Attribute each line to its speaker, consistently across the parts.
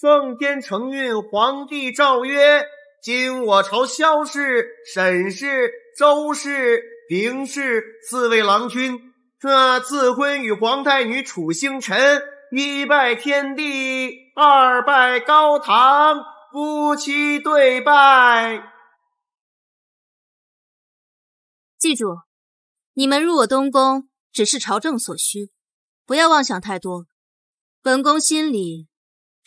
Speaker 1: 奉天承运，皇帝诏曰：今我朝萧氏、沈氏、周氏、凌氏四位郎君，这赐婚与皇太女楚星辰，一拜天地，二拜高堂，夫妻对拜。
Speaker 2: 记住，你们入我东宫，只是朝政所需，不要妄想太多。本宫心里。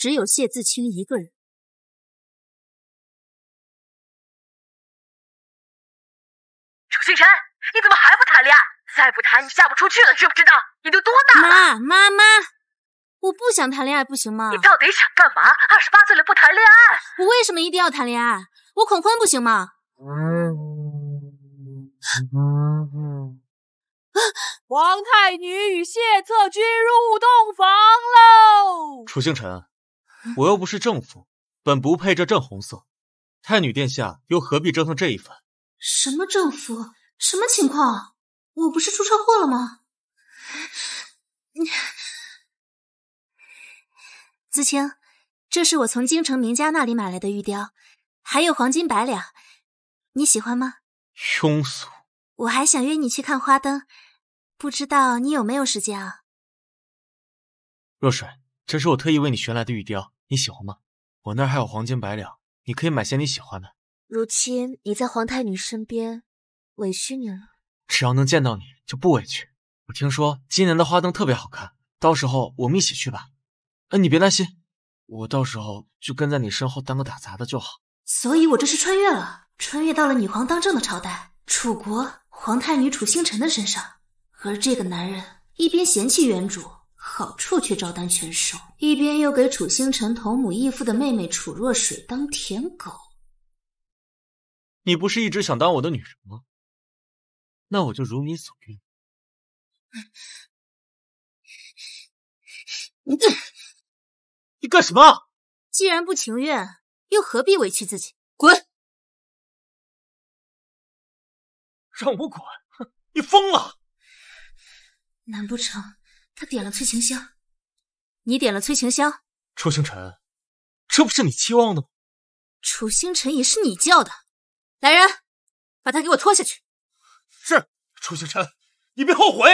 Speaker 2: 只有谢自清一个人。楚星辰，你怎么还不谈恋爱？再不谈，你嫁不出去了，知不知道？你都多大了？妈，妈妈，
Speaker 3: 我不想谈恋爱，不行吗？你到底想干嘛？二十八岁了不谈恋爱？我为什么一定要谈恋爱？我恐婚不行吗？嗯
Speaker 4: 王太女与谢策君入洞房喽！
Speaker 1: 楚星辰。我又不是正夫，本不配这正红色，太女殿下又何必折腾这一番？
Speaker 3: 什么正夫？什么情况？我不是出车祸了吗？子清，这是我从京城名家那里买来的玉雕，还有黄金百两，你喜欢吗？庸俗。我还想约你去看花灯，不知道你有没有时间啊？
Speaker 1: 若水。这是我特意为你寻来的玉雕，你喜欢吗？我那儿还有黄金百两，你可以买些你喜欢的。
Speaker 3: 如今你在皇太女身边，委屈你了。
Speaker 1: 只要能见到你，就不委屈。我听说今年的花灯特别好看，到时候我们一起去吧。哎，你别担心，我到时候就跟在你身后当个打杂的就好。
Speaker 3: 所以，我这是穿越了，穿越到了女皇当政的朝代，楚国皇太女楚星辰的身上，而这个男人一边嫌弃原主。好处却照单全收，一边又给楚星辰同母异父的妹妹楚若水当舔狗。
Speaker 1: 你不是一直想当我的女人吗？那我就如你所愿。
Speaker 2: 你你干什么？既然不情愿，又何必委屈自己？滚！让我滚？哼，你疯了？难不成？他点了催情香，你点了催情香，
Speaker 1: 楚星辰，这不是你期望的吗？
Speaker 2: 楚星辰也是你叫的，
Speaker 1: 来人，把他给我拖下去。是楚星辰，你别后悔。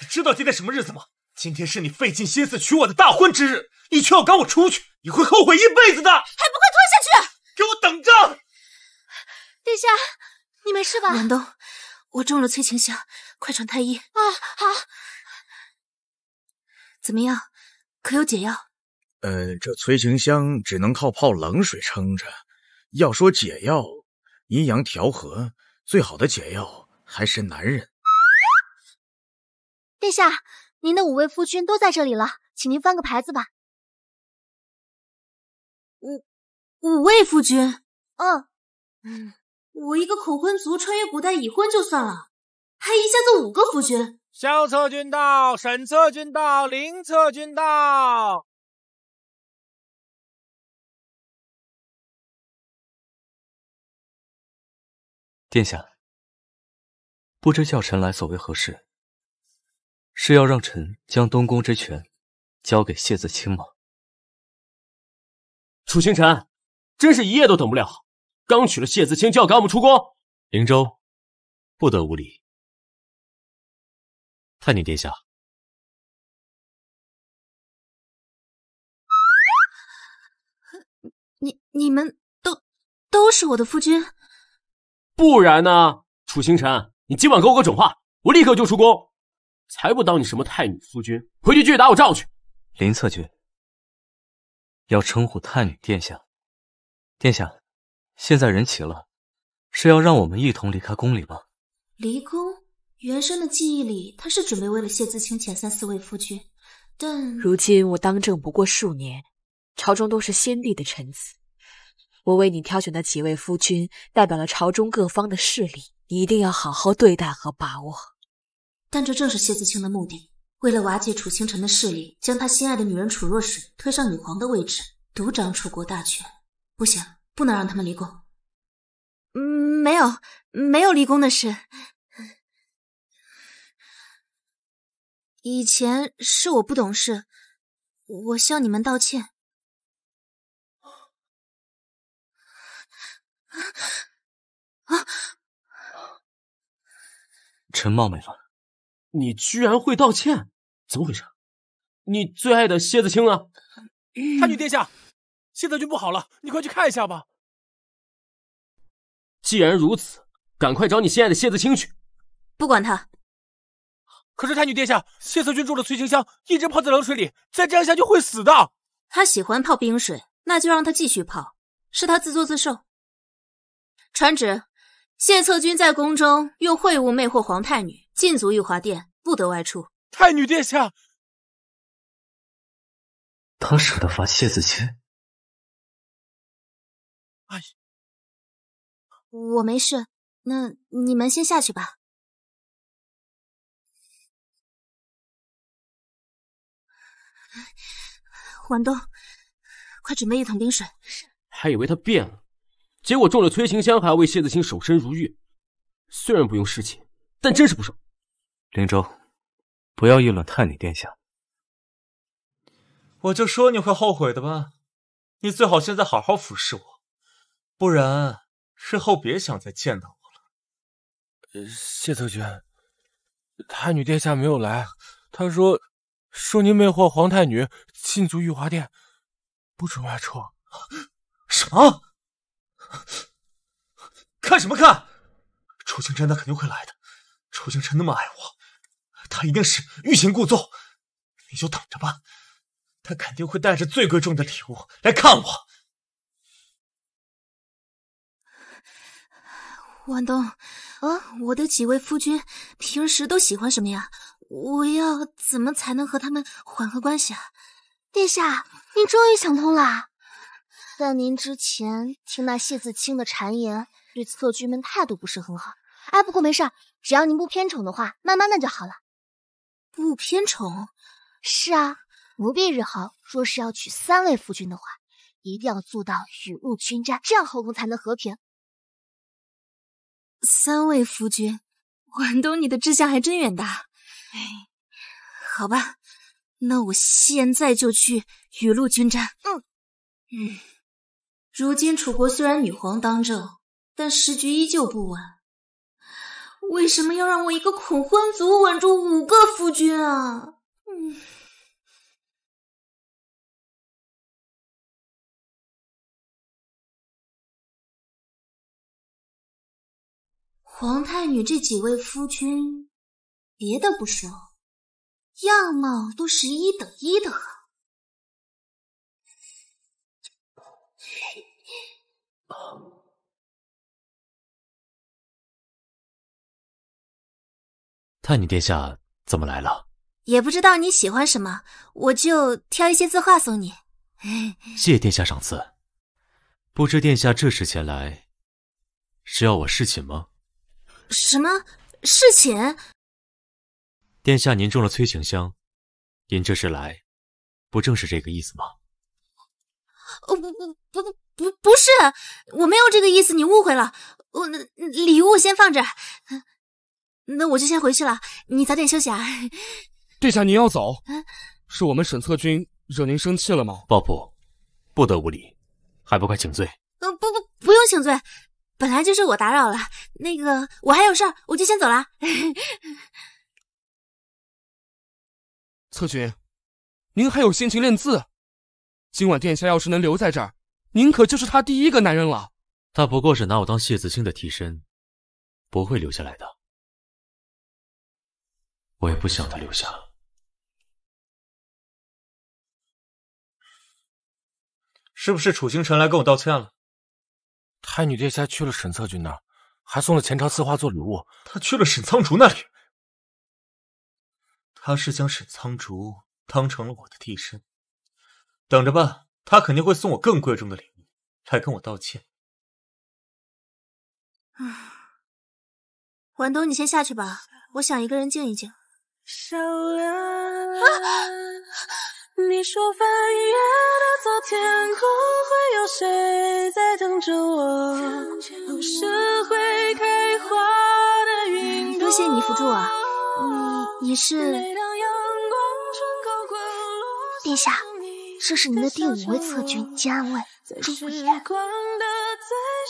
Speaker 1: 你知道今天什么日子吗？今天是你费尽心思娶我的大婚之日，你却要赶
Speaker 5: 我出去，你会后悔一辈子的。还不快拖下去！给我等着。
Speaker 3: 殿下，你没事吧？南东，我中了催情香，快传太医。啊，好。怎么样？可有解药？
Speaker 1: 呃，这催情香只能靠泡冷水撑着。要说解药，阴阳调和，最好的解药还是男人。
Speaker 2: 殿下，您的五位夫君都在这里了，请您翻个牌子吧。五五位夫君？嗯，我一个恐婚族穿越古代已婚就算了，还一下子五个夫君？萧策军到，沈策军到，林策军到。殿下，不知叫臣来所为何事？
Speaker 1: 是要让臣将东宫之权交给谢自清吗？
Speaker 2: 楚星辰，真是一夜都等不了，刚娶了谢自清就要赶我们出宫。灵州，不得无礼。太女殿下，你你们都都是我的夫君？
Speaker 1: 不然呢，楚星辰，你今晚给我个准话，我立刻就出宫，才不当你什么太女夫君，回去继续打我夫去。林侧君，要称呼太女殿下，殿下，现在人齐了，是要让我们一同离开宫里吗？
Speaker 3: 离宫。原生的记忆里，他是准备为了谢自清前三四位夫君，但如
Speaker 4: 今我当政不过数年，朝中都是先帝的臣子，我为你挑选的几位夫君代表了朝中各方的势力，你一定要好好对待和把握。
Speaker 3: 但这正是谢自清的目的，为了瓦解楚清晨的势力，将他心爱的女人楚若水推上女皇的位置，独掌楚国大权。不行，不能让他们立功。嗯，没有，没有立功的事。
Speaker 2: 以前是我不懂事，我向你们道歉。啊！茂冒昧了，你居然会道歉，怎么回事？你最爱的蝎子青呢？太女殿下，蝎子君不好了，你快去看一下吧。
Speaker 1: 既然如此，赶快找你心爱的蝎子青去。不管他。可是太女殿下，谢策君中的催情香，一直泡在冷水里，再这样下去会死的。他喜
Speaker 3: 欢泡冰水，那就让他继续泡。是他自作自受。传旨，谢策君在宫中用秽物魅惑皇太女，禁足御华殿，不得
Speaker 2: 外出。太女殿下，
Speaker 6: 他舍得罚谢
Speaker 2: 子谦？阿姨，我没事，那你们先下去吧。关东，
Speaker 3: 快准备一桶冰水。是，
Speaker 1: 还以为他变了，结果中了催情香，还要为谢子清守身如玉。虽然不用侍寝，但真是不爽。林州，不要议论太女殿下。我就说你会后悔的吧。你最好现在好好服侍我，不然日后别想再见到我了。谢特君，太女殿下没有来，她说。说您魅惑皇太女，禁足御华殿，不准外出。什么？看什么看？楚敬辰他肯定会来的。楚敬辰那么爱我，他一定是欲擒故纵。你就等着吧，他肯定会带着最贵重的礼物来看我。
Speaker 3: 万东，啊，我的几位夫君平时都喜欢什么呀？我要怎么才能和他们缓和关系啊？殿下，您终于想通了。但您之前听那谢自清的谗言，对侧军们态度不是很好。哎，不过没事，只要您不偏宠的话，慢慢的就好了。不偏宠？是啊，奴婢日后若是要娶三位夫君的话，一定要做到雨露均沾，这样后宫才能和平。三位夫君，婉冬，你的志向还真远大。哎，好吧，那我现在就去雨露均沾。嗯嗯，如今楚国虽然女皇当政，但时局
Speaker 2: 依旧不稳。为什么要让我一个恐婚族稳住五个夫君啊？嗯，皇太女这几位夫君。别的不说，样貌都是一等一的好。
Speaker 6: 太女殿下怎么来了？
Speaker 2: 也不知道你喜欢什么，我就挑一些字画送你。
Speaker 1: 谢殿下赏赐。不知殿下这时前来，是要我侍寝吗？
Speaker 3: 什么侍寝？
Speaker 1: 殿下，您中了催情香，您这是来，不正是这个意思吗？
Speaker 3: 不不不不不不是，我没有这个意思，你误会了。我礼物先放这，那我就先回去了。你早点休息啊。
Speaker 1: 殿下，您要走？是我们沈策军惹您生气了吗？鲍普，不得无礼，还不快请罪？不
Speaker 3: 不不用请罪，本来就是我打
Speaker 2: 扰了。那个，我还有事儿，我就先走了。
Speaker 1: 策军，您还有心情练字？今晚殿下要是能留在这儿，您可就是他第一个男人了。他不过是拿我当谢子清的替身，不会留下来的。我也不想他留下。是不是楚星辰来跟我道歉了？太女殿下去了沈策军那儿，还送了前朝刺花做礼物。他去了沈苍竹那里。他是将沈苍竹当成了我的替身，等着吧，他肯定会送我更贵重的礼物来跟我道歉。
Speaker 3: 婉东，你先下去吧，我想一个人静一静。你说翻天会多谢你扶住我。你是殿下，这是您的第五位侧君及暗卫周不言。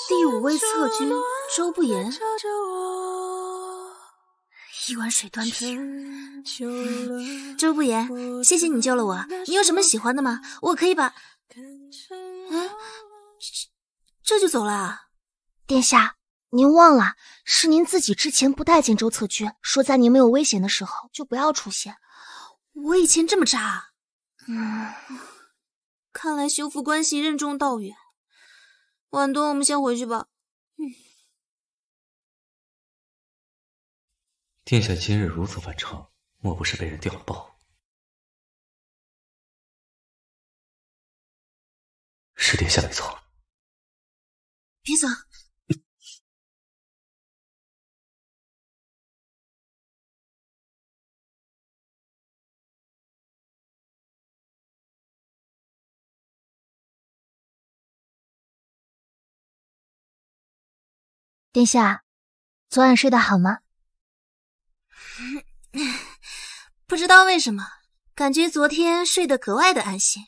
Speaker 3: 第五位侧君周不言，一碗水端平。周不言，谢谢你救了我。你有什么喜欢的吗？我可以把……嗯，这就走了，殿下。您忘了，是您自己之前不待见周策军，说在您没有危险的时候就不要出现。我以前这么渣？嗯，看来修复关系任重道远。晚冬，我们先回去吧。嗯。
Speaker 6: 殿下今日如此反常，莫
Speaker 2: 不是被人调了包？是殿下没错。别走。殿下，昨晚睡得好吗？
Speaker 3: 不知道为什么，感觉昨天睡得格外的安心。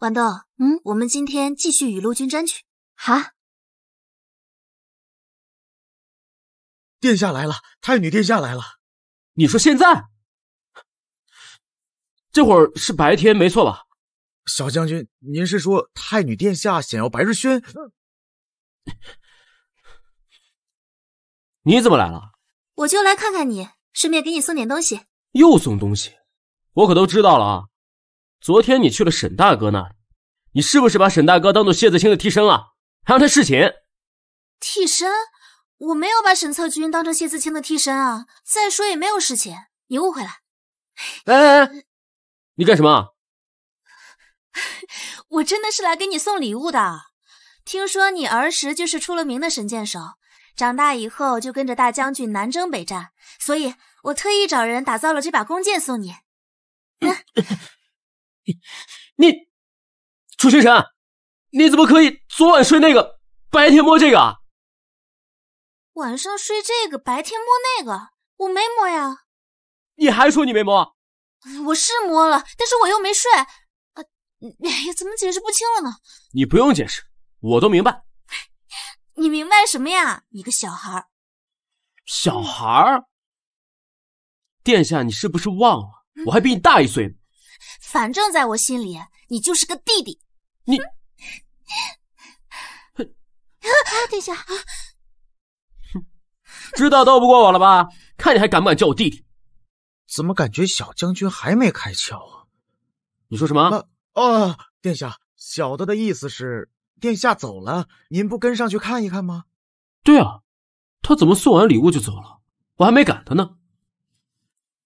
Speaker 3: 豌豆，
Speaker 2: 嗯，我们今天继续雨露均沾去。好。殿下来了，太女殿下来了。你说现在，
Speaker 1: 这会儿是白天，没错吧？小将军，您是说太女殿下想要白日轩？你怎么来了？
Speaker 3: 我就来看看你，顺便给你送点东西。
Speaker 1: 又送东西，我可都知道了啊！昨天你去了沈大哥那，你是不是把沈大哥当做谢自清的替身了？还让他侍寝？
Speaker 3: 替身？我没有把沈策军当成谢自清的替身啊！再说也没有侍寝，你误会了。
Speaker 1: 哎哎哎，你干什么？
Speaker 3: 我真的是来给你送礼物的。听说你儿时就是出了名的神箭手。长大以后就跟着大将军南征北战，所以我特意找人打造了这把弓
Speaker 2: 箭送你。
Speaker 6: 你，楚星
Speaker 2: 辰，你怎么可以昨晚睡那个，白天摸这个？
Speaker 3: 晚上睡这个，白天摸那个，我没摸呀。
Speaker 1: 你还说你没摸？
Speaker 3: 我是摸了，但是我又没睡。哎呀，怎么解释不清了呢？
Speaker 1: 你不用解释，我都明白。
Speaker 3: 你明白什么呀？你个小孩
Speaker 1: 小孩殿下，你是不是忘了，我还比你大一岁呢？
Speaker 3: 反正在我心里，你就是个弟弟。你，啊，殿下！哼，
Speaker 1: 知道斗不过我了吧？看你还敢不敢叫我弟弟？怎么感觉小将军还没开窍啊？你说什么？啊，殿下，小的的意思是。殿下走了，您不跟上去看一看吗？对啊，他怎么送完礼物就走了？我还没赶他呢。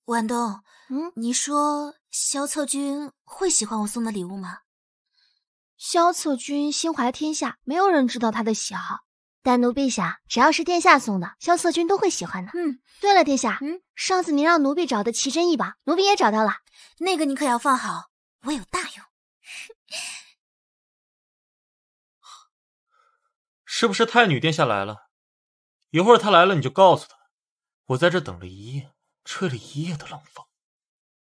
Speaker 3: 万冬，嗯，你说萧策君会喜欢我送的礼物吗？萧策君心怀天下，没有人知道他的喜好。但奴婢想，只要是殿下送的，萧策君都会喜欢的。嗯，对了，殿下，嗯，上次您让奴婢找的奇珍异宝，
Speaker 2: 奴婢也找到了。那个你可要放好，我有大用。
Speaker 1: 是不是太女殿下来了？一会儿她来了，你就告诉她，我在这等了一夜，吹了一夜的冷风。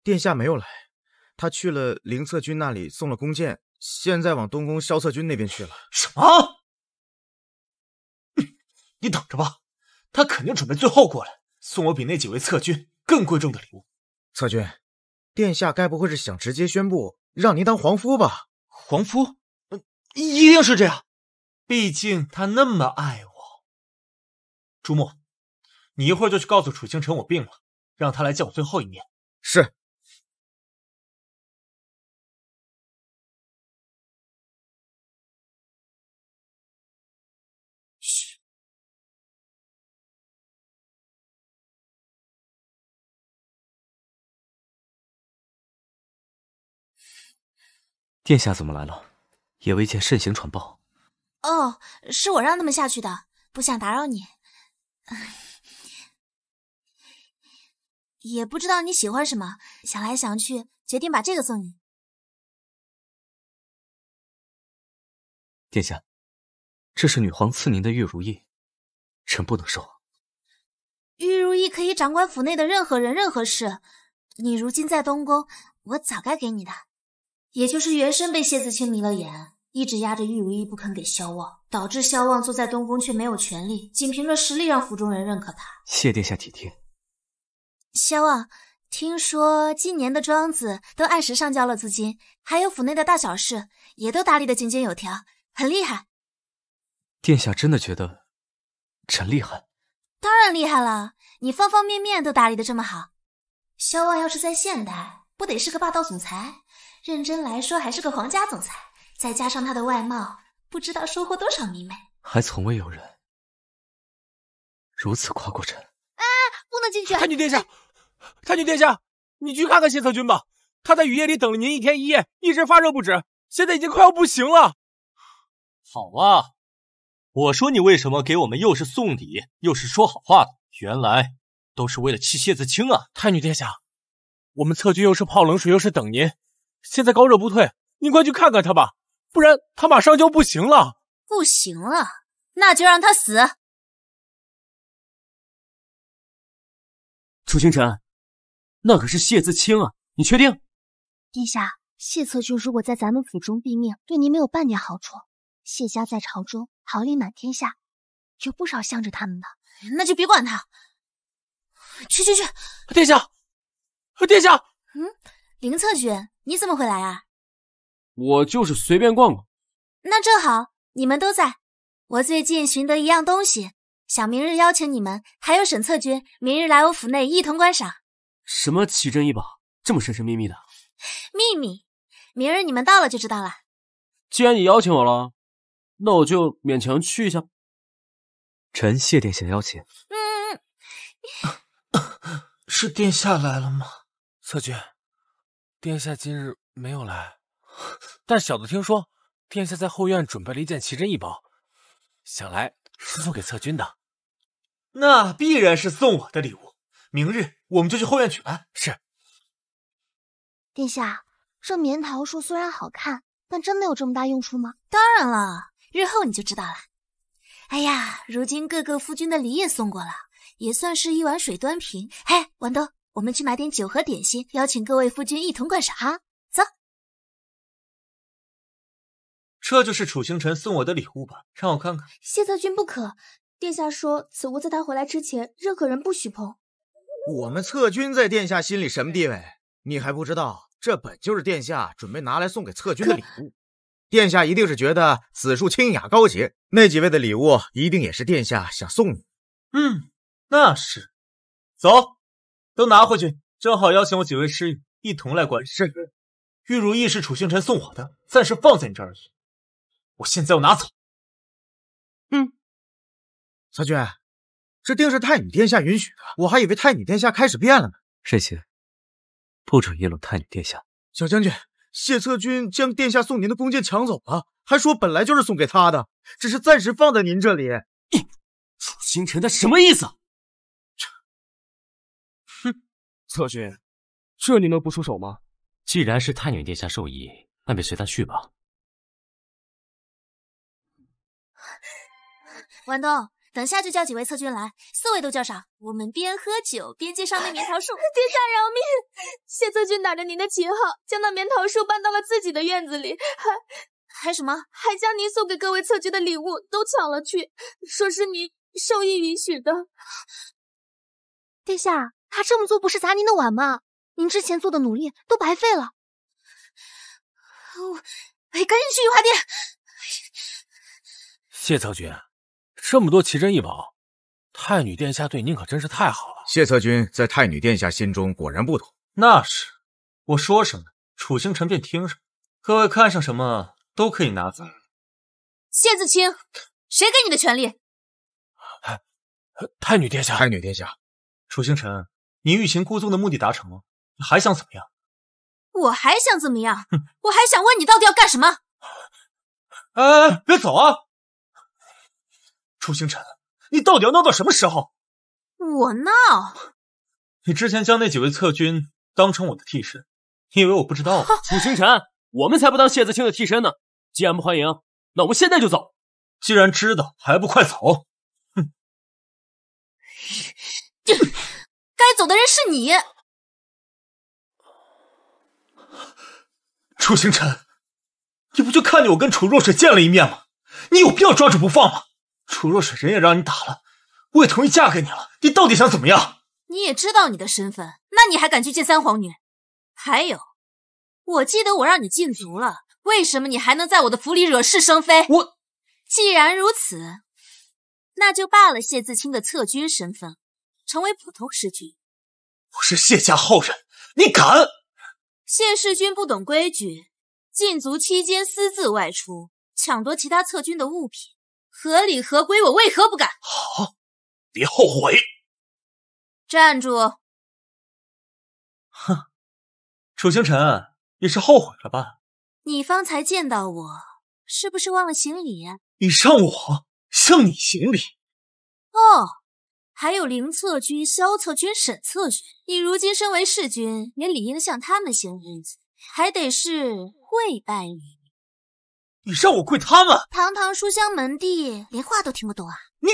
Speaker 1: 殿下没有来，他去了灵策军那里送了弓箭，现在往东宫萧策军那边去了。什么？你 你等着吧，他肯定准备最后过来送我比那几位策军更贵重的礼物。策军，殿下该不会是想直接宣布让您当皇夫吧？皇夫，嗯，一定是这样。毕竟他那么爱我，朱墨，你一会儿就去告诉楚星辰我病了，让他来见我最后一面。
Speaker 2: 是。嘘。
Speaker 1: 殿下怎么来了？也未见慎行传报。
Speaker 3: 哦，是我让他们下去的，不想打扰你。也不知道你喜欢什
Speaker 2: 么，想来想去，决定把这个送你。
Speaker 1: 殿下，这是女皇赐您的玉如意，臣不能收。
Speaker 3: 玉如意可以掌管府内的任何人、任何事。你如今在东宫，我早该给你的。也就是原身被谢子清迷了眼。一直压着玉如意不肯给萧望，导致萧望坐在东宫却没有权利，仅凭着实力让府中人认可他。
Speaker 1: 谢殿下体贴。
Speaker 3: 萧望，听说今年的庄子都按时上交了资金，还有府内的大小事也都打理的井井有条，很厉害。
Speaker 1: 殿下真的觉得臣厉害？
Speaker 3: 当然厉害了，你方方面面都打理的这么好。萧望要是在现代，不得是个霸道总裁？认真来说，还是个皇家总裁。再加上他的外貌，不知道收获多少迷妹。
Speaker 1: 还从未有人如此夸过朕。哎，不能进去！太女殿下，太女殿下，你去看看谢策军吧，他在雨夜里等了您一天一夜，一直发热不止，现在已经快要不行了。好啊，我说你为什么给我们又是送礼，又是说好话的，原来都是为了气谢子清啊！太女殿下，我们策军又是泡冷水，又是等您，现在高热不退，您快去看看他吧。不然他马上就不行了。
Speaker 2: 不行了，那就让他死。楚星辰，那可是谢
Speaker 1: 自清啊！你确定？
Speaker 2: 殿下，谢策军如果在咱们府中毙命，对您没
Speaker 3: 有半点好处。谢家在朝中，豪礼满天下，有不少向着他们的，那就别管他。去去去，殿下，殿下。嗯，林策军，你怎么会来啊？
Speaker 1: 我就是随便逛逛，
Speaker 3: 那正好，你们都在。我最近寻得一样东西，想明日邀请你们，还有沈策军，明日来我府内一同观赏。
Speaker 1: 什么奇珍异宝，这么神神秘秘的？
Speaker 3: 秘密，明日你们到了就知道了。
Speaker 1: 既然你邀请我了，那我就勉强去一下。臣谢殿下邀请。嗯，是殿下来了吗？策君，殿下今日没有来。但小的听说，殿下在后院准备了一件奇珍异宝，想来是送给策君的。那必然是送我的礼物。明日我们就去后院取来。是。
Speaker 3: 殿下，这棉桃树虽然好看，但真的有这么大用处吗？当然了，日后你就知道了。哎呀，如今各个夫君的礼也送过了，也算是一碗水端平。嘿，王东，我们去买点酒和点心，邀请各位夫君一同观赏
Speaker 1: 这就是楚星辰送我的礼物吧，让我看看。
Speaker 3: 谢策君不可，殿下说此物在他回来之前，任何人不许碰。
Speaker 1: 我们策军在殿下心里什么地位，你还不知道？这本就是殿下准备拿来送给策军的礼物。殿下一定是觉得此树清雅高洁，那几位的礼物一定也是殿下想送你。嗯，那是。走，都拿回去，正好邀请我几位师一同来观事。是。玉如意是楚星辰送我的，暂时放在你这儿去。
Speaker 2: 我现在要拿走。嗯，曹军，
Speaker 1: 这定是太女殿下允许的。我还以为太女殿下开始变了呢。沈星，不准议论太女殿下。小将军，谢策军将殿下送您的弓箭抢走了，还说本来就是送给他的，只是暂时放在您这里。你，楚星辰，
Speaker 2: 他什么意思？这，哼，策军，
Speaker 1: 这你能不出手吗？既然是太女殿下授意，那便随他去吧。
Speaker 3: 万冬，等下就叫几位侧军来，四位都叫上，我们边喝酒边介绍那棉桃树。殿下饶命！谢侧军打着您的旗号，将那棉桃树搬到了自己的院子里，还还什么？还将您送给各位侧军的礼物都抢了去，说是您授意允许的。殿下，他这么做不是砸您的碗吗？您之前做的努力都白费了。我，赶紧去御花殿。
Speaker 1: 谢曹军。这么多奇珍异宝，太女殿下对您可真是太好了。谢策军在太女殿下心中果然不同。那是，我说什么，楚星辰便听什么。各位看上什么都可以拿走。
Speaker 2: 谢自清，谁给你的权利？
Speaker 1: 太女殿下，太女殿下，楚星辰，你欲擒故纵的目的达成了吗？你还想怎么样？
Speaker 3: 我还想怎么样？我还想问你到底要干什么？
Speaker 1: 哎哎哎，别走啊！楚星辰，你到底要闹到什么时候？我闹？你之前将那几位侧军当成我的替身，你以为我不知道啊？楚星辰，我们才不当谢子清的替身呢！既然不欢迎，那我们现在就走。既然知道，还不快走？哼！
Speaker 2: 该走的人是你，
Speaker 5: 楚星辰！你不就看见我跟楚若水见了一面吗？你有必要抓住不放吗？楚若水人也让你打了，我
Speaker 1: 也同意嫁给你了。你到底想怎么样？
Speaker 3: 你也知道你的身份，那你还敢去见三皇女？还有，我记得我让你禁足了，为什么你还能在我的府里惹是生非？我既然如此，那就罢了。谢自清的侧军身份，成为普通侍君。
Speaker 1: 我是谢家后人，
Speaker 3: 你敢？谢侍军不懂规矩，禁足期间私自外出，
Speaker 2: 抢夺其他侧军的物品。合理合规，我为何不敢？好，别后悔。站住！
Speaker 1: 哼，楚星辰，你是后悔了吧？
Speaker 2: 你方才见到我，
Speaker 3: 是不是忘了行礼？
Speaker 1: 你让我向你行礼？
Speaker 3: 哦，还有凌策君、萧策君、沈策君，你如今身为世君，也理应向他们行礼，还得是跪拜礼。
Speaker 6: 你
Speaker 2: 让
Speaker 1: 我跪他们！堂
Speaker 3: 堂书香门第，连话都听不懂啊！你，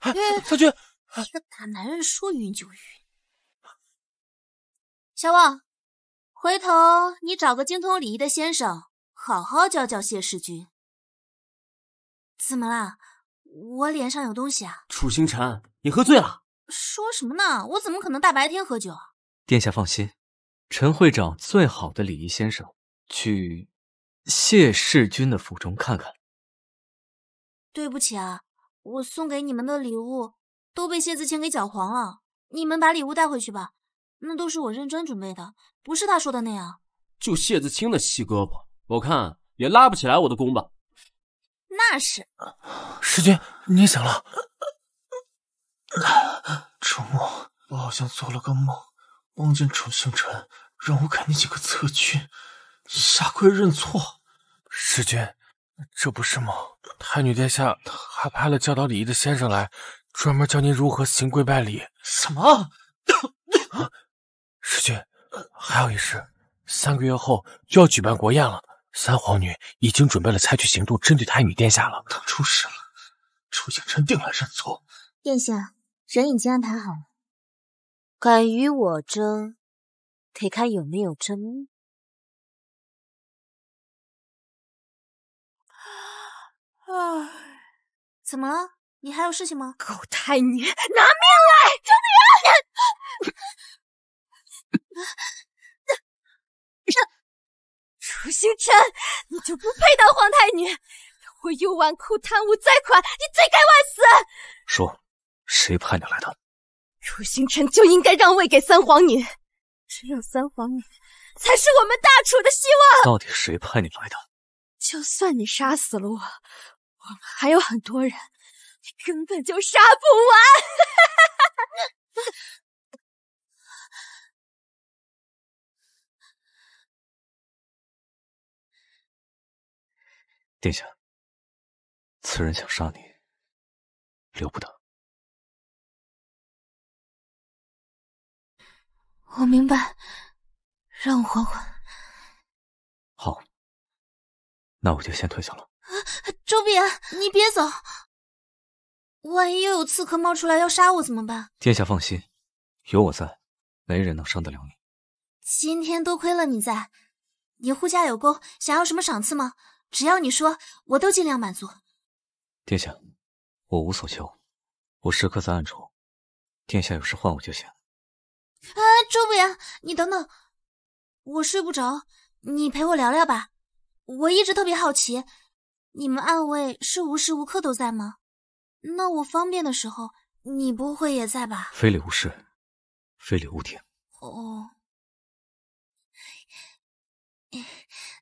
Speaker 2: 将军，一个大男人说晕就晕。
Speaker 3: 小旺，回头你找个精通礼仪的先生，好好教教谢世君。怎么了？我脸上有东西啊！
Speaker 1: 楚星辰，你喝醉了？
Speaker 3: 说什么呢？我怎么可能大白天喝酒？
Speaker 1: 殿下放心，陈会长最好的礼仪先生去。谢世君的府中看看。
Speaker 3: 对不起啊，我送给你们的礼物都被谢子清给搅黄了。你们把礼物带回去吧。那都是我认真准备的，不是他说的那样。
Speaker 1: 就谢子清的细胳膊，我看也拉不起来我的弓吧。那是。世君，你醒了。楚墨，我好像做了个梦，梦见楚星辰，让我给那几个策君。下跪认错，世君，这不是梦。太女殿下还派了教导礼仪的先生来，专门教您如何行跪拜礼。什么？世君，还有一事，三个月后就要举办国宴了。三皇女已经准备了采取行动针对太女殿下。了，出事了，楚景辰定来认错。
Speaker 2: 殿下，人已经安排好了。敢与我争，得看有没有争命。啊，怎么了？你还有
Speaker 3: 事情吗？狗太女，拿命来！救命！那那楚星辰，你就不配当皇太女！我幽纨库贪污灾款，你罪该万死！
Speaker 1: 说，谁派你来的？
Speaker 3: 楚星辰就应该让位给三皇女，只有三皇女才是我们大楚的希望。
Speaker 1: 到底谁派你来的？
Speaker 3: 就算你杀死了我。我们还有很多人，你根本
Speaker 2: 就杀不完。殿下，此人想杀你，留不得。我明白，让我缓缓。
Speaker 1: 好，那我就先退下了。
Speaker 2: 周碧颜，你别走！
Speaker 3: 万一又有刺客冒出来要杀我怎么办？
Speaker 1: 殿下放心，有我在，没人能伤得了你。
Speaker 3: 今天多亏了你在，你护驾有功，想要什么赏赐吗？只要你说，我都尽量满足。
Speaker 1: 殿下，我无所求，我时刻在暗处，殿下有事唤我就行。
Speaker 3: 啊，周碧言，你等等，我睡不着，你陪我聊聊吧。我一直特别好奇。你们二位是无时无刻都在吗？那我方便的时候，你不会也在吧？
Speaker 1: 非礼勿视，非礼勿听。
Speaker 3: 哦，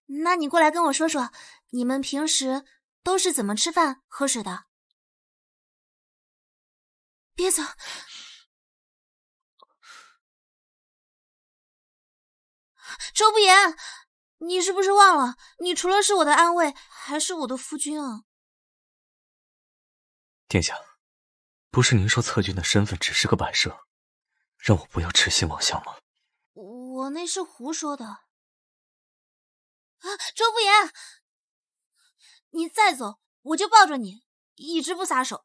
Speaker 3: 那你过来跟我说
Speaker 2: 说，你们平时都是怎么吃饭、喝水的？别走，周不言。你是不是忘了，你除了是我的安慰，还是我的夫君啊？
Speaker 6: 殿下，不是您说策军的身份只是个摆设，让我不要痴心妄想吗？
Speaker 3: 我那是胡说的。周不言，你再走，我就抱着你，一直不撒手。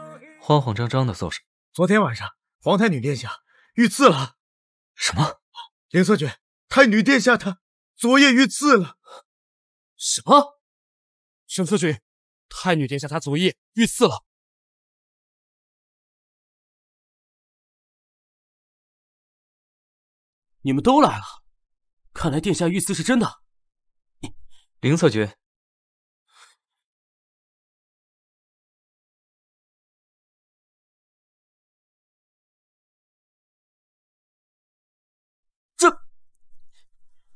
Speaker 1: 慌慌张张的搜身。昨天晚上，皇太女殿下遇刺了。什么？凌
Speaker 2: 策君，太女殿下她昨夜遇刺了。什么？沈策君，太女殿下她昨夜遇刺了。你们都来了，看来殿下遇刺是真的。凌策君，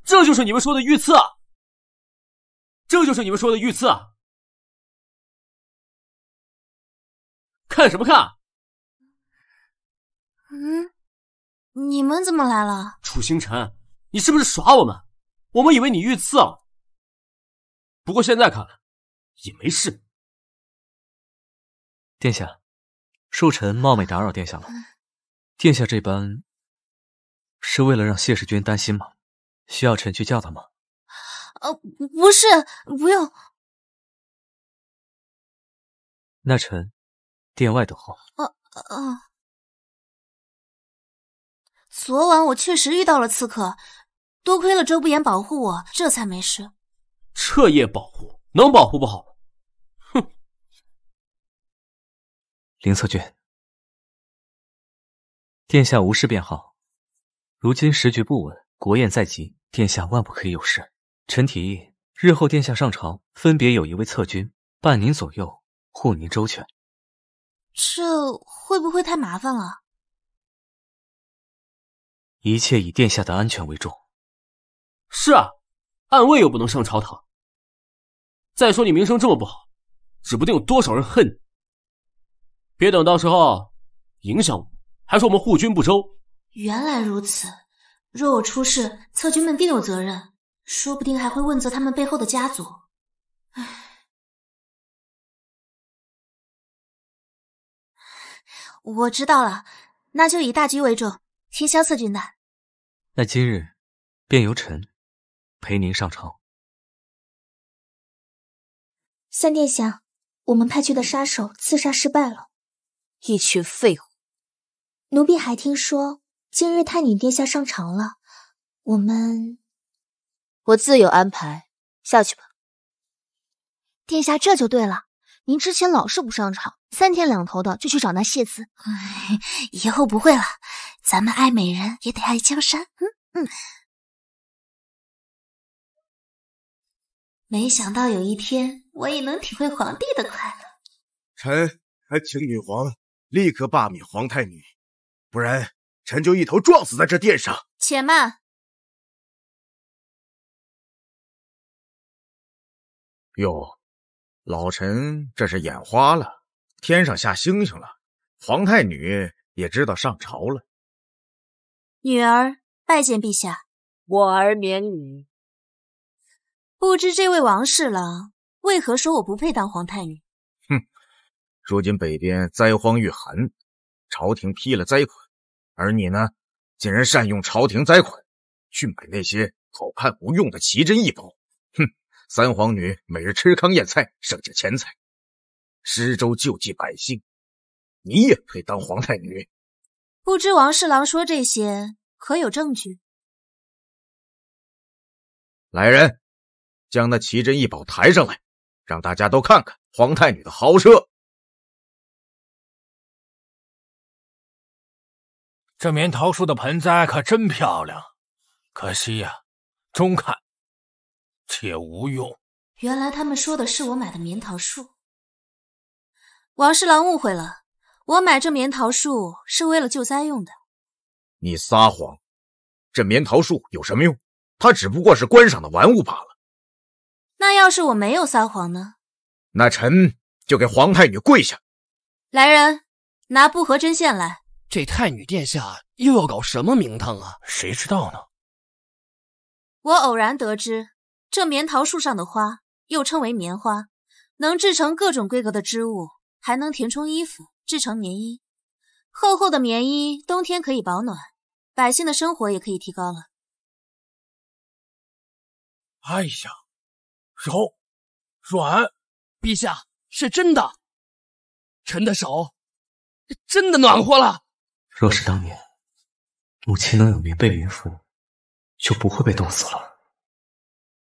Speaker 2: 这就是你们说的遇刺，这就是你们说的遇刺。看什么看？嗯，你们怎么来了？
Speaker 1: 楚星辰，你是不是耍我们？我们以为你遇刺了，不过现在看来
Speaker 2: 也没事。殿下，恕臣
Speaker 1: 冒昧打扰殿下了。殿下这般是为了让谢世君担心吗？需要臣去叫他吗？
Speaker 2: 呃，不是，不用。那臣殿外等候。啊啊！昨晚我确实遇到了刺客，
Speaker 3: 多亏了周不言保护我，这才没事。
Speaker 1: 彻夜保护，能保护不好？哼！林策君，殿下无事便好。如今时局不稳。国宴在即，殿下万不可以有事。臣提议，日后殿下上朝，分别有一位侧军伴您左右，护您周全。
Speaker 2: 这会不会太麻烦了？一切以殿下的安全为
Speaker 1: 重。是啊，暗卫又不能上朝堂。再说你名声这么不好，指不定有多少人恨你。别等到时候影响，我，还说我们护军不周。
Speaker 3: 原来如此。若我出
Speaker 2: 事，策军们定有责任，说不定还会问责他们背后的家族。我知道了，那就以大局为重，听萧策军的。那今日便由臣陪您上朝。三殿下，我们派去的杀手刺杀失败了，一群
Speaker 3: 废物！奴婢还听说。今日太女殿下上朝了，我们我自有安排，下去吧。殿下这就对了，您之前老是不上朝，三天两头的就去找那谢字，
Speaker 2: 以后不会了。咱们爱美人也得爱江山，嗯嗯。没想到有一天我也能体会皇帝的快乐。
Speaker 1: 臣还请女皇立刻罢免皇太女，不然。臣就一头撞死在这殿上。
Speaker 2: 且慢！哟，
Speaker 1: 老臣这是眼花了，天上下星星了，皇太女也知道上朝了。
Speaker 2: 女儿拜见陛下，我儿免礼。不知这位王侍郎为
Speaker 3: 何说我不配当皇太女？哼！
Speaker 1: 如今北边灾荒遇寒，朝廷批了灾款。而你呢，竟然善用朝廷灾款去买那些好看无用的奇珍异宝，哼！三皇女每日吃糠咽菜，省下钱财施粥救济百姓，你也配当皇太女？
Speaker 2: 不知王侍郎说这些可有证据？来人，将那奇珍异宝抬上来，让大家都看看皇太女的豪奢。这棉桃树的盆栽可真漂亮，可惜呀，中看且无用。原来他们说的
Speaker 3: 是我买的棉桃树，王侍郎误会了。我买这棉桃树是为了救灾用的。
Speaker 1: 你撒谎！这棉桃树有什么用？它只不过是观赏的玩物罢了。
Speaker 3: 那要是我没有撒谎呢？
Speaker 1: 那臣就给皇太女跪下。
Speaker 3: 来人，拿布和针线来。
Speaker 5: 这太女殿下又要搞什么名堂啊？谁知道呢？
Speaker 3: 我偶然得知，这棉桃树上的花又称为棉花，能制成各种规格的织物，还能填充衣服，制成棉衣。
Speaker 2: 厚厚的棉衣，冬天可以保暖，百姓的生活也可以提高了。哎呀，柔软，陛下是真的，臣的手真的暖和了。
Speaker 6: 若是当年母亲能有棉被、棉服，就不会被冻死了。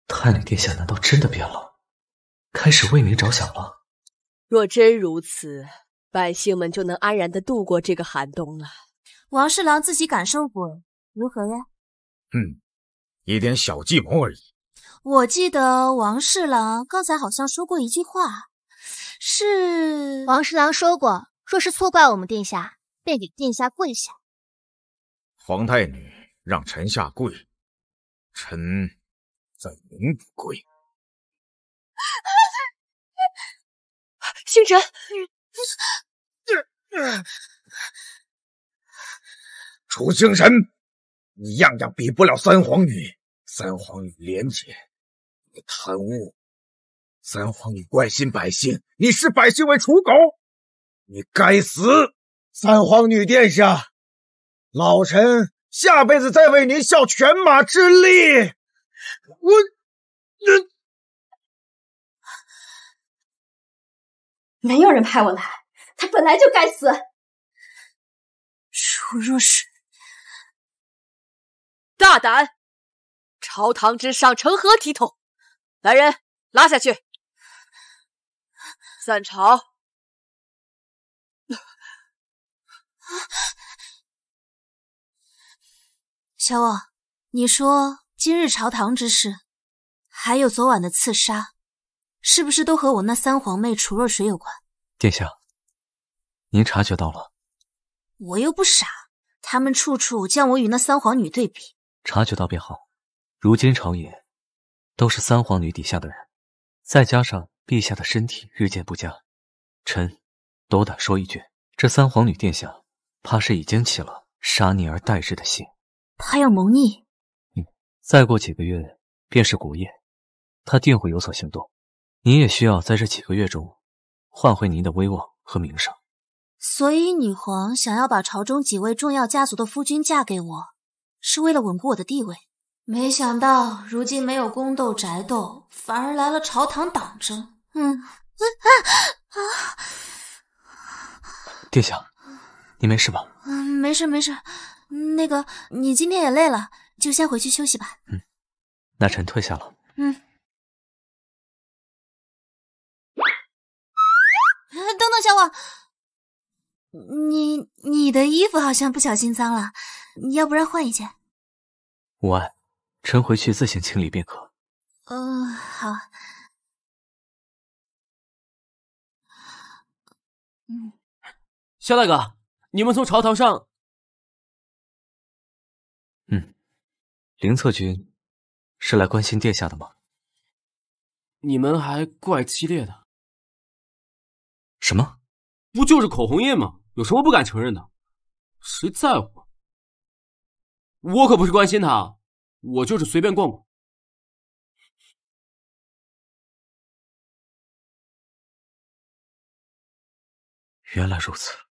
Speaker 6: 太女殿下难道真的变了，开始为民着想了？
Speaker 4: 若真如此，百姓们就能安然的度过这个寒冬了。
Speaker 3: 王侍郎自己感受过如何呀？
Speaker 6: 嗯，
Speaker 1: 一点小计谋而已。
Speaker 3: 我记得王侍郎刚才好像说过一句话，是王侍郎说过，若是错怪我们殿下。
Speaker 2: 便给殿下跪下，
Speaker 1: 皇太女让臣下跪，
Speaker 2: 臣怎能不跪？星辰，楚星辰，你样样比不了三皇女。三皇女廉洁，你贪污；三皇女关心百姓，你视百姓为刍狗，你该死！三皇女殿下，老臣下辈子再为您效犬马之力。我，那，没有人派我来，他本来就该死。楚若水，大胆！朝堂之上成何体统？来人，拉下去！散朝。小望，你
Speaker 3: 说今日朝堂之事，还有昨晚的刺杀，是不是都和我那三皇妹楚若水有关？
Speaker 1: 殿下，您察觉到了？
Speaker 3: 我又不傻，他们处处将我与那三皇女对比。
Speaker 1: 察觉到便好，如今朝野都是三皇女底下的人，再加上陛下的身体日渐不佳，臣斗胆说一句，这三皇女殿下。怕是已经起了杀你而代之的心，
Speaker 2: 他要谋逆。
Speaker 1: 嗯，再过几个月便是古夜，他定会有所行动。你也需要在这几个月中换回您的威望和名声。
Speaker 3: 所以女皇想要把朝中几位重要家族的夫君嫁给我，是为了稳固我的地位。没想到如今没有宫斗宅斗，反而来了朝堂党争。嗯嗯啊啊！
Speaker 1: 殿下。你没事吧？
Speaker 3: 嗯，没事没事。那个，你今天也累了，就先回去休
Speaker 2: 息吧。嗯，
Speaker 1: 那臣退下了。
Speaker 2: 嗯。等等，小婉，你
Speaker 3: 你的衣服好像不小心脏了，要不然换一件？
Speaker 1: 无碍，臣回去自行清理便可。
Speaker 2: 嗯，好。嗯，肖大哥。你们从朝堂上，
Speaker 6: 嗯，凌
Speaker 1: 策君是来关心殿下的吗？
Speaker 2: 你们还怪激烈的。什么？不就是口红印吗？有什么不敢承认的？谁在乎？我可不是关心他，我就是随便逛逛。原来如此。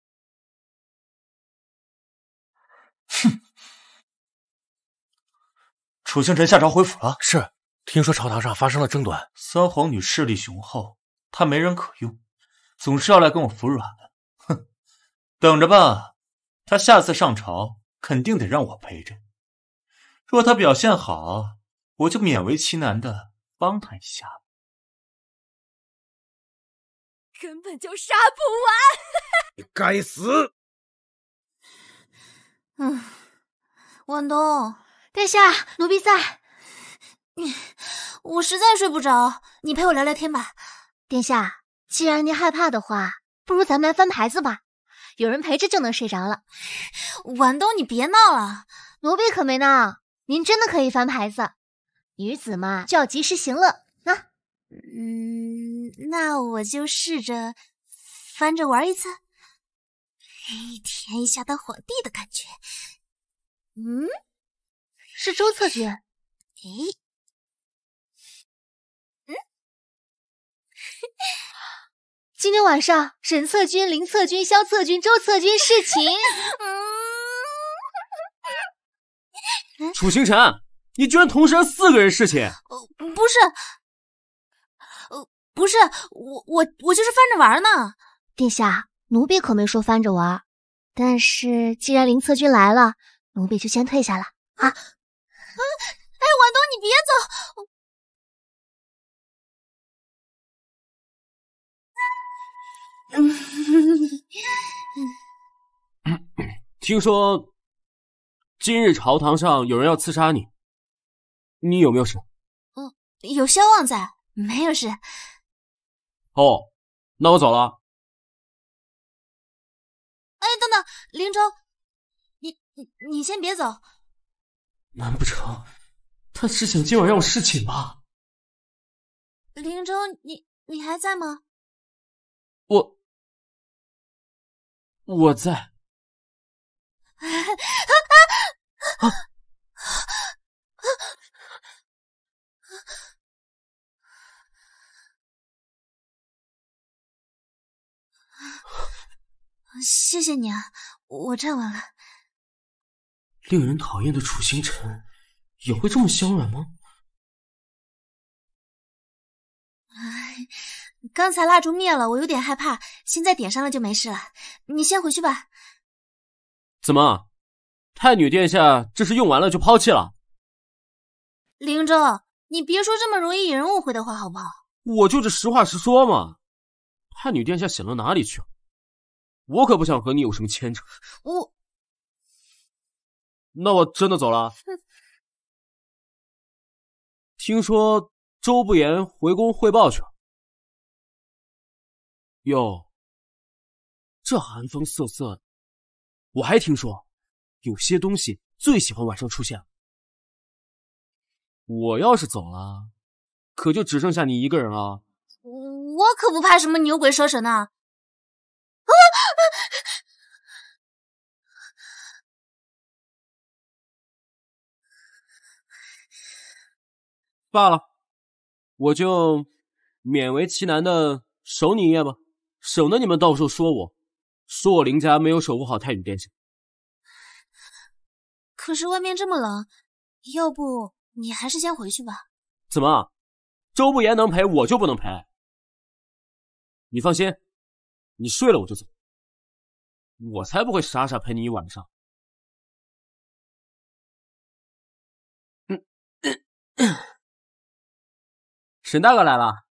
Speaker 1: 楚星辰下朝回府了。是，听说朝堂上发生了争端。三皇女势力雄厚，她没人可用，总是要来跟我服软。哼，等着吧，她下次上朝肯定得让我陪着。若她表现好，我就勉为其难的帮她一下
Speaker 2: 根本就杀不完！
Speaker 1: 你该死！
Speaker 2: 嗯，万东。殿下，奴
Speaker 3: 婢在。我实在睡不着，你陪我聊聊天吧。殿下，既然您害怕的话，不如咱们来翻牌子吧。有人陪着就能睡着了。晚冬，你别闹了，奴婢可没闹。您真的可以翻牌子。女子嘛，就要及时行乐那，嗯，那我就试着翻着玩一次，
Speaker 2: 体验一下当皇帝的感觉。嗯。是周策军。哎，嗯，今天晚上沈策军、林策军、萧策军、周策军侍
Speaker 3: 寝。
Speaker 1: 嗯，楚星辰，你居然同时让四个人侍寝？呃，
Speaker 3: 不是，呃，不是，我我我就是翻着玩呢。殿下，奴婢可没说翻着玩。
Speaker 2: 但是既然林策军来了，奴婢就先退下了啊。哎，婉冬，你别走！
Speaker 1: 听说今日朝堂上有人要刺杀你，你有没有事？
Speaker 2: 哦，有萧望在，没有事。哦，那我走了。哎，等等，林州，你你你先别走。难不成他是想今晚让我侍寝吗？林州，你你还在吗？我我在。谢谢你啊，我站稳了。令人讨厌的楚星辰也会这么香软吗？哎，
Speaker 3: 刚才蜡烛灭了，我有点害怕，现在点上了就没事了。你先回去吧。
Speaker 1: 怎么，太女殿下这是用完了就抛弃了？
Speaker 3: 林州，你别说这么容易引人误会的话，好不好？
Speaker 1: 我就是实话实说嘛。太女殿下想到哪里去了？我可不想和你有什么牵扯。我。那我真的走了。
Speaker 2: 听说周不言回宫汇报去了。哟，这寒风瑟瑟，
Speaker 1: 我还听说有些东西最喜欢晚上出现。我要是走了，可就只剩下你一个人了。
Speaker 6: 我
Speaker 2: 可不怕什么牛鬼蛇神啊！啊！
Speaker 1: 罢了，我就勉为其难的守你一夜吧，省得你们到时候说我，说我林家没有守护好太女殿下。
Speaker 3: 可是外面这么冷，要不
Speaker 2: 你还是先回去吧。
Speaker 1: 怎么，周不言能陪我就不能陪？
Speaker 2: 你放心，你睡了我就走，我才不会傻傻陪你一晚上。沈大哥来了，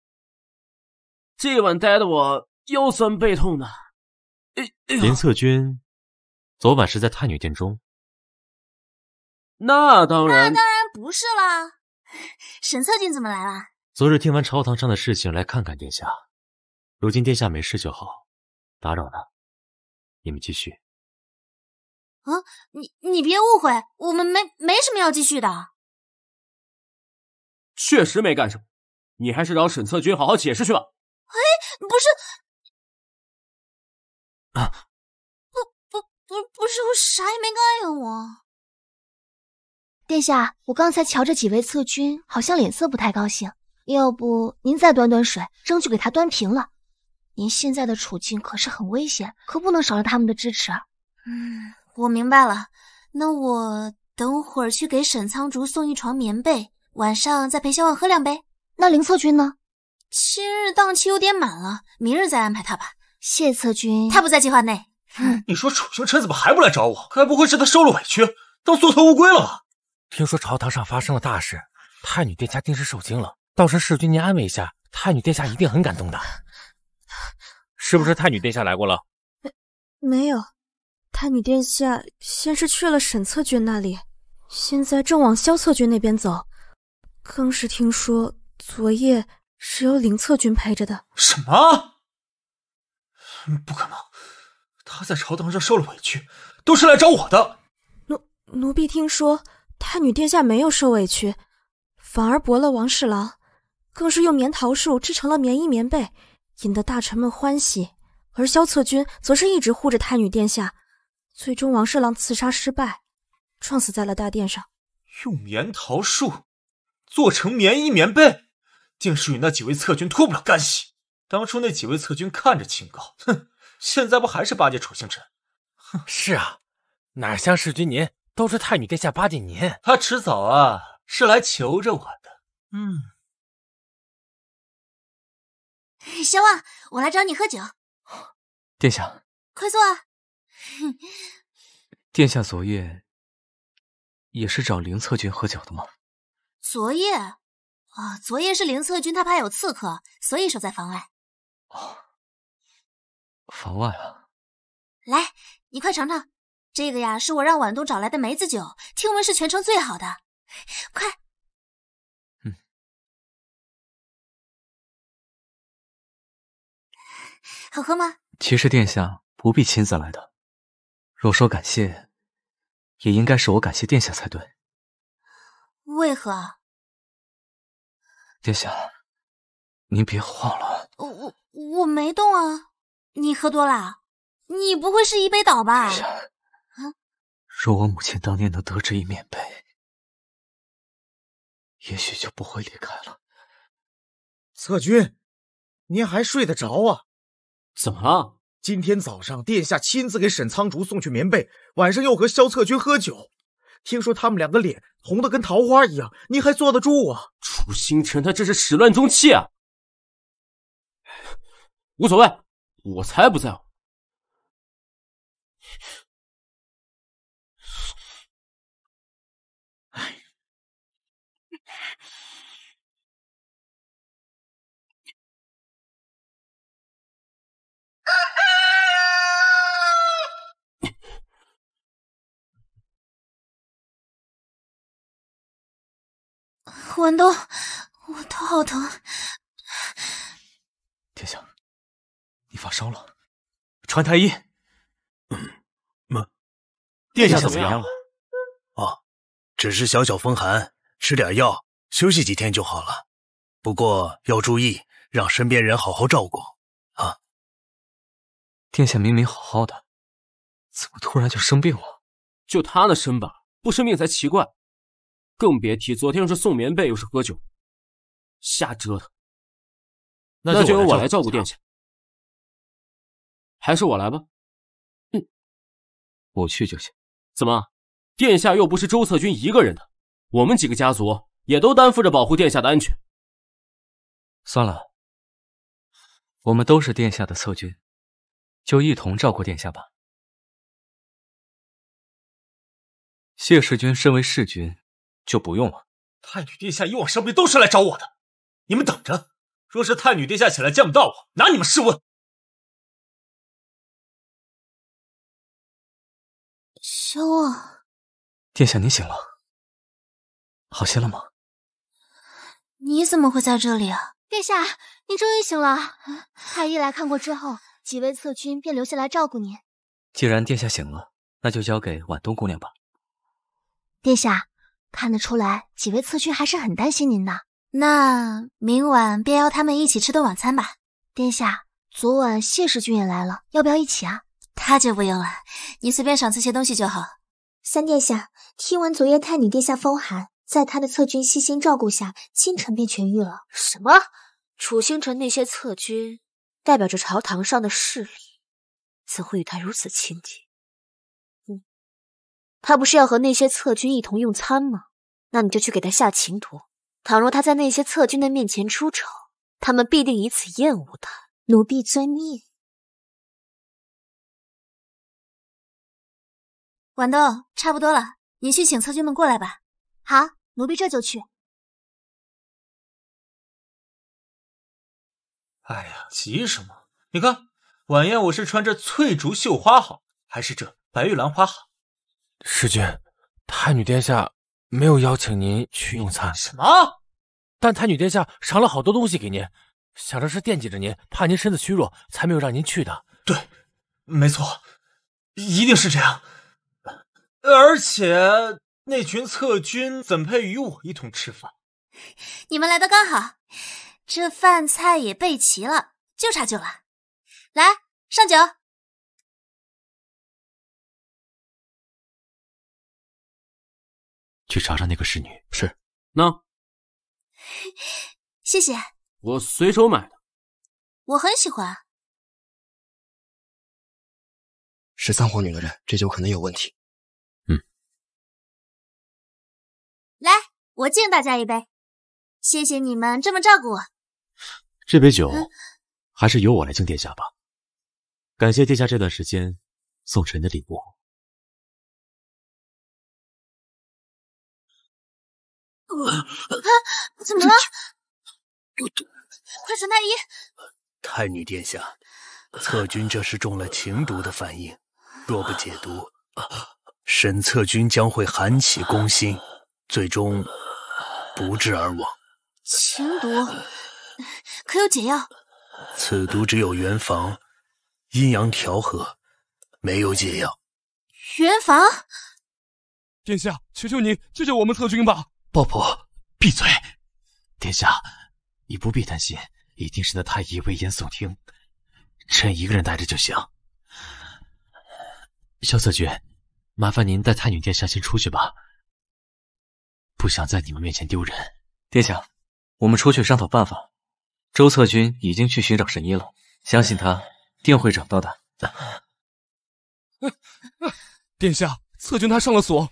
Speaker 2: 这一晚待的我腰酸背痛的。哎
Speaker 1: 哎林策君，昨晚是在太女殿中？那当然，
Speaker 2: 那当然不是啦。沈策君怎么来了？
Speaker 1: 昨日听完朝堂上的事情，来看看殿下。如今殿下没事就好，打扰了，你们继续。
Speaker 2: 啊，你你别误会，我们没没什么要继续的。确实没干什么。你还是找沈策军好好解释去吧。哎，不是，啊，不不不，不是，我啥也没干呀，我。殿下，我刚才
Speaker 3: 瞧着几位策军好像脸色不太高兴，要不您再端端水，争取给他端平了。您现在的处境可是很危险，可不能少了他们的支持。嗯，我明白了，那我等会儿去给沈苍竹送一床棉被，晚上再陪小婉喝两杯。那林策军呢？今日档期有点满了，明日再安排他吧。谢策军，他不在计划内。
Speaker 1: 你说楚修辰怎么还不来找我？该不会是他受了委屈，当缩头乌龟了吧？听说朝堂上发生了大事，太女殿下定是受惊了。到时世君您安慰一下太女殿下，一定很感动的。是不是太女殿下来过了？
Speaker 3: 没没有，太女殿下先是去了沈策军那里，现在正往萧策军那边走，更是听说。昨夜是由林策军陪着的。
Speaker 1: 什么？不可能！他在朝堂上受了委屈，都是来找我的。
Speaker 3: 奴奴婢听说，太女殿下没有受委屈，反而驳了王侍郎，更是用棉桃树织成了棉衣棉被，引得大臣们欢喜。而萧策军则是一直护着太女殿下，最终王侍郎刺杀失败，撞死在了大殿上。
Speaker 1: 用棉桃树做成棉衣棉被？竟是与那几位策军脱不了干系。当初那几位策军看着清高，哼，现在不还是巴结楚星辰？哼，是啊，哪像世君您，都是太女殿下巴结您。他迟早啊，是来求着我的。
Speaker 2: 嗯。小望，我来找你喝酒。殿下，快坐啊。
Speaker 1: 殿下昨夜也是找凌策军喝酒的吗？
Speaker 3: 昨夜。啊，昨夜是凌策军，他怕有刺客，所以守在房外。哦，
Speaker 6: 房外啊。
Speaker 3: 来，你快尝
Speaker 2: 尝，这个呀是我让晚冬找来的梅子酒，听闻是全城最好的。快，嗯，好喝吗？
Speaker 1: 其实殿下不必亲自来的，若说感谢，也应该是我感谢殿下才对。
Speaker 2: 为何？
Speaker 6: 殿下，您别晃了，
Speaker 2: 我我我没动啊。你喝多了，你不会是一杯倒吧？殿下，啊，若我母亲当年能得知一面杯，也许就不会离开了。策军，您还
Speaker 1: 睡得着啊？怎么了？今天早上殿下亲自给沈苍竹送去棉被，晚上又和萧策军喝酒。听说他们两个脸红的跟桃花一样，你还坐得住啊？楚星辰，他这是始乱终弃啊！无所谓，我才不在乎。
Speaker 2: 文东，我头好疼。
Speaker 6: 殿下，你发烧了，传太医。嗯，殿下怎么样
Speaker 5: 了？啊，只是小小风寒，吃点药，休息几天就好了。不过要注意，让身边人好好照顾。啊，
Speaker 2: 殿下明明好好的，怎么突然就生病了？
Speaker 1: 就他那身板，不生病才奇怪。更别提昨天又是送棉被又是喝酒，瞎折腾。那就由我来照
Speaker 2: 顾殿下，还是我来吧。嗯，
Speaker 1: 我去就行。怎么，殿下又不是周策军一个人的，我们几个家族也都担负着保护殿下的安全。算了，
Speaker 2: 我们都是殿下的策军，就一同照顾殿下吧。
Speaker 1: 谢世军身为世君，就不用了。太女殿下以往生病都是来找我的，你们等着。若是太女殿下起来见不到
Speaker 2: 我，拿你们试问。萧啊，
Speaker 6: 殿下您醒了，好些了吗？
Speaker 3: 你怎么会在这里啊？殿下，您终于醒了。太医来看过之后，几位侧君便留下来照顾您。
Speaker 1: 既然殿下醒了，那就交给婉冬姑娘吧。
Speaker 3: 殿下。看得出来，几位侧君还是很担心您呢。那明晚便邀他们一起吃顿晚餐吧。殿下，昨晚谢世君也来了，要不要一起啊？他就不用了，你随便赏赐些东西就好。三殿下，听闻昨夜太女殿下风寒，在他的侧君悉心照顾下，清晨便痊愈了。什么？楚星辰那些侧君代表着朝堂上的势力，
Speaker 2: 怎会与他如此亲近？
Speaker 3: 他不是要和那些侧军一同用餐吗？那你就去给他下
Speaker 2: 情毒。倘若他在那些侧军的面前出丑，他们必定以此厌恶他。奴婢遵命。豌豆，差不多了，你去请侧军们过来吧。好，奴婢这就去。哎呀，
Speaker 1: 急什么？你看，晚宴我是穿这翠竹绣花好，还是这白玉兰花好？世君，太女殿下没有邀请您去用餐。什么？但太女殿下赏了好多东西给您，想着是惦记着您，怕您身子虚弱，才没有让您去的。对，没错，一定是这样。而且那群侧军怎配与我一同吃饭？
Speaker 3: 你们来的刚好，这饭菜也备齐了，
Speaker 2: 就差酒了。来，上酒。去查查那个侍女。是，那。谢谢。我随手买的。我很喜欢。十三皇女的人，这酒可能有问题。嗯。来，我敬大家一杯。谢谢你们这么照顾我。
Speaker 1: 这杯酒，还是由我来敬殿下吧。感谢殿下这段时间送臣的礼物。
Speaker 2: 啊！怎么了？快传太医！
Speaker 5: 太女殿下，策军这是中了情毒的反应，若不解毒，沈策军将会寒气攻心，最终不治而亡。
Speaker 3: 情毒？可有解药？
Speaker 5: 此毒只有元房阴阳调和，没有解药。
Speaker 3: 元房？
Speaker 1: 殿下，求求您救救我们策军吧！鲍婆，闭嘴！殿下，你不必担心，一定是那太医危言耸听，朕一个人待着就行。萧策军，麻烦您带太女殿下先出去吧，不想在你们面前丢人。殿下，我们出去商讨办法。周策军已经去寻找神医了，相信他定会找到的。殿下，策军他上了锁。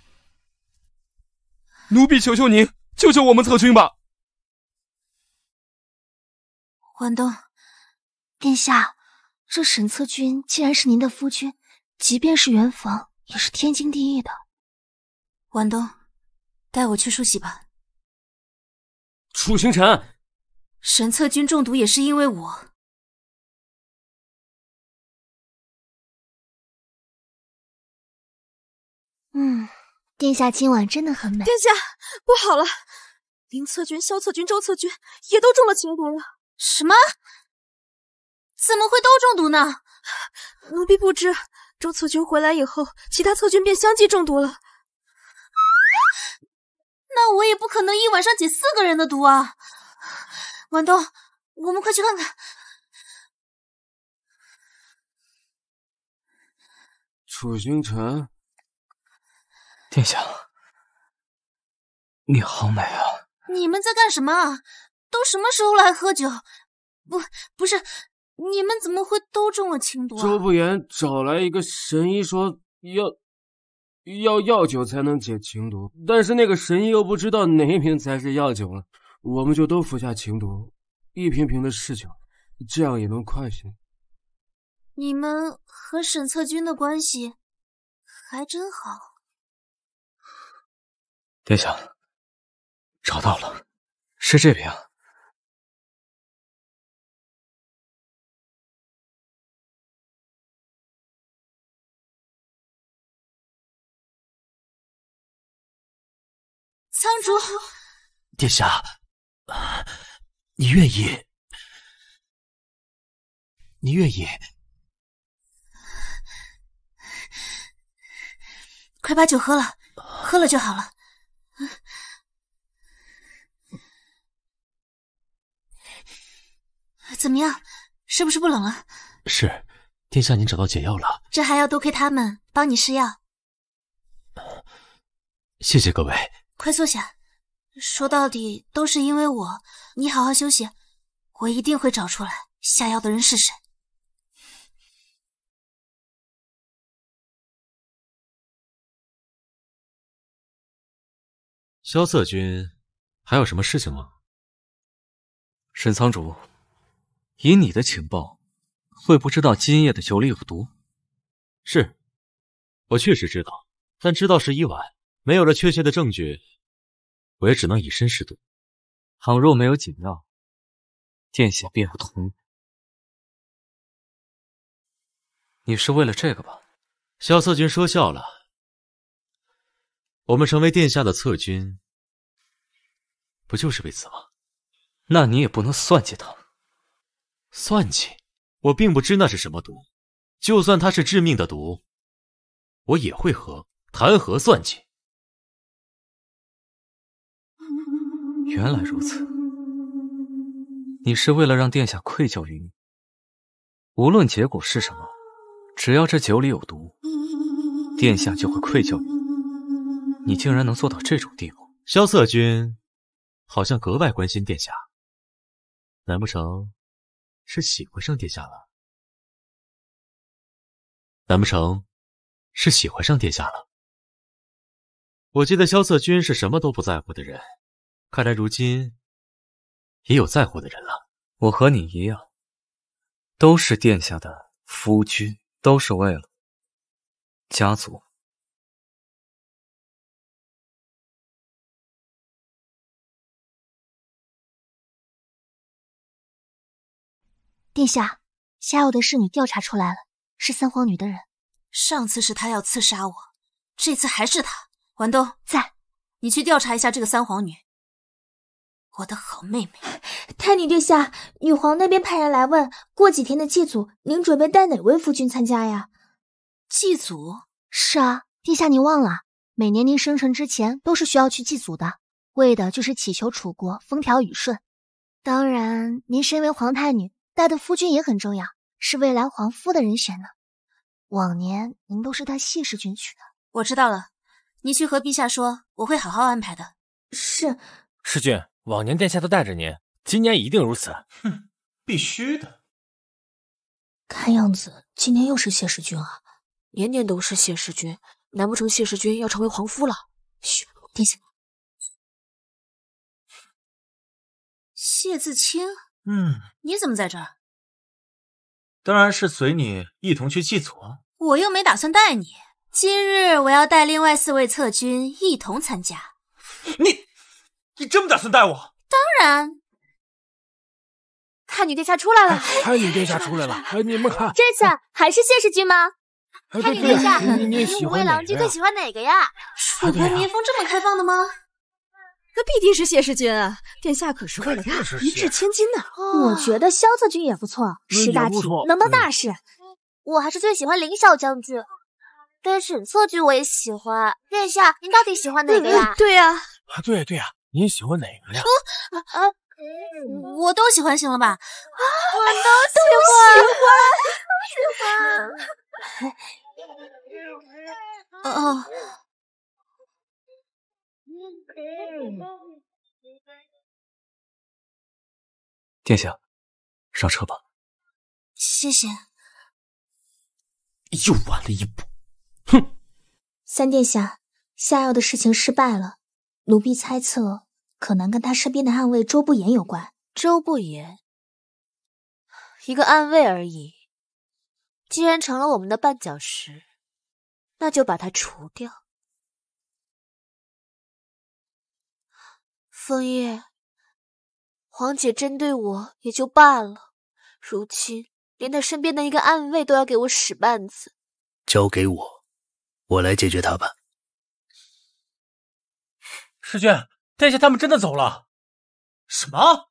Speaker 1: 奴婢求求您，救救
Speaker 2: 我们侧军吧，
Speaker 3: 晚冬，殿下，这沈侧军既然是您的夫君，即便是圆房也是天经地义的。晚冬，带我去梳洗吧。
Speaker 2: 楚星辰，沈策军中毒也是因为我。嗯。殿下今晚真的很美。殿下，不好了，
Speaker 3: 林策军、萧策军、周策军也都中了情毒了。什么？怎么会都中毒呢？奴婢不知。周策军回来以后，其他策军便相继中毒了。那我也不可能一晚上解四个人的毒啊！晚冬，我们快去看看。
Speaker 2: 楚星辰。
Speaker 6: 殿下，你好美啊！
Speaker 3: 你们在干什么啊？都什么时候了还喝酒？不，不是，你们怎么会都中了情毒？周不
Speaker 1: 言找来一个神医，说要要药酒才能解情毒，但是那个神医又不知道哪一瓶才是药酒了，我们就都服下情毒，一瓶瓶的试酒，这样也能快些。
Speaker 3: 你们和沈策军的关系
Speaker 2: 还真好。殿下，找到了，是这瓶。苍竹，
Speaker 6: 殿下，你愿意？
Speaker 5: 你愿意？
Speaker 2: 快把酒喝了，喝了就好了。
Speaker 3: 怎么样，是不是不冷了？
Speaker 1: 是，殿下，您找到解药了。
Speaker 3: 这还要多亏他们帮你试药，谢谢各位，快坐下。说到底都是因为我，你好好休息，我一定会找出来下药的人
Speaker 2: 是谁。萧瑟君，
Speaker 1: 还有什么事情吗？沈苍竹。以你的情报，会不知道今夜的酒里有毒？是，我确实知道，但知道是已晚，没有了确切的证据，我也只能以身试毒。倘若没有解药，殿下便不同。你是为了这个吧？萧策军说笑了，我们成为殿下的策军，不就是为此吗？那你也不能算计他。算计，我并不知那是什么毒，就算它是致命的毒，我也
Speaker 2: 会喝。谈何算计？
Speaker 1: 原来如此，你是为了让殿下愧疚于你。无论结果是什么，只要这酒里有毒，殿下就会愧疚你。你竟然能做到这种地步，萧策君，好像格外关心殿下，难不成？是喜欢上
Speaker 2: 殿下了，难不成是喜欢上
Speaker 1: 殿下了？我记得萧策君是什么都不在乎的人，看来如今也有在乎的人了。我和你一样，都是殿下的夫君，都是为了家族。
Speaker 2: 殿下，下药的侍女调查出来了，是三皇女的人。上次是她要刺杀我，
Speaker 3: 这次还是她。婉冬在，你去调查一下这个三皇女。我的好妹妹，太女殿下，女皇那边派人来问，过几天的祭祖，您准备带哪位夫君参加呀？祭祖？是啊，殿下，您忘了，每年您生辰之前都是需要去祭祖的，为的就是祈求楚国风调雨顺。当然，您身为皇太女。带的夫君也很重要，是未来皇夫的人选呢。往年您都是带谢世君去的。我知道了，你去和陛下说，我会好好安排的。是
Speaker 1: 世君，往年殿下都带着您，今年一定如此。哼，必须的。
Speaker 3: 看样子今年又是谢世君啊，年年都是谢世君，
Speaker 2: 难不成谢世君要成为皇夫了？嘘，殿下，谢自清。嗯，你怎么在这儿？
Speaker 1: 当然是随你一同去祭祖啊！
Speaker 3: 我又没打算带你，今日我要带另外四位侧军一同参加。
Speaker 1: 你，你真不打算带我？
Speaker 3: 当然。太女殿下出来了！
Speaker 1: 太女殿下出来了！哎，你们看，
Speaker 3: 这次还是谢氏军吗？太女殿下，
Speaker 1: 你五位
Speaker 4: 郎君最喜
Speaker 3: 欢哪个呀？国民风这么开放的吗？那必定是谢世军啊，殿下可是为了他一掷千金呢。我觉得萧策军也不错，识大体，能办大事。我还是最喜欢林小将军，但沈策军我也喜欢。殿下，您到底喜欢哪个呀？对呀，
Speaker 1: 啊对呀对呀，您喜欢哪个
Speaker 3: 呀？啊啊，我都喜欢，行了吧？
Speaker 6: 我都喜欢，喜欢，都喜欢。
Speaker 2: 哦。
Speaker 6: 殿下，上车吧。谢谢。
Speaker 1: 又晚了一步，
Speaker 6: 哼！
Speaker 3: 三殿下下药的事情失败了，奴婢猜测可能跟他身边的暗卫周不言有关。周不言，一个暗卫而已，既然成了我们的绊脚石，那就把他除掉。枫叶，皇姐针对我也就罢了，如今连她身边的一个暗卫都要给我使绊子。
Speaker 5: 交给我，我来解决他吧。世君，
Speaker 1: 殿下他们真的走了？
Speaker 2: 什么？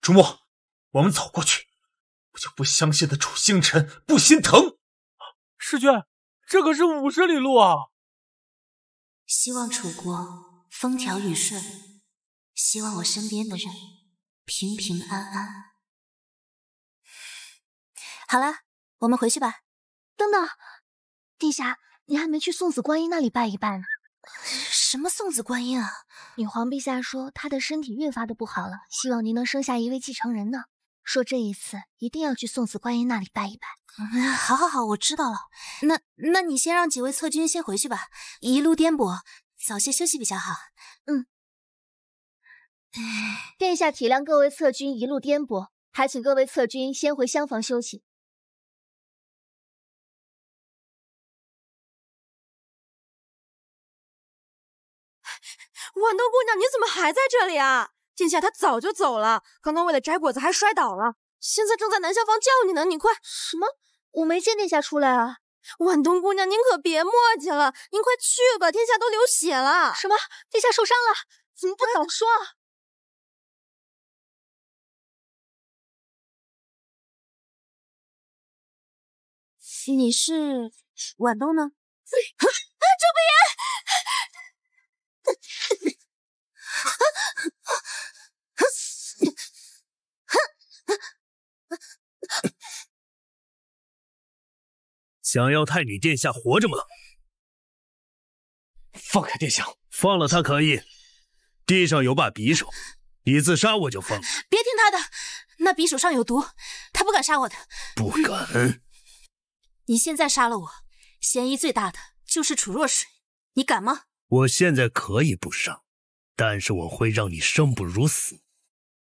Speaker 2: 朱墨，我们走过去。我就不相信的楚星
Speaker 1: 辰不心疼。世君，这可是五十里路啊。希望楚国。风调雨顺，
Speaker 2: 希望我身边的人平平安安。好了，我们回去吧。等等，陛下，
Speaker 3: 您还没去送子观音那里拜一拜。呢。什么送子观音啊？女皇陛下说她的身体越发的不好了，希望您能生下一位继承人呢。说这一次一定要去送子观音那里拜一拜。好好好，我知道了。那那你先让几位侧君先回去吧，一路颠簸。早些休息比较好。嗯，
Speaker 2: 殿下体谅各位侧军一路颠簸，还请各位侧军先回厢房休息。豌 冬姑娘，你怎么还在这里啊？殿下他早就走了，刚刚为了摘果子还摔倒了，现在正在南
Speaker 3: 厢房叫你呢，你快……什么？我没见殿下出来啊。宛东姑娘，您可别墨
Speaker 2: 迹了，您快去吧，殿下都流血了。什么？殿下受伤了？怎么不早说？你是宛东呢？周碧言，想要太女殿下活着吗？
Speaker 5: 放开殿下，放了他可以。地上有把匕首，你自杀我就放。
Speaker 3: 别听他的，那匕首上有毒，他不敢杀我的。不敢？你现在杀了我，嫌疑最大的就是楚若水，你敢吗？
Speaker 5: 我现在可以不杀，但是我会让你生不如死。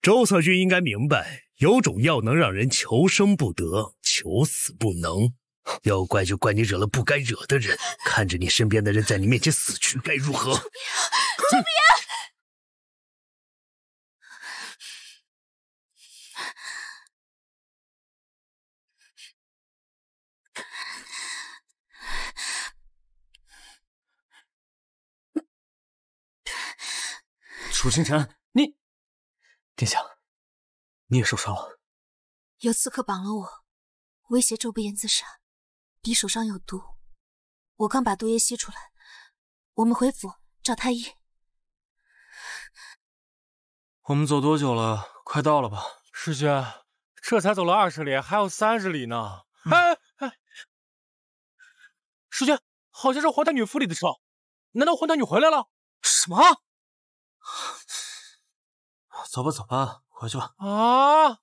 Speaker 5: 周策军应该明白，有种药能让人求生不得，求死不能。要怪就怪你惹了不该惹的人，看着你身边的人在你面前死去，该如何？
Speaker 6: 楚
Speaker 2: 星辰，你，殿下，你也受伤了。有刺客绑了我，威胁周不言自杀。匕首上有毒，我刚
Speaker 3: 把毒液吸出来。我们回府找太医。
Speaker 1: 我们走多久了？快到了吧？师兄，这才走了二十里，还有三十里呢。哎哎，师兄，好像是黄太女府里的车，难道黄太女回来了？什么？走吧走吧，回去吧。啊！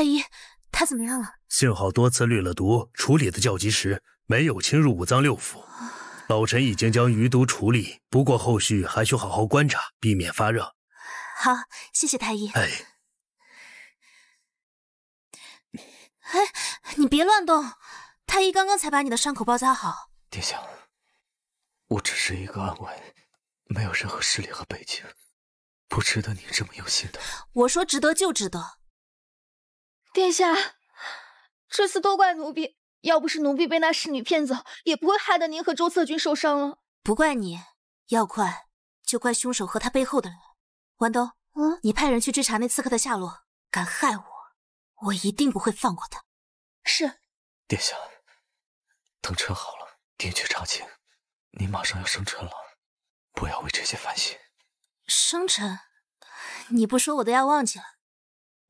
Speaker 2: 太医，
Speaker 3: 他怎么样了？
Speaker 5: 幸好多次滤了毒，处理的较及时，没有侵入五脏六腑。老臣已经将余毒处理，不过后续还需好好观察，避免发热。
Speaker 3: 好，谢谢太医。哎，哎，你别乱动！太医刚刚才把你的伤口包扎好。
Speaker 6: 殿下，我只是一个安慰，没有任何势力和背景，不值得你这么用心的。
Speaker 3: 我说值得就值得。殿下，这次都怪奴婢。要不是奴婢被那侍女骗走，也不会害得您和周侧君受伤了。不怪你，要怪就怪凶手和他背后的人。豌豆，你派人去追查那刺客的下落。敢害我，我一定不会
Speaker 6: 放过他。是，殿下。等臣好了，定去查清。
Speaker 1: 你马上要生辰了，不要为这些烦心。
Speaker 6: 生辰？
Speaker 3: 你不说我都要忘记了。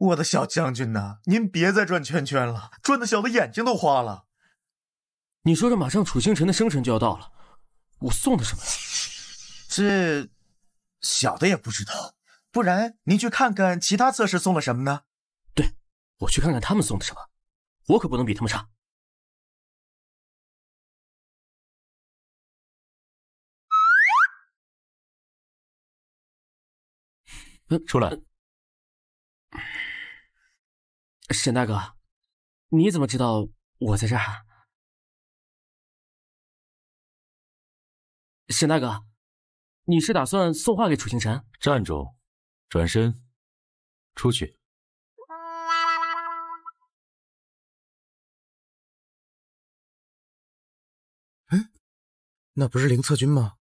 Speaker 1: 我的小将军呐，您别再转圈圈了，转的小的眼睛都花了。你说这马上楚星辰的生辰就要到了，我送的什么？呀？这小的也不知道。不然您去看看其他测试送了什么呢？对，我去看看他们送的
Speaker 2: 什么，我可不能比他们差。出来。沈大哥，你怎么知道我在这儿？沈大哥，你是打算送话给楚星辰？站住！转身，出去。那不是林策军吗？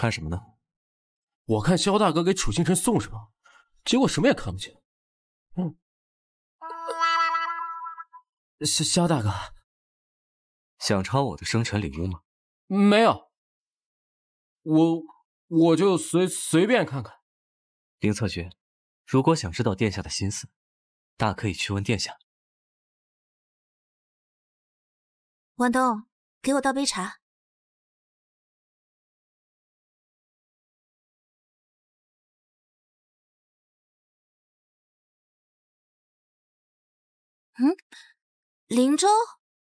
Speaker 2: 看什么呢？我看萧大哥给楚星辰送什么，结果什么也看不见。嗯，萧萧大哥，
Speaker 1: 想抄我的生辰礼物吗？
Speaker 2: 没有，我我就随随便看看。
Speaker 1: 林策觉，如果想知道殿下的心思，
Speaker 2: 大可以去问殿下。王东，给我倒杯茶。嗯，林州，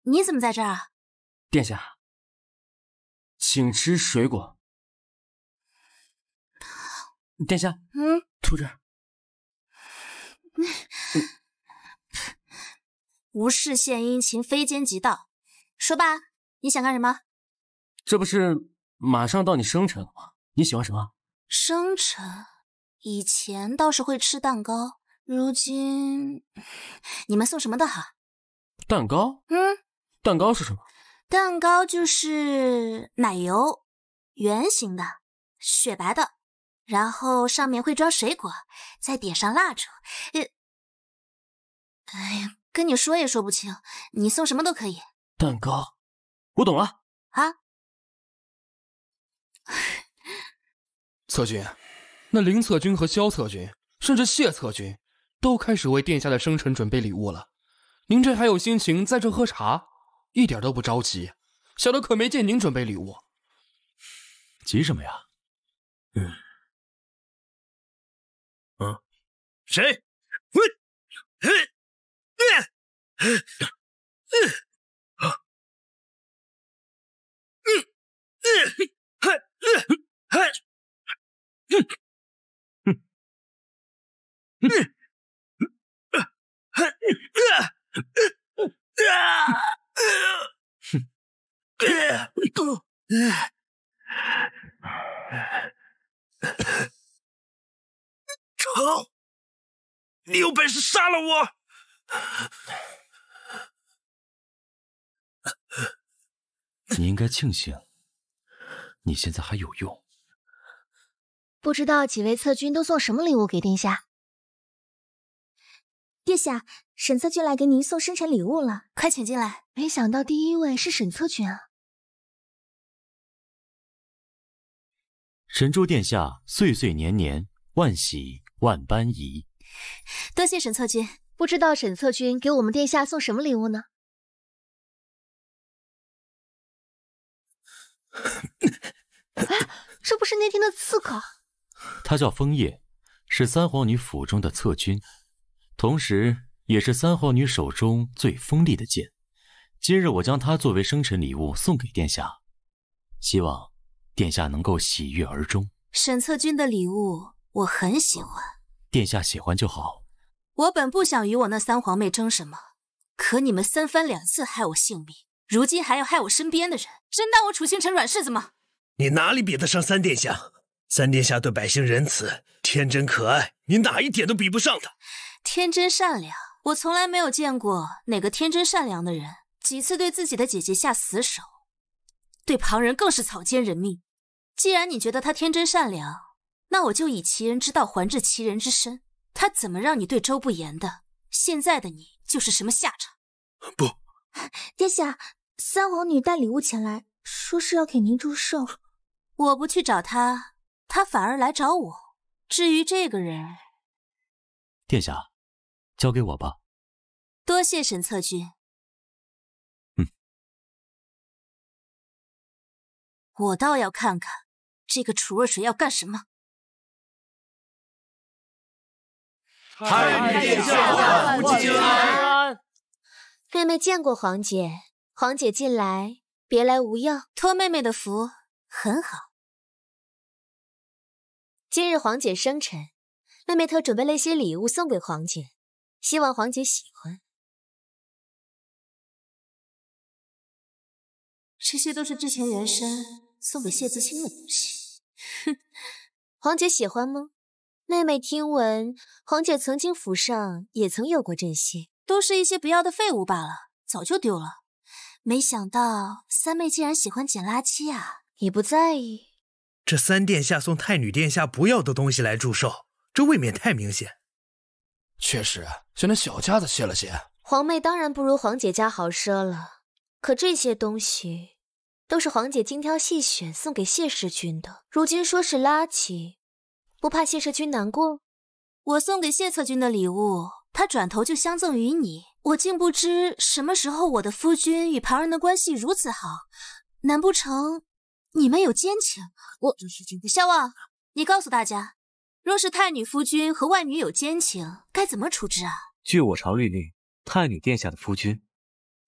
Speaker 2: 你怎么在这儿？殿下，请吃水果。殿下，嗯，徒儿，
Speaker 3: 无事献殷勤，非奸即盗。说吧，你想干什么？
Speaker 1: 这不是马上到你生辰了吗？你喜欢什么？
Speaker 3: 生辰，以前倒是会吃蛋糕。如今 你们送什么的好？
Speaker 1: 蛋糕？嗯，蛋糕是什么？
Speaker 3: 蛋糕就是奶油，圆形的，雪白的，然后上面会装水果，再点上蜡烛。
Speaker 2: 哎呀，跟你说也说不清，你送什么都可以。蛋糕，我懂了。啊？
Speaker 5: 策军，那林策军和萧策军，甚至谢策军。都开始为殿下的生辰准备礼物了，您这还有心情在这喝茶？一点都不着急，小的可没见您准备礼物，急什么呀？嗯，
Speaker 2: 啊？谁？滚！啊！哼！成，你有本事杀了我！
Speaker 1: 你应该庆幸，你现在还有用。
Speaker 3: 不知道几位策军都送什么礼物给殿下？
Speaker 2: 殿下，沈策君来给您送生辰礼物了，快请进来。没想到第一位是沈策君啊！
Speaker 1: 神珠殿下，岁岁年年，万喜万般宜。
Speaker 2: 多谢沈策
Speaker 3: 君，不知道沈策君给我们殿下送什么礼物呢？哎，这不是那天的刺客？
Speaker 1: 他叫枫叶，是三皇女府中的策君。同时，也是三皇女手中最锋利的剑。今日我将它作为生辰礼物送给殿下，希望殿下能够喜悦而终。
Speaker 3: 沈策君的礼物我很喜欢，
Speaker 1: 殿下喜欢就好。
Speaker 3: 我本不想与我那三皇妹争什么，可你们三番两次害我性命，如今还要害我身边的人，真当我楚星辰软柿子吗？
Speaker 5: 你哪里比得上三殿下？三殿下对百姓仁慈，天真可爱，你哪一点都比不上他。天真
Speaker 3: 善良，我从来没有见过哪个天真善良的人几次对自己的姐姐下死手，对旁人更是草菅人命。既然你觉得他天真善良，那我就以其人之道还治其人之身。他怎么让你对周不言的，现在的你就是什么下场？不，殿下，三皇女带礼物前来，说是要给您祝寿。我不去找他，他
Speaker 2: 反而来找我。至于这个人，殿下。交给我吧。多谢沈策君。嗯，我倒要看看这个楚若水要干什么。太下
Speaker 3: 万福金安。妹妹见过皇姐，皇姐近来别来无恙，托妹妹的福很好。
Speaker 2: 今日皇姐生辰，妹妹特准备了一些礼物送给皇姐。希望皇姐喜欢，这些都是之前元山送给谢自清的东西。哼，
Speaker 3: 皇姐喜欢吗？妹妹听闻皇姐曾经府上也
Speaker 5: 曾有过这些，
Speaker 3: 都是一些不要的废物罢了，早就丢了。没想到三妹竟然喜欢捡垃圾啊！你不在意？
Speaker 5: 这三殿下送太女殿下不要的东西来祝寿，这未免太明显。确实，显那小家子谢了些。
Speaker 3: 皇妹当然不如皇姐家豪奢了，可这些东西都是皇姐精挑细选送给谢世君的。如今说是垃圾，不怕谢世君难过？我送给谢策君的礼物，他转头就相赠于你，我竟不知什么时候我的夫君与旁人的关系如此好？难不成你们有奸情？我夏望，你告诉大家。若是太女夫君和外女有奸情，该怎么处置啊？
Speaker 1: 据我朝律令，太女殿下的夫君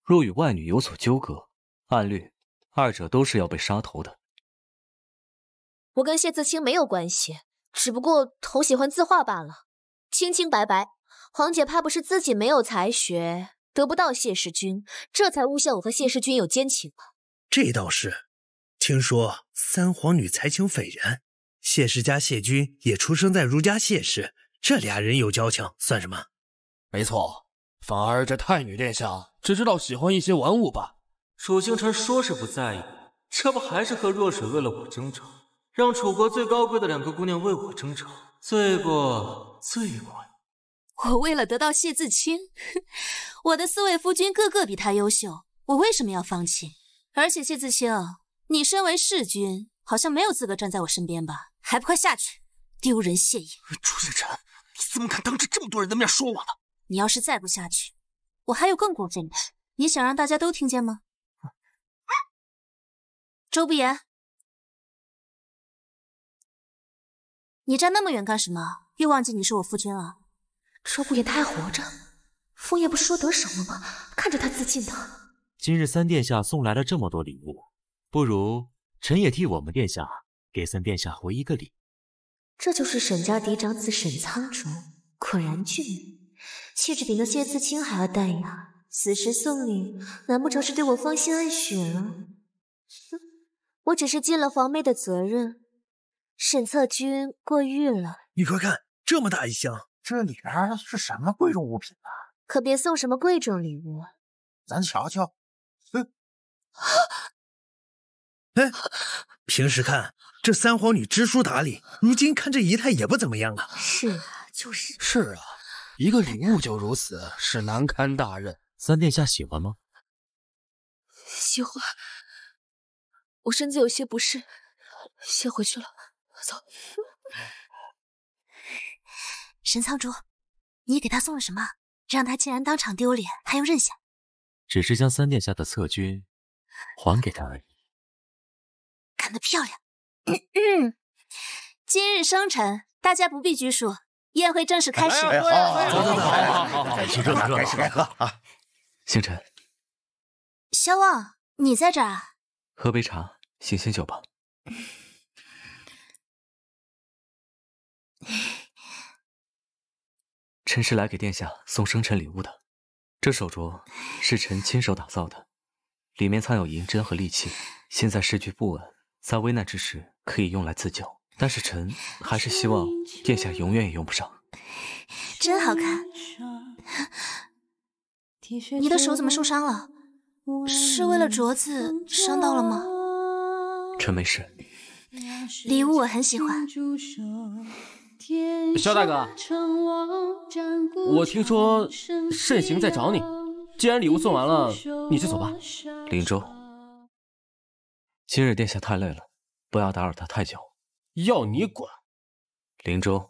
Speaker 1: 若与外女有所纠葛，按律二者都是要被杀头的。
Speaker 3: 我跟谢自清没有关系，只不过同喜欢字画罢了，清清白白。皇姐怕不是自己没有才学，得不到谢世君，这才诬陷我和谢世君有奸情
Speaker 5: 吧？这倒是，听说三皇女才情斐然。谢氏家谢君也出生在儒家谢氏，这俩人有交情，算什么？
Speaker 1: 没错，反而这太女殿下只知道喜欢一些玩物吧。楚星辰说是不在意，这不还是和若水为了我争吵，让楚国最高贵的两个姑娘为我争吵，罪过罪过。
Speaker 3: 我为了得到谢自清，我的四位夫君个个比他优秀，我为什么要放弃？而且谢自清，你身为世君。好像没有资格站在我身边吧？还不快下去，丢人现眼！
Speaker 5: 朱星辰，你怎么敢当着这么多人的面说我呢？
Speaker 2: 你要是再不下去，我还有更过分的。你想让大家都听见吗？周不言，你站那么远干什么？又忘记你是我夫君了？周不言他还活着？
Speaker 3: 枫叶不是说得手了吗？看着他自尽的。
Speaker 1: 今日三殿下送来了这么多礼物，不如。臣也替我们殿下给三殿下回一个礼。
Speaker 3: 这就是沈家嫡长子沈苍竹，果然俊，气质比那谢自清还要淡雅。此时送礼，难不成是对我芳心暗许了？我只是尽了皇妹的责任。沈策君过誉了。
Speaker 5: 你快看，这么大一箱，这里边是什么贵重物品啊？
Speaker 3: 可别送什么贵重礼物。
Speaker 5: 咱瞧瞧。嗯。啊！哎，平时看这三皇女知书达理，如今看这仪态也不怎么样啊。
Speaker 4: 是啊，就
Speaker 5: 是。是啊，一个礼物就如
Speaker 1: 此，是难堪大任。三殿下喜欢吗？
Speaker 4: 喜欢。
Speaker 3: 我身子有些不适，先回去了。走。神苍竹，你给他送了什么，让他竟然当场丢脸，还要认下？
Speaker 1: 只是将三殿下的策军还给他而已。
Speaker 3: 长得漂亮！今日生辰，大家不必拘束。宴会正式开始。来，好，好，
Speaker 6: 好，好好好，该吃吃，该喝啊！
Speaker 1: 星辰，
Speaker 3: 萧望，你在
Speaker 2: 这儿啊？
Speaker 1: 喝杯茶，醒醒酒吧。臣是来给殿下送生辰礼物的。这手镯是臣亲手打造的，里面藏有银针和利器。现在世局不稳。在危难之时可以用来自救，但是臣还是希望殿下永远也用不上。
Speaker 3: 真好看！你的手怎么受伤了？是为了镯子伤到了吗？臣没事。礼物我很喜欢。
Speaker 6: 萧大哥，我听说慎
Speaker 1: 行在找你。既然礼物送完了，你就走吧。林州。今日殿下太累了，不要打扰他太久。要你管！林州。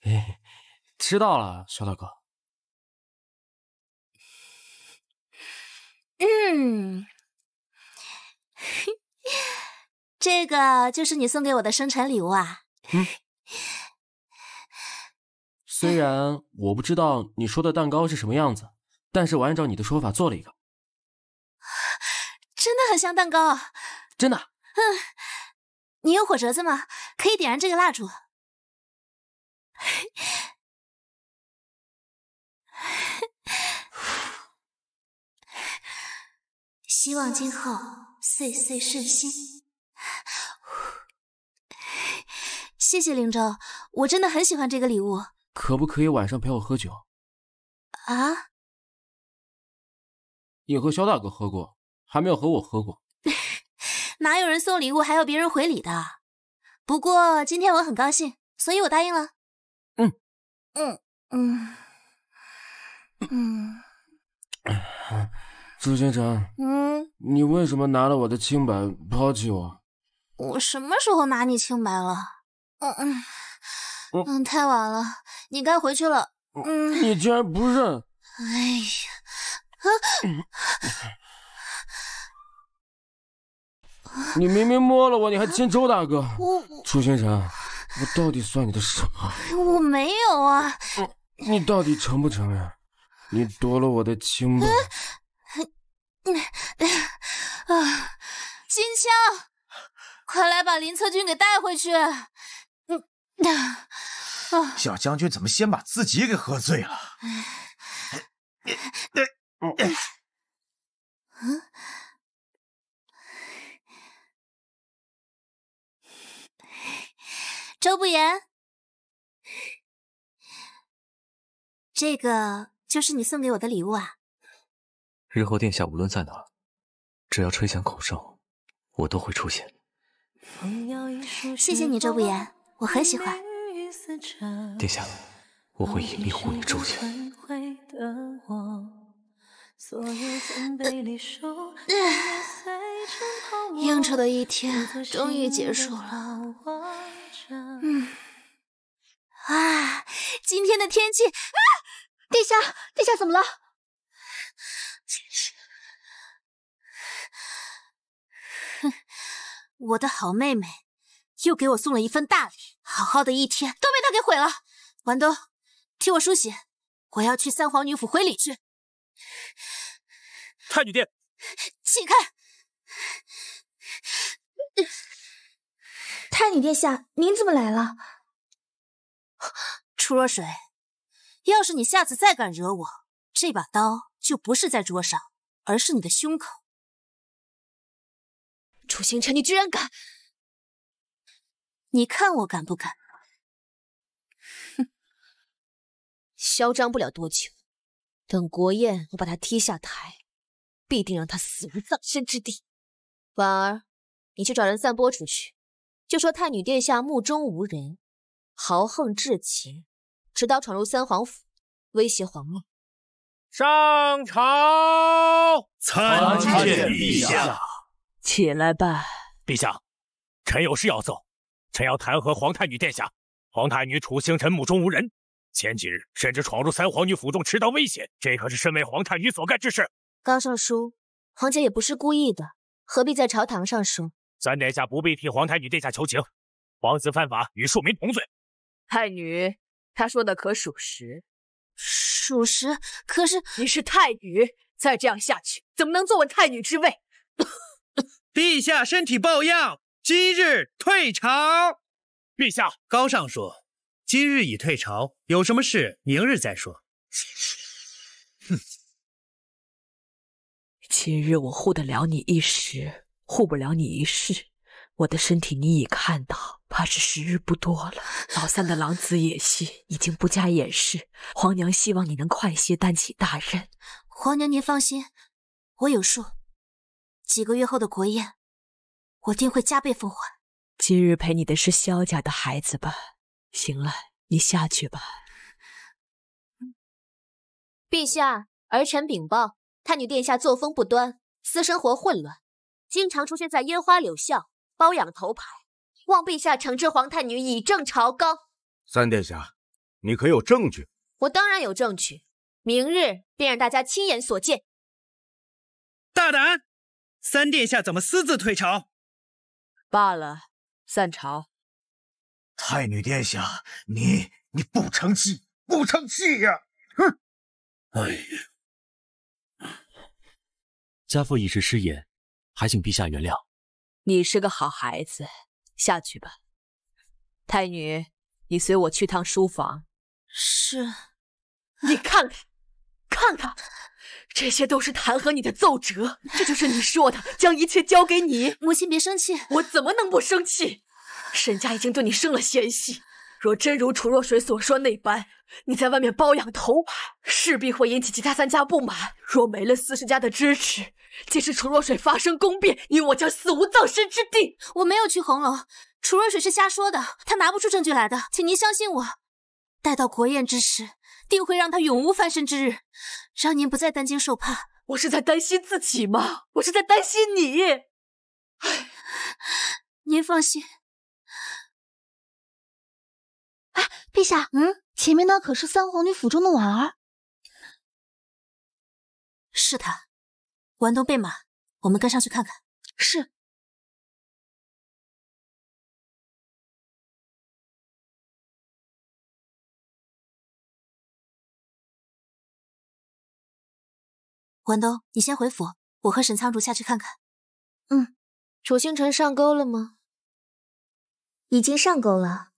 Speaker 1: 哎，知道了，肖大哥。
Speaker 2: 嗯，
Speaker 3: 这个就是你送给我的生辰礼物啊。
Speaker 1: 嗯。虽然我不知道你说的蛋糕是什么样子，但是我按照你的说法做了一个。
Speaker 3: 真的很像蛋糕，真的。嗯，你有火折子吗？可
Speaker 2: 以点燃这个蜡烛。希
Speaker 3: 望今后岁岁顺心。谢谢林州，我真的很喜欢这个礼物。
Speaker 1: 可不可以晚上陪我喝酒？
Speaker 3: 啊？
Speaker 2: 你和肖大哥喝过。还没
Speaker 1: 有和我喝过，
Speaker 3: 哪有人送礼物还要别人回礼的？不过今天我很高兴，所以我答应了。嗯嗯嗯嗯，
Speaker 1: 朱星辰，嗯，你为什么拿了我的清白抛弃我？
Speaker 3: 我什么时候拿你清白了？嗯嗯嗯，太晚了，你该回去了。
Speaker 1: 嗯，你竟然不认！哎呀，啊！你明明摸了我，你还亲周大哥！我楚星辰，我到底算你的什么？
Speaker 3: 我没有啊！
Speaker 1: 你到底承不承认？你夺了我的清白！
Speaker 3: 金枪，快来把林策军给带回去！
Speaker 6: 那
Speaker 1: 小将军怎么先把自己给喝醉了？
Speaker 2: 周不言，这个就是你送给我的礼物啊！
Speaker 1: 日后殿下无论在哪，只要吹响口哨，我都会出现。
Speaker 3: 谢谢你，周不言，我很喜欢。
Speaker 1: 殿下，我会严密护你周
Speaker 3: 全。应酬的一天终于结束了。嗯啊，今天的天气啊！殿下，殿下怎么了？哼，我的好妹妹又给我送了一份大礼，好好的一天都被她给毁了。晚冬，替我梳洗，我要去三皇女府回礼去。太女殿，起开！太女殿下，您怎么来了？楚 若水，要是你下次再敢惹我，这把刀就不是在桌上，而是你的胸口。
Speaker 2: 楚星辰，你居然敢！你看我敢不敢？哼，嚣张不了
Speaker 3: 多久，等国宴，我把他踢下台，必定让他死无葬身之地。婉儿，你去找人散播出去。就说太女殿下目中无人，豪横至极，持刀闯入三皇府，威胁皇位。
Speaker 2: 上朝，参见陛
Speaker 1: 下。
Speaker 4: 起来吧，
Speaker 1: 陛下，臣有事要奏，臣要弹劾皇太女殿下。皇太女楚星辰目中无人，前几日甚至闯入三皇女府中持刀威胁，这可是身为皇太女所干之事。
Speaker 3: 高尚书，皇姐也不是故意的，何必在朝堂上说？
Speaker 1: 三殿下不必替皇太女殿下求情，皇子犯法与庶民同罪。
Speaker 3: 太女，她说的可属
Speaker 1: 实？
Speaker 4: 属实，可是你是太女，再这样下去怎么能坐稳太女之位？
Speaker 5: 陛下身体抱恙，今日退朝。陛下，高尚说，今日已退朝，有什么事明日再说。哼，
Speaker 4: 今日我护得了你一时。护不了你一世，我的身体你已看到，怕是时日不多了。老三的狼子野心已经不加掩饰，皇娘希望你能
Speaker 3: 快些担起大任。皇娘，您放心，我有数。几个月后的国宴，我定会加倍奉还。
Speaker 4: 今日陪你的是萧家的孩子吧？行了，你下去吧。
Speaker 3: 陛下，儿臣禀报，太女殿下作风不端，私生活混乱。经常出现在烟花柳巷，包养头牌，望陛下惩治皇太女，以正朝纲。
Speaker 1: 三殿下，你可有证据？
Speaker 3: 我当然有证据，
Speaker 2: 明日便让大家亲眼所见。大胆！三殿下怎么私自退朝？罢了，散朝。太女殿下，你你不成器，不成器呀！哼！
Speaker 1: 哎呀，家父一时失言。还请陛下原谅。
Speaker 4: 你是个好孩子，下去吧。太女，你随我去趟书房。是。你看看，看看，这些都是弹劾你的奏折，这就是你说的将一切交给你。母亲，别生气。我怎么能不生气？沈家已经对你生了嫌隙。若真如楚若水所说那般，你在外面包养头牌，势必会引起其他三家不满。若没了四世家的支持，届时楚若水发
Speaker 3: 生宫变，你我将死无葬身之地。我没有去红楼，楚若水是瞎说的，他拿不出证据来的。请您相信我，待到国宴之时，定会让他永无翻身之日，让您不再担惊受怕。我是在担心自己吗？我是在担心
Speaker 2: 你。您放心。陛下，嗯，前面那可是三皇女府中的婉儿，是他。婉东备马，我们跟上去看看。是。婉东，你先回府，我和沈苍竹下去看看。嗯，楚星辰上钩了吗？已经上钩
Speaker 3: 了。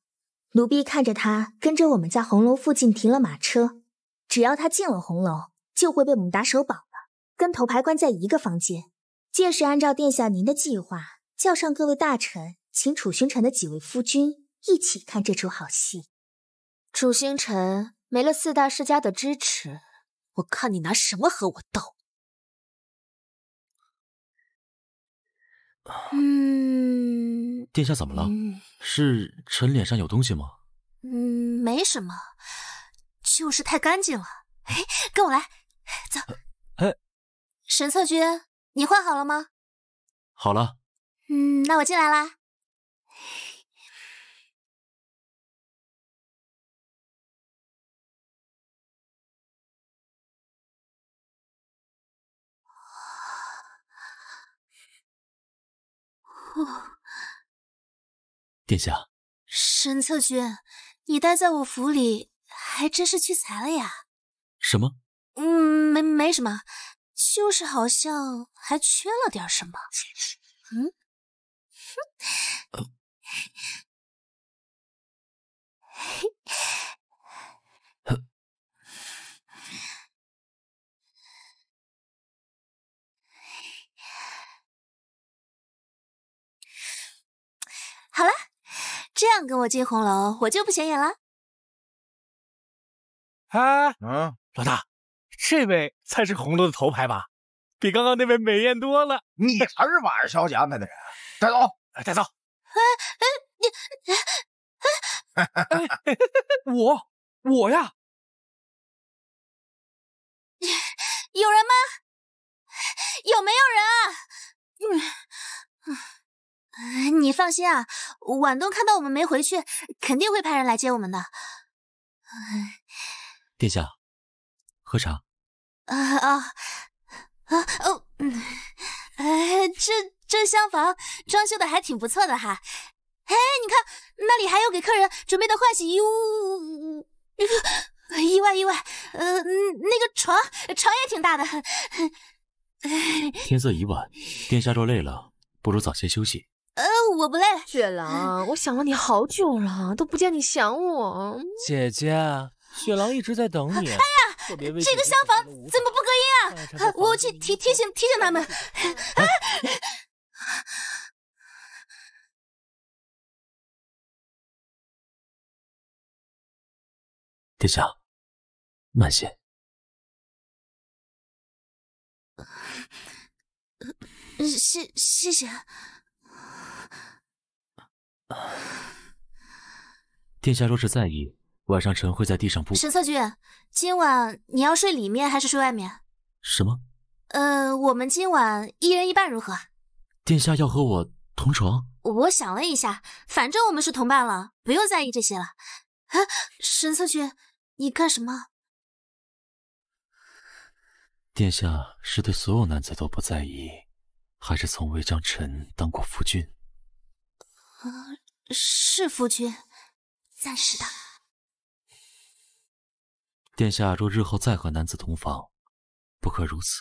Speaker 3: 奴婢看着他跟着我们在红楼附近停了马车，只要他进了红楼，就会被我们打手绑了，跟头牌关在一个房间。届时按照殿下您的计划，叫上各位大臣，请楚星辰的几位夫君一起看这出好戏。楚星辰没了四大世家的支持，
Speaker 2: 我看你拿什么和我斗！嗯，殿
Speaker 1: 下怎么了？是臣脸上有东西吗？
Speaker 3: 嗯，没什么，就是太干净了。跟我来，
Speaker 1: 走。哎，
Speaker 3: 神策君，你换好了吗？
Speaker 1: 好了。
Speaker 2: 嗯，那我进来了。哦，
Speaker 6: 殿下，
Speaker 3: 神策君，你待在我府里还真是屈才了呀。什么？嗯，没没什么，就是好像还缺了点什
Speaker 6: 么。嗯，哼，嘿。
Speaker 2: 好了，这样跟我进红楼，我就不显眼了。哎，嗯，老
Speaker 1: 大，这位才是红楼的头牌吧？比刚刚那位美艳多了。你才是晚上小姐安排的人，带走，带走。
Speaker 2: 哎哎，你，我，我呀，有人吗？有没有
Speaker 3: 人啊？嗯。你放心啊，晚冬看到我们没回去，肯定会派人来接我们的。
Speaker 1: 殿下，喝茶。
Speaker 3: 啊啊啊哦！哎，这这厢房装修的还挺不错的哈。哎，你看那里还有给客人准备的换洗衣物。意外意外，呃，那个床床也挺大的。
Speaker 1: 天色已晚，殿下若累了，不如早些休息。
Speaker 3: 呃，我不累。雪狼，我想了你好久
Speaker 4: 了，都不见你想我。
Speaker 1: 姐姐，雪狼一直在等你。哎呀，
Speaker 4: 这
Speaker 2: 个厢房怎么不隔音啊？我去提提醒提醒他们。殿下，慢些。谢谢谢。
Speaker 1: 殿下若是在意，晚上臣会在地上铺。神
Speaker 3: 策君，今晚你要睡里面还是睡外面？什么？呃，我们今晚一人一半如何？
Speaker 1: 殿下要和我同床？
Speaker 3: 我想了一下，反正我们是同伴了，不用在意这些了。啊，神策君，你干什么？
Speaker 1: 殿下是对所有男子都不在意，还是从未将臣当过夫君？
Speaker 3: 呃，是夫君，暂时的。
Speaker 1: 殿下若日后再和男子同房，不可如此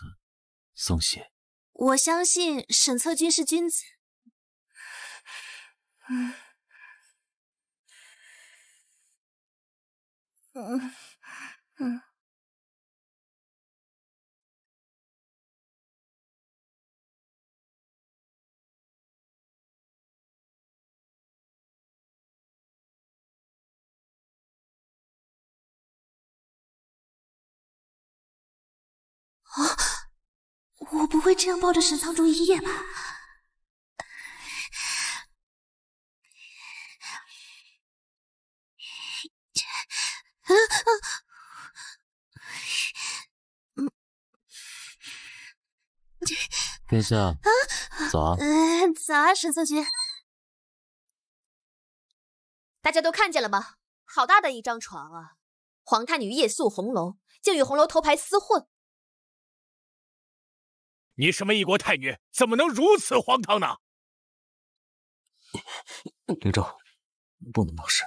Speaker 1: 松懈。
Speaker 3: 我相信沈策君是君子。嗯
Speaker 2: 嗯嗯。啊！我不会这样抱着沈苍竹一夜吧？殿下，啊，早啊，早啊，沈苍竹，
Speaker 3: 大家都看见了吗？好大的一张床啊！皇太女夜宿红楼，竟与红楼
Speaker 2: 头牌厮混。
Speaker 1: 你什么一国太女，怎么能如此荒唐呢？灵 州，不能闹事。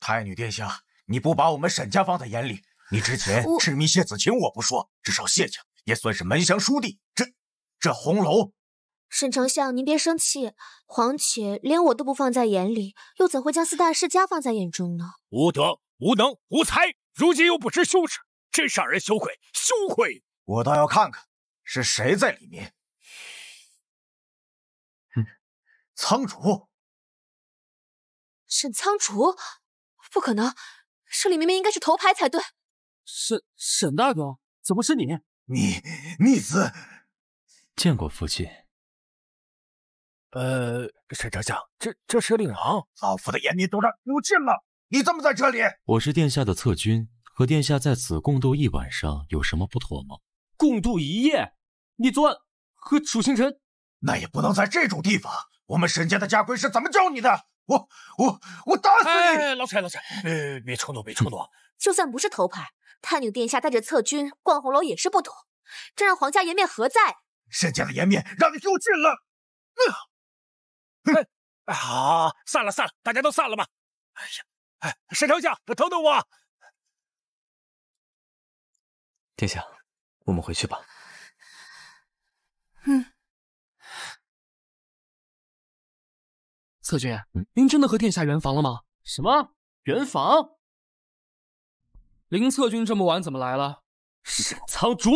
Speaker 1: 太女殿下，你不把我们沈家放在眼里，你之前痴迷谢子晴，我不说，至少谢家也算是门香叔弟。这这红楼，沈
Speaker 3: 丞相，您别生气，皇且连我都不放在眼里，又怎会将四大世家放在眼中呢？
Speaker 1: 无德、无能、无才，如今又不知羞耻，真是让人羞愧，羞愧！
Speaker 2: 我倒要看看。是谁在里面？仓主，沈仓主，不可能，这里明明应该是头牌才对。沈沈大
Speaker 4: 哥，
Speaker 1: 怎么是你？你逆子，见过父亲。呃，沈丞相，这这是令郎，老夫的眼里都让辱尽了，你怎么在这里？我是殿下的侧军，和殿下在此共度一晚上，有什么不妥吗？共度一夜？你昨晚和楚星辰，那也不能在这种地方。我们沈家的家规是怎么教你的？我我我打死你！老柴老柴，呃，别冲动，别冲动。
Speaker 3: 就算不是头牌，太女殿下带着侧军逛红楼也是不妥，这让皇家颜面何在？
Speaker 5: 沈家的颜面让你丢尽了。
Speaker 2: 啊！哎，好，散了散了，大家都散了吧。哎呀，哎，沈丞相，等等我。
Speaker 6: 殿下，我们回去吧。
Speaker 2: 策军，您真的和殿下圆房了吗？什么圆房？林策军这么晚怎么来了？
Speaker 1: 沈苍竹，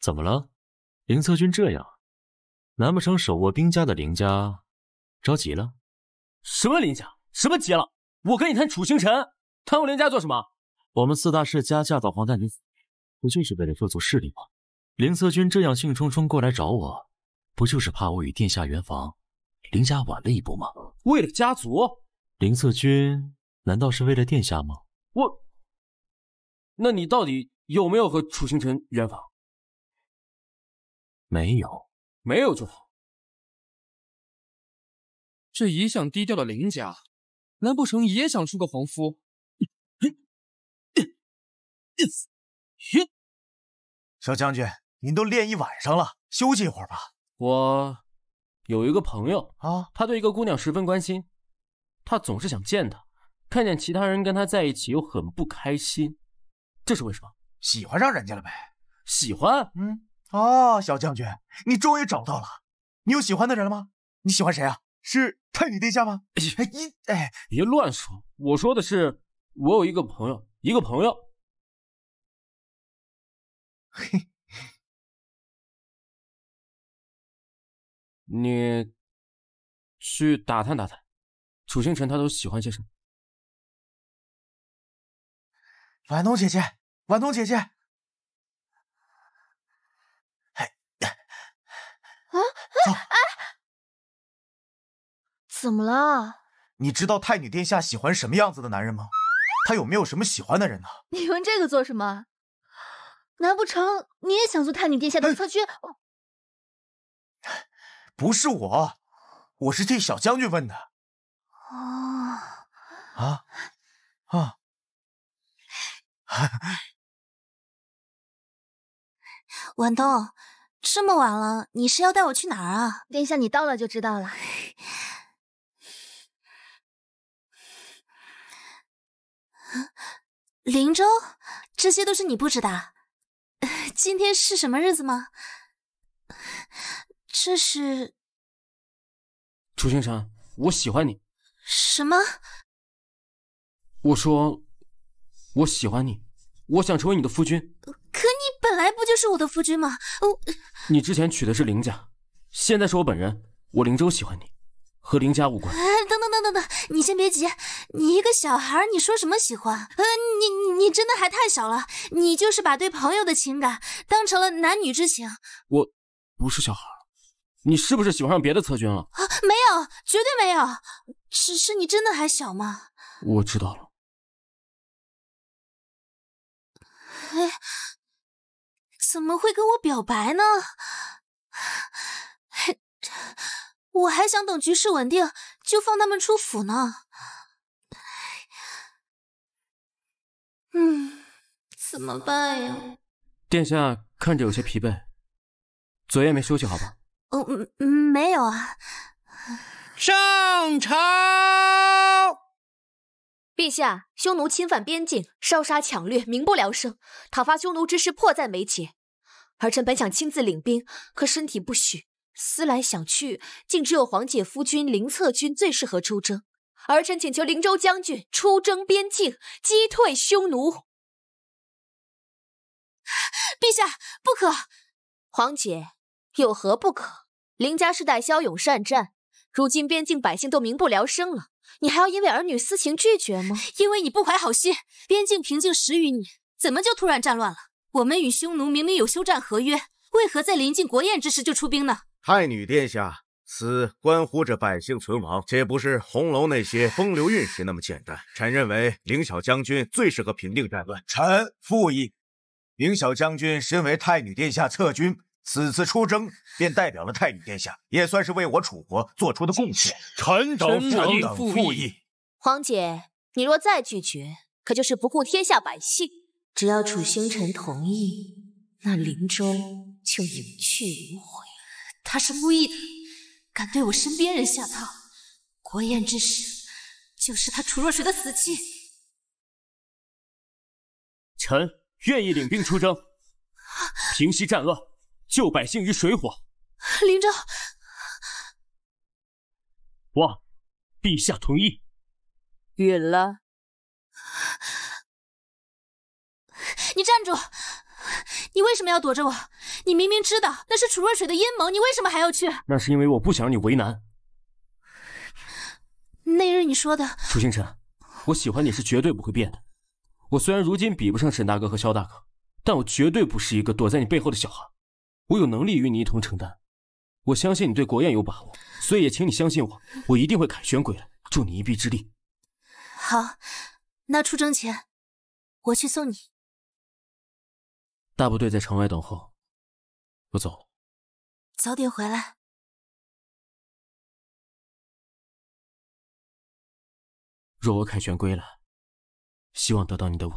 Speaker 1: 怎么了？林策军这样，难不成手握兵家的林家着急了？什么林家？什么急了？我跟你谈楚星辰，谈我林家做什么？我们四大世家嫁到皇太子府。不就是为了做族势力吗？林策君这样兴冲冲过来找我，不就是怕我与殿下圆房，林家晚了一步吗？为了家族，林策君难道是为了殿下吗？我，那你到底有没有和楚星辰圆房？
Speaker 2: 没有，没有就好。这一向低调的林家，难不成也想出个皇夫？小将军，
Speaker 1: 您都练一晚上了，休息一会儿吧。我有一个朋友啊，他对一个姑娘十分关心，他总是想见她，看见其他人跟他在一起又很不开心，这是为什么？喜欢上人家了呗？喜欢？嗯。哦，小将军，你终于找到了，你有喜欢的人了吗？你喜欢谁啊？是太子殿下吗？哎，你哎，别乱说，我说的是，我有一个朋友，一个朋友。嘿，
Speaker 2: 你去打探打探，楚星辰他都喜欢些什么？婉冬姐姐，婉冬姐姐，哎，啊，
Speaker 3: 怎么了？
Speaker 1: 你知道太女殿下喜欢什么样子的男人吗？他有没有什么喜欢的人呢？
Speaker 3: 你问这个做什么？难不成你也想做太女
Speaker 2: 殿下的侧军？
Speaker 1: 不是我，我是替小将军问的。
Speaker 2: 哦，
Speaker 1: 啊啊！
Speaker 2: 晚
Speaker 3: 冬，这么晚了，你是要带我去哪儿啊？殿下，你到了就知道了。林州，这些都是你布置的？今天是什么日子
Speaker 2: 吗？这是。
Speaker 1: 楚星辰，我喜欢你。什么？我说我喜欢你，我想成为你的夫君。
Speaker 3: 可你本来不就是我的夫君吗？我，
Speaker 1: 你之前娶的是林家，现在是我本人，我林州喜欢你，和林家无关。
Speaker 3: 你先别急，你一个小孩，你说什么喜欢？呃，你你真的还太小了，你就是把对朋友的情感当成了男女之情。
Speaker 1: 我，不是小孩，你是不是喜欢上别的侧军了？
Speaker 3: 啊，没有，
Speaker 2: 绝对没有。只是你真的还小吗？
Speaker 1: 我知道了。
Speaker 2: 哎，怎么会跟我表
Speaker 3: 白呢？我还想等局势稳定，就放他们出府呢。嗯，怎么办呀？
Speaker 1: 殿下看着有些疲惫，昨夜没休息好吧？
Speaker 3: 哦，没有啊。上朝！陛下，匈奴侵犯边境，烧杀抢掠，民不聊生，讨伐匈奴之事迫在眉睫。儿臣本想亲自领兵，可身体不许。思来想去，竟只有皇姐夫君林策军最适合出征。儿臣请求灵州将军出征边境，击退匈奴。陛下，不可！皇姐，有何不可？林家世代骁勇善战，如今边境百姓都民不聊生了，你还要因为儿女私情拒绝吗？因为你不怀好心，边境平静十余年，怎么就突然战乱了？我们与匈奴明明有休战合约，为何在临近国宴之时就出兵呢？
Speaker 1: 太女殿下，此关乎着百姓存亡，且不是红楼那些风流韵事那么简单。臣认为凌小将军最适合平定战乱。臣附议。凌小将军身为太女殿下侧军，此次出征便代表了太女殿下，也算是为我楚国做出的贡献。臣等附议。
Speaker 3: 皇姐，你若再拒绝，可就是不顾天下百姓。只要楚星辰同意，那临州就有去无回。他是故意的，敢对我身边人下套。
Speaker 2: 国宴之时，就是他楚若水的死期。
Speaker 1: 臣愿意领兵出征，平息战乱，救百姓于水火。林昭，望陛下同意。
Speaker 3: 允了。你站住！你为什么要躲着我？你明明知道那是楚若水的阴谋，你为什么还要去？
Speaker 1: 那是因为我不想让你为难。
Speaker 3: 那日你说的，
Speaker 1: 楚星辰，我喜欢你是绝对不会变的。我虽然如今比不上沈大哥和萧大哥，但我绝对不是一个躲在你背后的小孩。我有能力与你一同承担。我相信你对国宴有把握，所以也请你相信我，我一定会凯旋归来，助你一臂之力。
Speaker 2: 好，那出征前，我去送你。
Speaker 1: 大部队在城外等候，
Speaker 2: 我走。早点回来。若我凯旋归来，希望得到你的吻。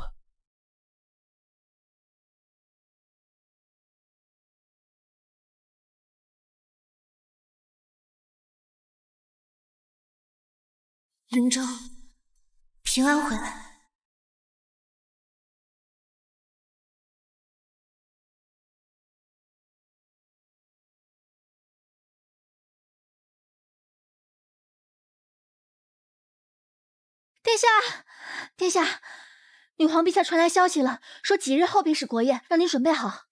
Speaker 2: 林州，平安回来。殿下，殿下，女皇陛下传来消息了，说几日后便是国宴，让您准备好，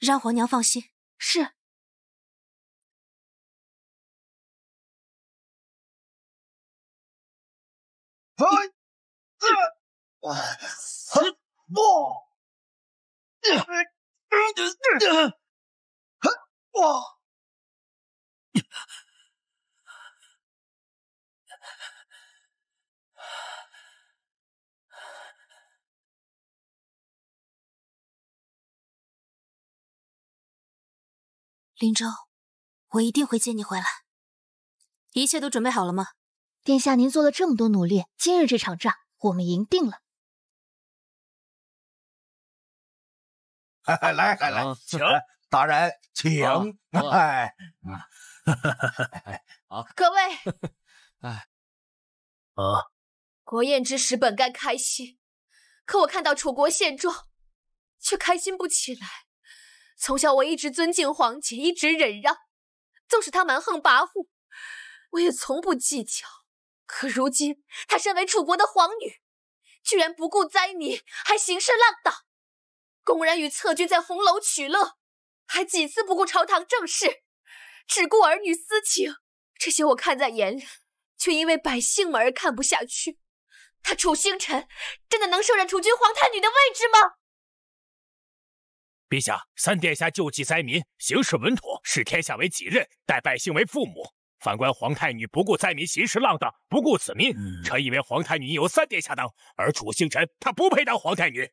Speaker 2: 让皇娘放心。是。林州，我一定会接你回来。一切都准备好了吗？殿下，您做了这么多努力，今日这场仗我们赢定了。来来来，请 大人请。哎，好，各位。哎，啊。
Speaker 3: 国宴之时本该开心，可我看到楚国现状，却开心不起来。从小我一直
Speaker 6: 尊
Speaker 4: 敬皇姐，一直忍让，纵使她蛮横跋扈，我也从不计较。可如今她身为楚国的皇女，居然不顾灾民，还行事浪荡，公然与侧君在红楼取乐，还几次不顾朝堂政事，只顾儿女私情。这些我看在眼里，
Speaker 3: 却因为百姓们而看不下去。他楚星辰真的能胜任楚
Speaker 2: 君皇太女的位置吗？
Speaker 1: 陛下，三殿下救济灾民，行事稳妥，视天下为己任，待百姓为父母。反观皇太女，不顾灾民，行事浪荡，不顾死命。臣以为皇太女有三殿下当，而楚星辰他不配当皇太女。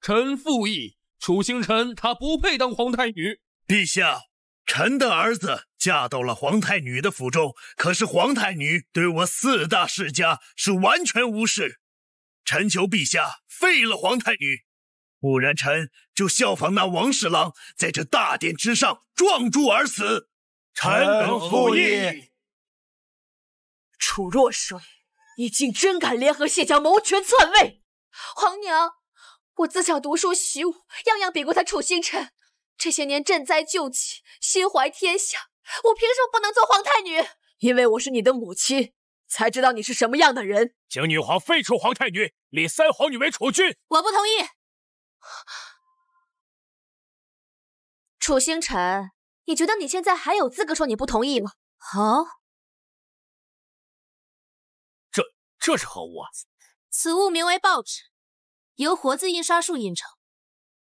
Speaker 1: 臣附议，楚星辰他不配当皇太
Speaker 5: 女。陛下，臣的儿子嫁到了皇太女的府中，可是皇太女对我四大世家是完全无视。臣求陛下废了皇太女，不然臣。就效仿那王侍郎，在这大殿之上撞柱而死。臣等附议。
Speaker 4: 楚若水，你竟真敢联合谢家谋权篡位！皇娘，我自小读书习武，样样比过他楚星辰。这些年赈灾救济，心怀天下，我凭什么不能做皇太女？因为我是你的母亲，才知道你是什么样的人。
Speaker 1: 请女皇废除皇太女，立三皇女为储君。
Speaker 2: 我不同意。楚星辰，你觉得你现在还有资格说你不同意吗？好。
Speaker 1: 这这是何物？啊？
Speaker 2: 此物名为报纸，
Speaker 3: 由活字印刷术印成。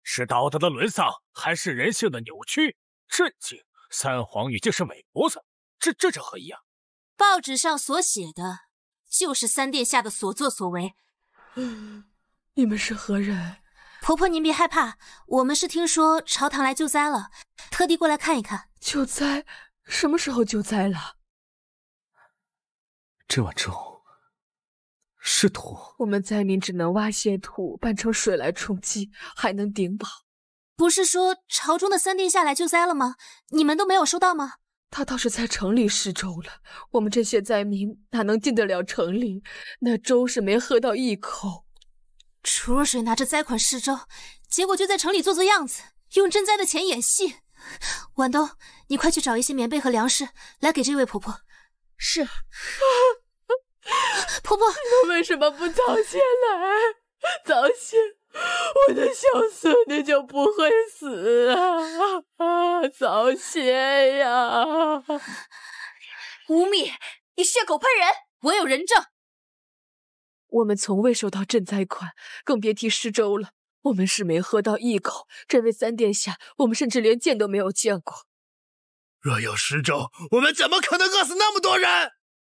Speaker 1: 是道德的沦丧，还是人性的扭曲？震惊！三皇与竟是美菩子，这这是何意啊？
Speaker 3: 报纸上所写的，就是三殿下的所作所为。嗯，你们是何人？婆婆，您别害怕，我们是听说朝堂来救灾了，特地过来看一看。救灾？什么时候救灾了？
Speaker 1: 这碗粥是土，
Speaker 4: 我们灾民只能挖些土拌成水来充饥，还能顶饱。不是说朝
Speaker 3: 中的三殿下来救灾了吗？你们都没有收到吗？他倒是在城里施粥了，我们这
Speaker 4: 些灾民哪能进得了城里？那粥是没喝到一口。
Speaker 3: 楚若水拿着灾款施粥，结果就在城里做做样子，用赈灾的钱演戏。晚冬，你快去找一些棉被和粮食来给这位婆婆。是，婆婆，你为什么不早些来？
Speaker 4: 早些，我的小孙女就不会死啊！
Speaker 3: 早些呀！吴宓，你血口喷人，我有人证。
Speaker 4: 我们从未收到赈灾款，更别提施粥了。我们是没喝到一口。这位三殿下，我们甚至连见都没有见过。
Speaker 5: 若有施粥，我们怎么可能饿死那么多人？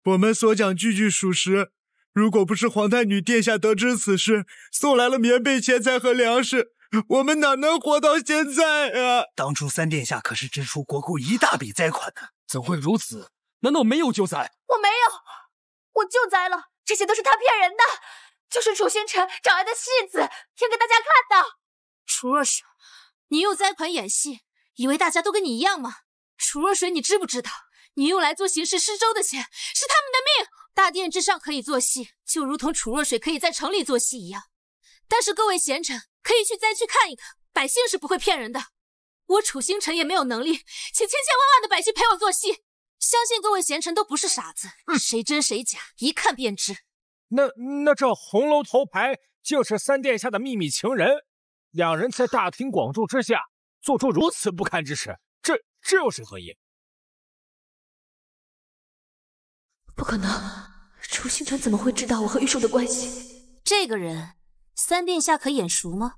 Speaker 5: 我们所讲句句属实。如果不是皇太女殿下得知此事，送来了棉被、钱财和粮食，我们哪能活到现在啊？当初三殿下可是支出国库一大笔灾款的，怎会如此？难道没有救灾？我
Speaker 4: 没
Speaker 3: 有，我救灾了。这些都是他骗人的，就是楚星辰找来的戏子，演给大家看的。楚若水，你用灾款演戏，以为大家都跟你一样吗？楚若水，你知不知道，你用来做刑事施粥的钱，是他们的命。大殿之上可以做戏，就如同楚若水可以在城里做戏一样。但是各位贤臣，可以去灾区看一看，百姓是不会骗人的。我楚星辰也没有能力，请千千万万的百姓陪我做戏。相信各位贤臣都不是傻子，谁真谁假一看便知。
Speaker 1: 那那这红楼头牌竟是三殿下的秘密情人，两人在大庭广众之下做出如此不堪
Speaker 2: 之事，这这又是何意？不可能，楚星辰怎么会知道我和玉树的关系？这个人，
Speaker 3: 三殿下可眼熟吗？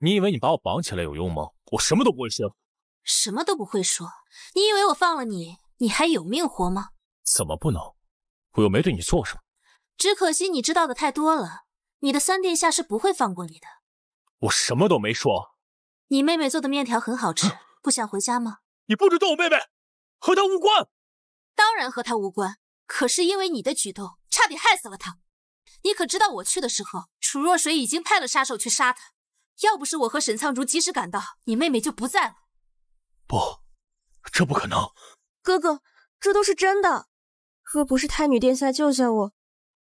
Speaker 1: 你以为你把我绑起来有用吗？我什么都不会说，什
Speaker 3: 么都不会说。你以为我放了你？你还有命活吗？
Speaker 1: 怎么不能？我又没对你做什么。
Speaker 3: 只可惜你知道的太多了，你的三殿下是不会放过你的。
Speaker 1: 我什么都没说。
Speaker 3: 你妹妹做的面条很好吃，不想回家吗？你不准动我妹妹，和她无关。当然和她无关，可是因为你的举动，差点害死了她。你可知道，我去的时候，楚若水已经派了杀手去杀她。要不是我和沈苍竹及时赶到，你妹妹就不在了。
Speaker 1: 不，这不可能。
Speaker 3: 哥哥，这都是真的。若不是太
Speaker 2: 女殿下救下我，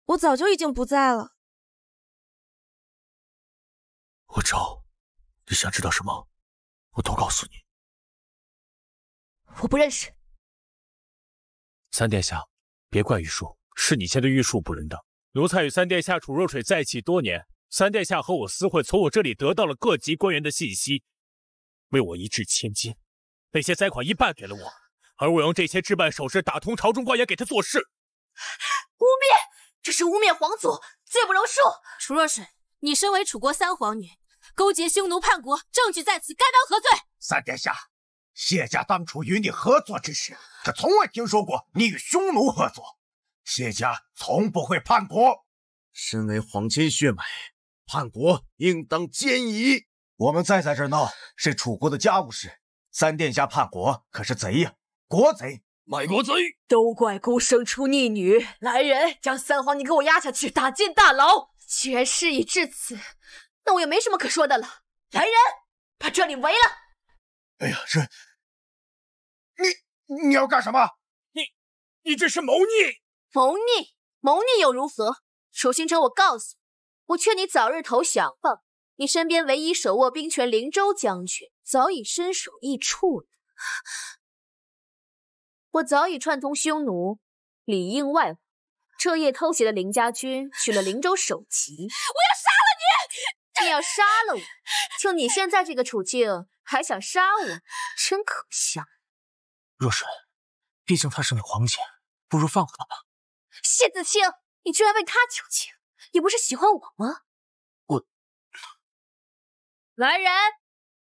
Speaker 2: 我早就已经不在了。
Speaker 6: 我找，你想知道什么，我都告诉你。
Speaker 1: 我不认识三殿下，别怪玉树，是你先对玉树不仁的。奴才与三殿下楚若水在一起多年，三殿下和我私会，从我这里得到了各级官员的信息，为我一掷千金，那些灾款一半给了我。而我用这些置办首饰打通朝中官员，给他做事。污
Speaker 3: 蔑，这是污蔑皇族，罪不容恕。楚若水，你身为楚国三皇女，勾结匈奴叛国，证据在此，该当何罪？
Speaker 1: 三殿下，谢家当初与你合作之时，可从未听说过你与匈奴合作。谢家从不会叛国，身为皇亲血脉，叛国应当坚疑。我们再在这闹，是楚国的家务事。三殿下叛国，可是贼呀！国贼，
Speaker 4: 卖国贼！都怪孤生出逆女！来人，将三皇你给我押下去，打进大牢！既然事已至此，
Speaker 2: 那我也没什么可说的了。来人，把这里围了！哎呀，这你你要干什么？你你这是谋逆！
Speaker 3: 谋逆？谋逆又如何？楚星辰，我告诉你，我劝你早日投降吧。你身边唯一手握兵权灵州将军早已身首异处了。我早已串通匈奴，里应外合，彻夜偷袭了林家军，取了林州首级。
Speaker 6: 我要杀了
Speaker 3: 你！你要杀了我？就你现在这个处境，还想杀我，真可
Speaker 2: 笑。
Speaker 1: 若水，毕竟他是你皇姐，不如放了他吧。
Speaker 2: 谢子清，你居然为他求情，你不是喜欢我吗？我。来人，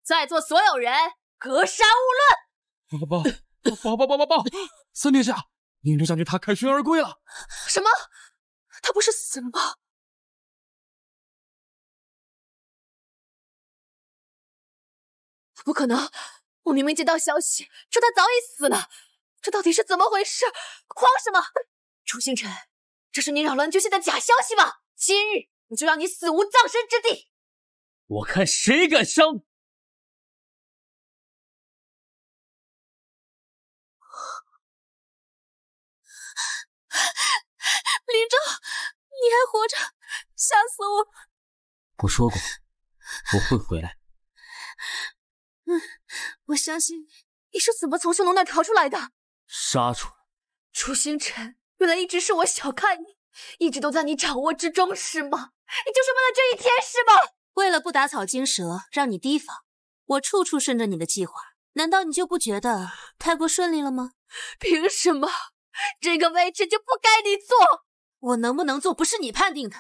Speaker 2: 在座所有人格杀
Speaker 3: 勿
Speaker 2: 论。不。报报报报报！
Speaker 1: 三殿下，宁城将军他凯旋而归了。
Speaker 2: 什么？他不是死了吗？不可能！我明明接到消息说他早已死了，这到底是怎么回事？慌什么？楚星辰，这是你扰乱军心的假消息吗？今日我就让你死无葬身之地！我看谁敢伤！林正，你还活着，吓死我
Speaker 6: 我说过
Speaker 1: 我会回来。
Speaker 3: 嗯，我相信你是怎么从圣奴那逃出来的？
Speaker 1: 杀出来！
Speaker 3: 楚星辰，原来一直是我小看你，一直都在你掌握之中是吗？你就是为了这一天是吗？为了不打草惊蛇，让你提防，我处处顺着你的计划。难道你就不觉得太过顺利了吗？凭什么？这个位置就不该你坐？我能不能做，不是你判定的。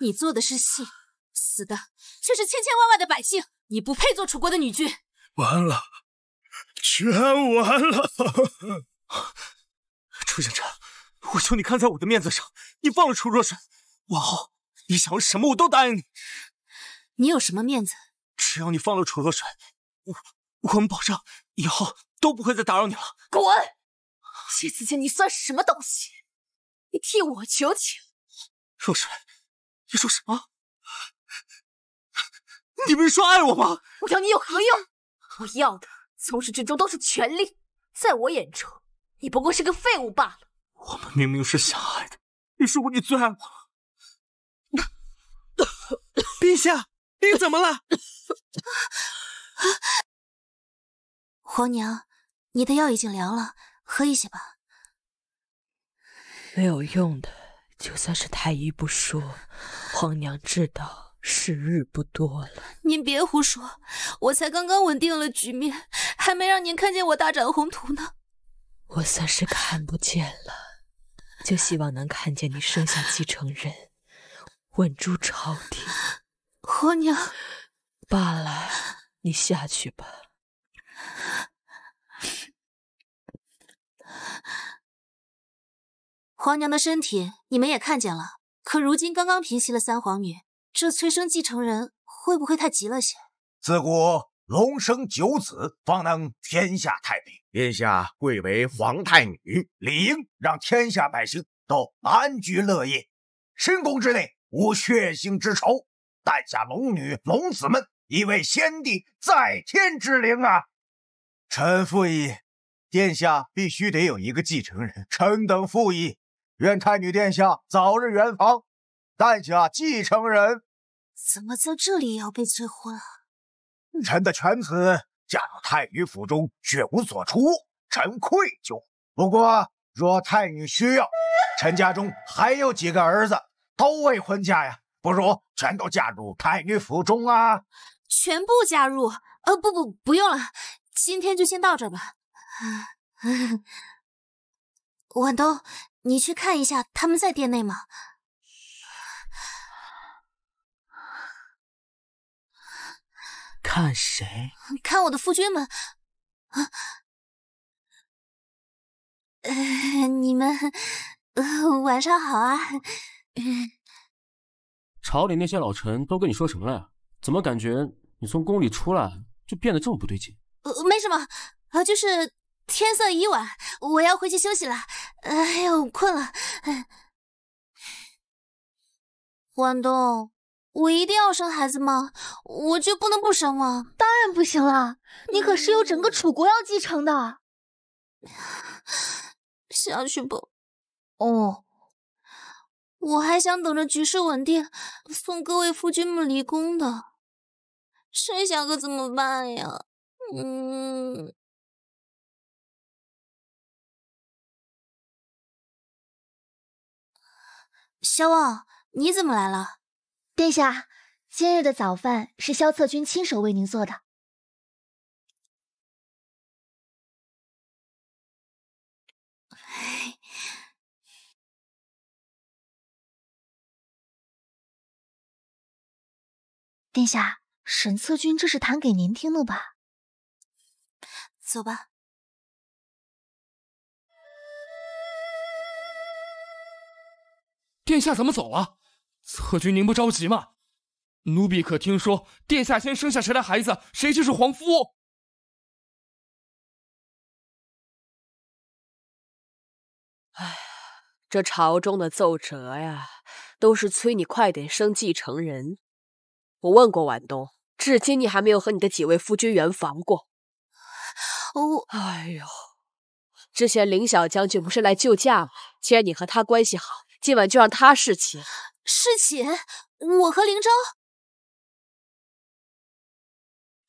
Speaker 3: 你做的是戏，死的却是千千万万的百姓。你不配做楚国的女君。
Speaker 1: 完了，全完了。楚星辰，我求你看在我的面子上，你放了楚若水。往后你想要什么，我都答应你。你有什么面子？只要你放了楚若水，我我们保证以后都不会再打扰你了。
Speaker 6: 滚！
Speaker 3: 谢子谦，你算什么东西？
Speaker 4: 你
Speaker 2: 替我求情，若水，你说什么？
Speaker 1: 你不是说爱我吗？
Speaker 2: 我要你有何用？我要的从始至终都是
Speaker 3: 权力。在我眼中，你不过是个废物罢了。
Speaker 1: 我们明明是相爱的，
Speaker 2: 你说过你最爱我？陛下，你怎么了？皇娘，
Speaker 3: 你的药已经凉了，喝一些吧。
Speaker 2: 没有
Speaker 4: 用的，就算是太医不说，皇娘知道时日不多了。
Speaker 3: 您别胡说，我才刚刚稳定了局面，还没让您看见我大展宏图呢。
Speaker 4: 我算是看不见了，就希望能看见你生下继承人，稳住朝廷。皇
Speaker 2: 娘，罢了，你下去吧。皇娘的身
Speaker 3: 体你们也看见了，可如今刚刚平息了三皇女，这催生继承人
Speaker 1: 会不会太急了些？自古龙生九子，方能天下太平。殿下贵为皇太女，理应让天下百姓都安居乐业，深宫之内无血腥之仇，诞下龙女龙子们，以为先帝在天之灵啊！臣附议，殿下必须得有一个继承人。臣等附议。愿太女殿下早日圆房，诞下继承人。怎么在这
Speaker 3: 里也要被催婚啊？
Speaker 1: 臣的犬子嫁到太女府中，却无所出，臣愧疚。不过若太女需要，臣家中还有几个儿子都未婚嫁呀，不如全都嫁入太女府
Speaker 3: 中啊！全部嫁入？呃，不不，不用了，今天就先到这儿吧。晚冬。你去看一下，他们在店内吗？
Speaker 6: 看谁？
Speaker 2: 看我的夫君们。啊，你们晚
Speaker 3: 上好啊！
Speaker 1: 朝里那些老臣都跟你说什么了？怎么感觉你从宫里出来就变得这么不对劲？
Speaker 3: 没什么啊，就是天色已晚，我要回去休息了。哎呦，困了。关东，我一定要生孩子吗？我就不能不生吗？当然不行了，你可是有整个楚国要继承的。下去吧。哦，我还想等着局势稳定，送各位夫君们离宫的。
Speaker 2: 这下个怎么办呀？嗯。萧望，你怎么来了？殿下，今日的早饭是萧策君亲手为您做的。殿下，沈策君这是弹给您听的吧？走吧。
Speaker 1: 殿下怎么走了？侧君，您不着急吗？奴婢可听说，殿下先生下谁的孩子，谁就是皇夫。
Speaker 2: 这朝中的奏折呀，都是催你快点生继承人。我问
Speaker 4: 过晚冬，至今你还没有和你的几位夫君圆房过。哦，哎呦，之前林小将军不是来救驾吗？既然你和他关系好。
Speaker 2: 今晚就让他侍寝，侍寝？我和林昭？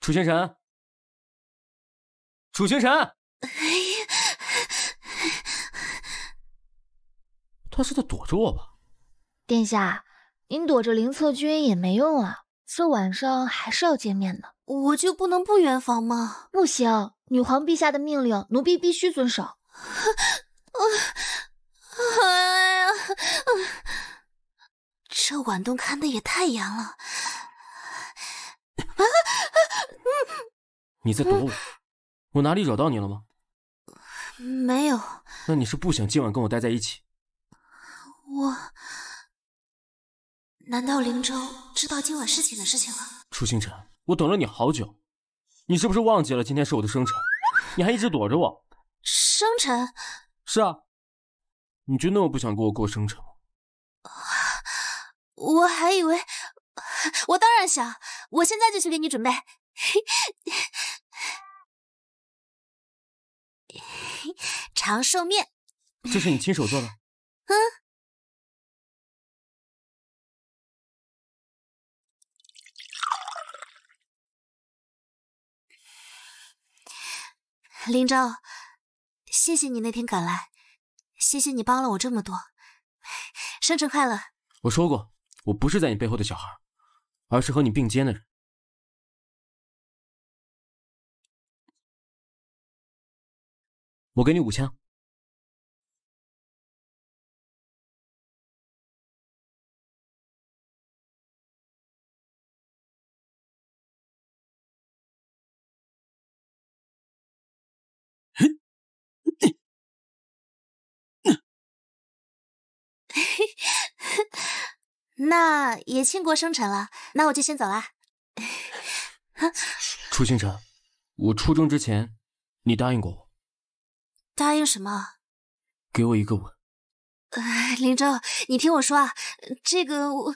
Speaker 2: 楚先生，楚星辰，
Speaker 1: 他是在躲着我吧？殿
Speaker 3: 下，您躲着林策君也没用啊，这晚上还是要见面的，我就不能不圆房吗？不行，女皇陛下的命令，奴婢必须遵守。这晚冬看的也太严了，
Speaker 1: 你在躲我？我哪里惹到你了吗？
Speaker 6: 没有。
Speaker 1: 那你是不想今晚跟我待在一起？
Speaker 3: 我难道林州知道今晚事情的事情了？
Speaker 1: 楚星辰，我等了你好久，你是不是忘记了今天是我的生辰？你还一直躲着我。生辰？是啊。你真的不想跟我过生辰吗？
Speaker 3: 我还以为……我当然想，我现在就去给你准备
Speaker 2: 长寿面。这是你亲手做的。嗯。
Speaker 3: 林昭，谢谢你那天赶来。谢谢你帮了我这么多，
Speaker 2: 生日快乐！
Speaker 1: 我说过，我不是在你背后的小孩，而是和你并肩
Speaker 2: 的人。我给你五枪。那也庆过生辰了，那我就先走了。
Speaker 1: 楚星辰，我初中之前，你答应过我，
Speaker 3: 答应什么？
Speaker 1: 给我一个吻。
Speaker 3: 林州，
Speaker 2: 你听我说啊，这个我……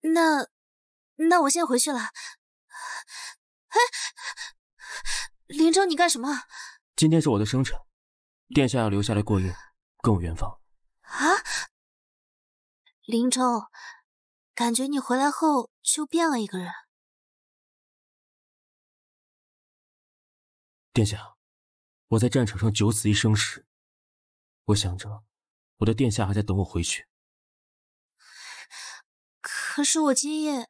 Speaker 2: 那，那我先回去了。哎，
Speaker 3: 林州，你干什么？
Speaker 1: 今天是我的生辰，殿下要留下来过夜，跟我圆房。
Speaker 2: 啊，林州，感觉你回来后就变了一个人。殿下，我在战场上九死一生时，我想着
Speaker 1: 我的殿下还在等我回去。
Speaker 2: 可是我今
Speaker 3: 夜。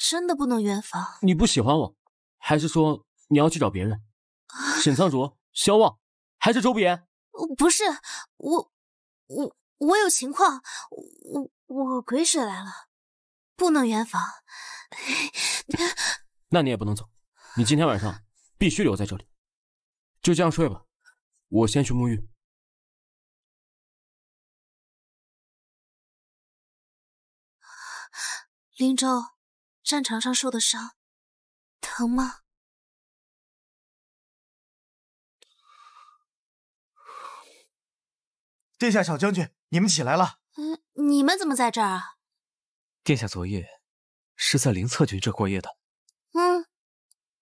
Speaker 3: 真的不能圆房？
Speaker 1: 你不喜欢我，还是说你要去找别人？沈苍 竹、萧望，还是周不言？
Speaker 3: 不是我，我我有情况，我我鬼使来了，不能圆
Speaker 6: 房。
Speaker 1: 那你也不能走，你今天晚上必须留在这里，就这样睡吧。我先去沐浴。
Speaker 2: 林州。战场上受的伤，疼吗？殿下，小
Speaker 1: 将军，你们起来了。
Speaker 3: 嗯，你们怎么在这儿啊？
Speaker 1: 殿下昨夜是在灵策军这过夜的。
Speaker 3: 嗯，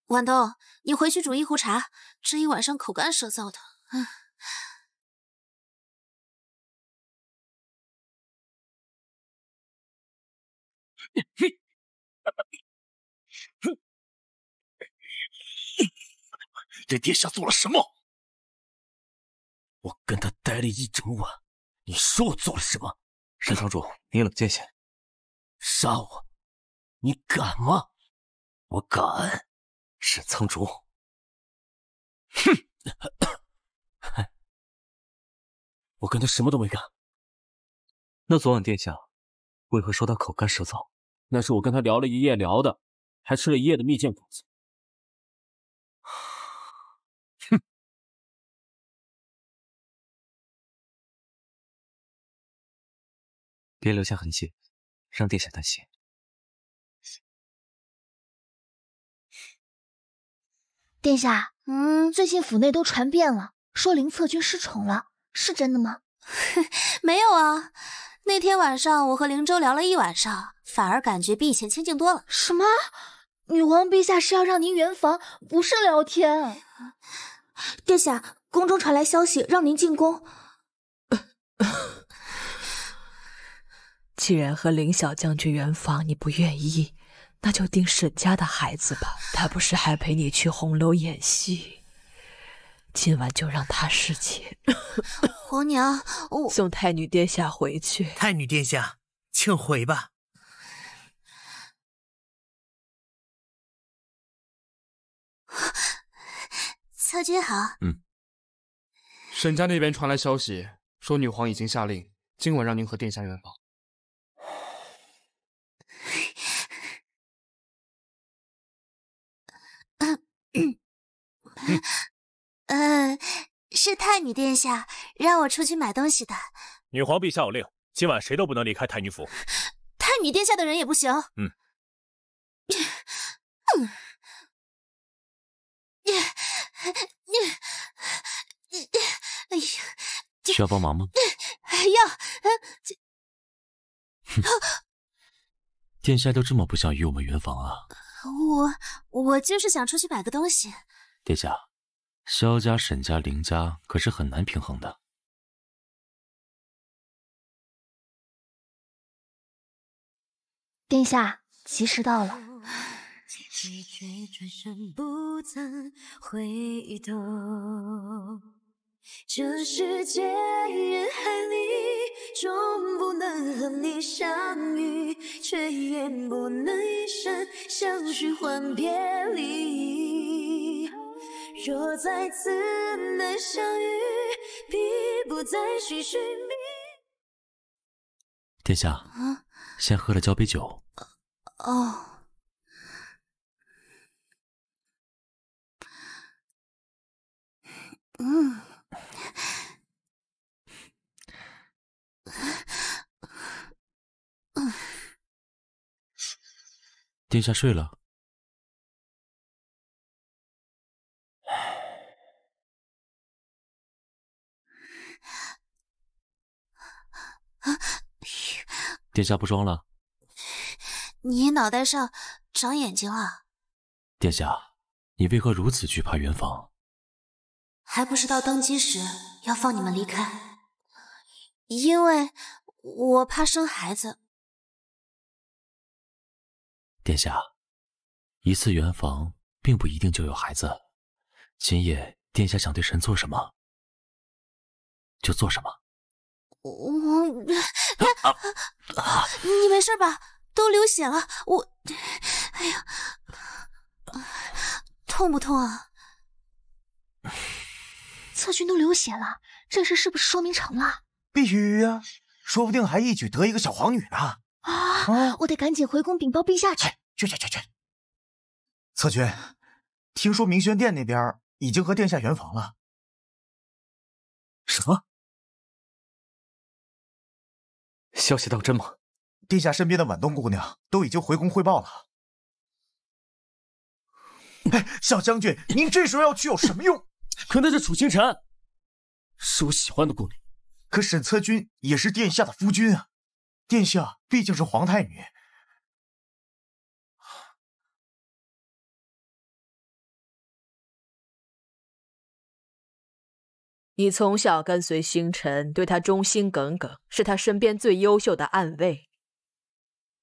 Speaker 3: 晚冬，你回去煮一壶
Speaker 2: 茶，这一晚上口干舌燥的。嘿。对殿下做了什么？我跟他待了一整晚，你说我做了什么？沈城主，你冷静些。杀我，你敢吗？我敢。沈苍主，哼！我跟他什么都没
Speaker 1: 干。那昨晚殿下为何说他口干舌燥？那是我跟他聊了一夜聊的，还吃了一夜的蜜饯果子。
Speaker 2: 别留下痕迹，让殿下担心。殿下，嗯，最近府内都传遍了，说凌策君失宠了，是真的吗？
Speaker 3: 没有啊，那天晚上我和灵州聊了一晚上，反而感觉比以前清静多了。什么？女王陛下是要让您圆房，不是聊天？殿下，宫中传来消息，让您进宫。
Speaker 4: 既然和林小将军圆房你不愿意，那就定沈家的孩子吧。他不是还陪你去红楼演戏？今晚就让他侍寝。
Speaker 3: 皇娘，我送
Speaker 2: 太女殿下回去。太女殿下，请回吧。曹君好。
Speaker 5: 嗯。沈家那边传来消息，说女皇已经下令，今晚让您和殿下圆房。
Speaker 2: 嗯，呃，是太女殿下让我出去买东西的。
Speaker 1: 女皇陛下有令，今晚谁都不能离开太女府。
Speaker 3: 太女殿下的人也不行。
Speaker 1: 嗯。哎呀，需要帮忙吗？
Speaker 3: 要。
Speaker 1: 殿下就这么不想与我们圆房啊？
Speaker 3: 我我就是想出去买个东西。
Speaker 1: 殿下，萧家、沈家、林家可是很难平衡的。
Speaker 2: 殿下，及时到了。
Speaker 3: 这世界人海里，终不能和你相遇，却也不能一生相许换别离。若再次难相遇，必不再寻寻觅。
Speaker 1: 殿下，先喝了交杯酒。
Speaker 2: 哦。嗯。殿 下睡了。
Speaker 1: 殿 下不装了，
Speaker 6: 你脑
Speaker 3: 袋上长眼睛了？
Speaker 1: 殿下，你为何如此惧怕元芳？
Speaker 2: 还不是到登基时要放你们离开。因为我怕生孩子。殿下，一次圆房并不一定就有孩子。今
Speaker 1: 夜殿下想对神做什么，就做什么。
Speaker 3: 我，啊，你没事吧？都流血了。我，哎呀，痛不痛啊？策 勋都流血了，这事是不是说明成了？
Speaker 1: 必须呀，说不定还一举得一个小皇女呢！
Speaker 3: 啊，我得赶紧回宫禀报陛下
Speaker 2: 去。去去去去，
Speaker 1: 策军，听说明轩殿那边已
Speaker 2: 经和殿下圆房了。什么？消息当真吗？殿下身边的婉冬姑娘都已经回宫汇报
Speaker 1: 了。哎，小将军，您这时候要去有什么用？可那是楚星辰，是我喜欢的姑娘。可沈策军也是殿下的夫君啊，殿下毕竟是皇太女。
Speaker 2: 你从小跟随星辰，对他忠心耿
Speaker 4: 耿，是他身边最优秀的暗卫。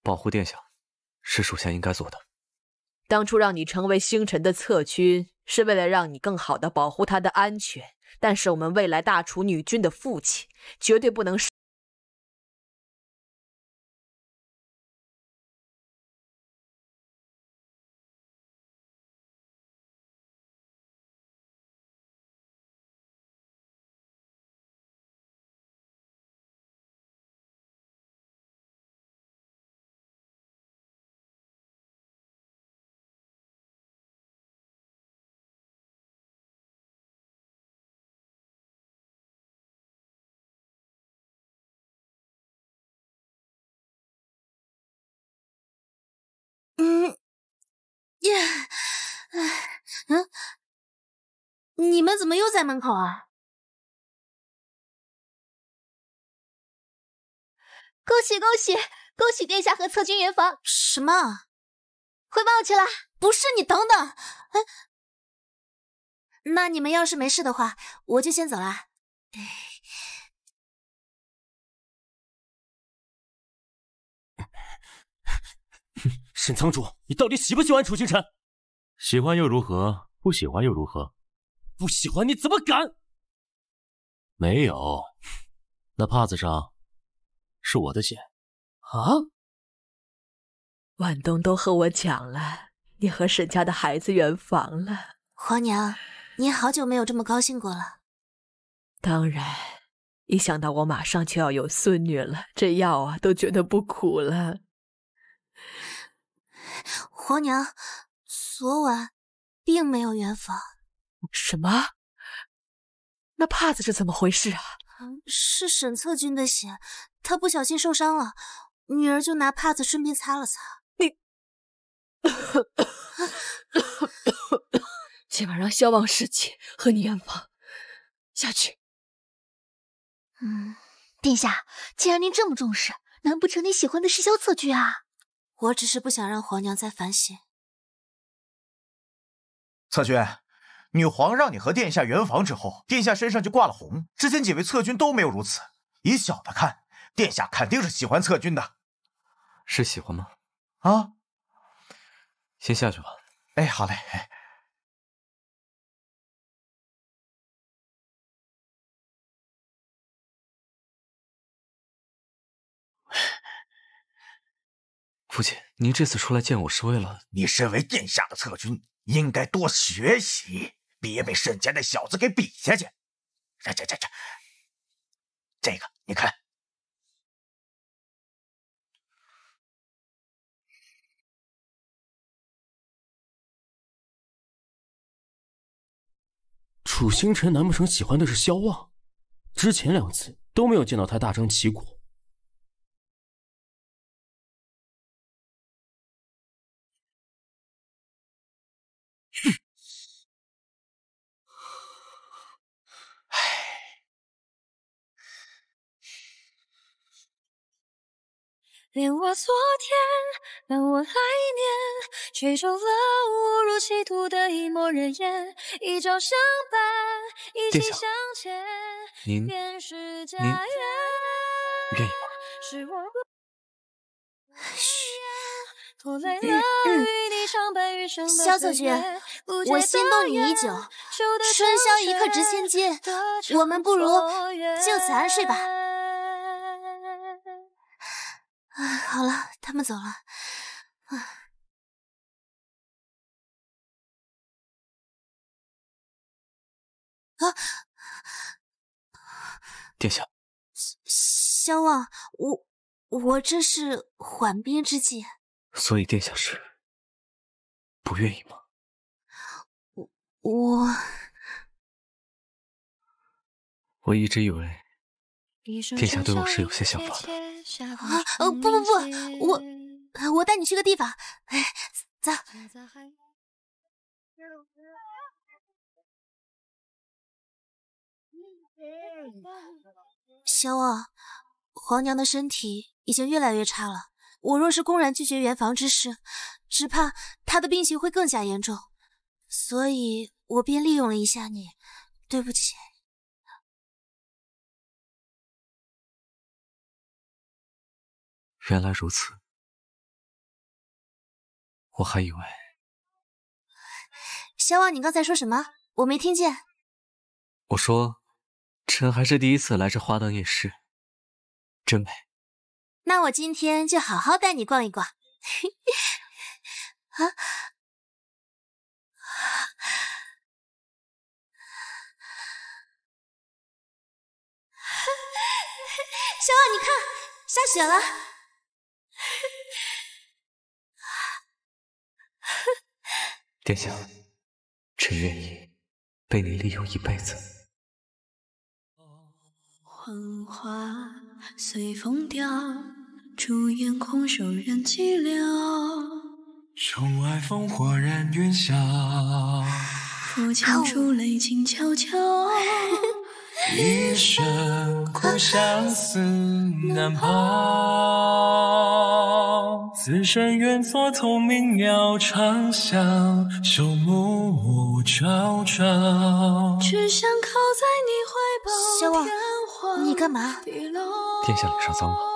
Speaker 1: 保护殿下是属下应该做的。
Speaker 4: 当初让你成为星辰的侧军，是为了让你更好
Speaker 2: 的保护他的安全。但是，我们未来大楚女君的父亲绝对不能你们怎么又在门口啊？恭喜恭喜恭喜殿下和侧君圆房！什么？汇报去了？不是，你等等。哎，那你们要是没事的话，我就先走了。
Speaker 1: 沈苍主，你到底喜不喜欢楚星辰？喜欢又如何？不喜欢又如何？不喜欢你怎么敢？没有，那帕子上是我的血。啊！
Speaker 2: 晚东
Speaker 4: 都和我讲了，你和沈家的孩子圆房了。
Speaker 3: 皇娘，您好久没有这么高兴过了。
Speaker 4: 当然，一想到我马上就要有孙女了，这药啊都觉得不苦了。
Speaker 3: 皇娘，昨晚并没有圆房。什么？那帕子是怎么回事啊？是沈策军的血，他不小心受伤了，女儿就拿帕子顺便擦了擦。你，
Speaker 4: 今晚让萧望侍寝，
Speaker 3: 和你圆房。下去。嗯，殿下，既然您这么重视，难不成你喜欢的是萧策军啊？我只是不想让皇娘再烦心。
Speaker 1: 策军。女皇让你和殿下圆房之后，殿下身上就挂了红。之前几位侧军都没有如此。以小的看，殿下肯定是喜欢侧军的。是喜欢吗？啊，先下去吧。哎，好嘞。父亲，您这次出来见我是为了……你身为殿下的侧军。应该多学习，别被
Speaker 5: 沈家那小子给比下去。这这这这，这个你看，
Speaker 2: 楚星辰难不成喜欢的是萧望？之前两次都没有见到他大张旗鼓。连我昨天，连我来年，
Speaker 3: 吹皱了误入歧途的一抹人烟，一朝相
Speaker 6: 伴，一起向前，您便是家园。愿意吗？嘘，
Speaker 3: 嗯，萧策勋，我心动你已久，春宵一刻值千金，我们不如就此安睡吧。
Speaker 2: 啊，好了，他们走了。啊！殿下，萧
Speaker 3: 萧望，我我这是缓兵之计。
Speaker 6: 所以殿下是不愿意吗？
Speaker 2: 我我
Speaker 1: 我一直以为
Speaker 2: 殿下对我
Speaker 1: 是有些想法。
Speaker 3: 的。啊！哦不不不，我我带你去个地方，
Speaker 2: 走。小婉，
Speaker 3: 皇娘的身体已经越来越差了，我若是公然拒绝圆房之事，只怕她的病情会更加严重，所以我便利用了一下
Speaker 2: 你。对不起。原来如此，我还以为。小婉，你刚才说什么？我没听
Speaker 3: 见。
Speaker 1: 我说，臣还是第一次来这花灯夜市，真美。
Speaker 3: 那我今天就好好带你逛一逛。啊！
Speaker 2: 小婉，你看，下雪了。
Speaker 6: 殿下，臣愿意被你利用一辈子。
Speaker 2: 花
Speaker 4: 随风凋，朱颜空烽
Speaker 5: 火燃云霄，悄悄。一生苦相思
Speaker 1: 难抛，此生愿做透明鸟长啸，秋暮暮朝朝。
Speaker 4: 只想靠在你怀抱。小王，你干嘛？殿
Speaker 1: 下脸上脏了。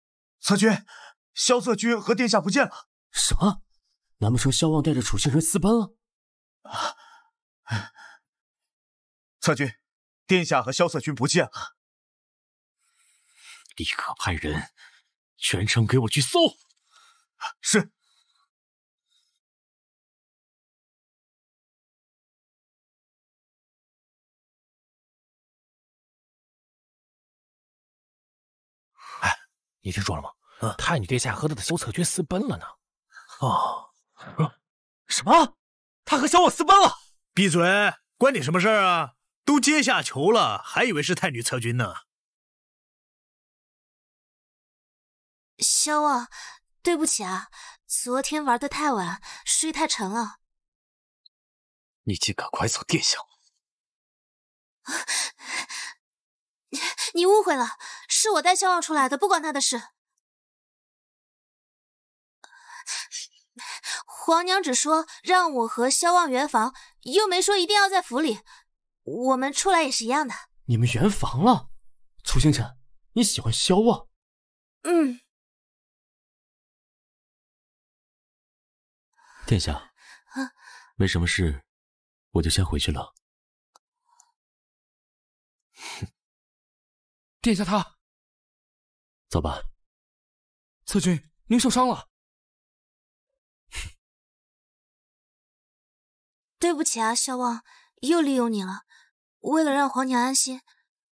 Speaker 1: 侧军，萧侧军和殿下不见了。什么？难不成萧望带着楚星辰私奔了？啊！侧军，殿下和萧侧军不见了。立刻派人，全城给我去搜！是。你听说了吗？太女殿下和她的萧策军私奔了呢。哦，什么？她和萧望私奔了？闭嘴，关
Speaker 5: 你什么事儿啊？都阶下囚了，还以为是太女策军呢。
Speaker 3: 萧望，对不起啊，昨天玩的太晚，睡太沉了。
Speaker 6: 你竟敢拐走殿下！
Speaker 2: 你误会了，是我带萧望出来的，不关他的事。
Speaker 3: 皇娘只说让我和萧望圆房，又没说一定要在府里。
Speaker 2: 我们出来也是一样的。
Speaker 1: 你们圆房了？楚星辰，
Speaker 2: 你喜欢萧望？嗯。殿下，没什么事，我就先回去了。殿下他。走吧，策君，您受伤了。对不起啊，萧望，又利用你了。为了让皇娘安心，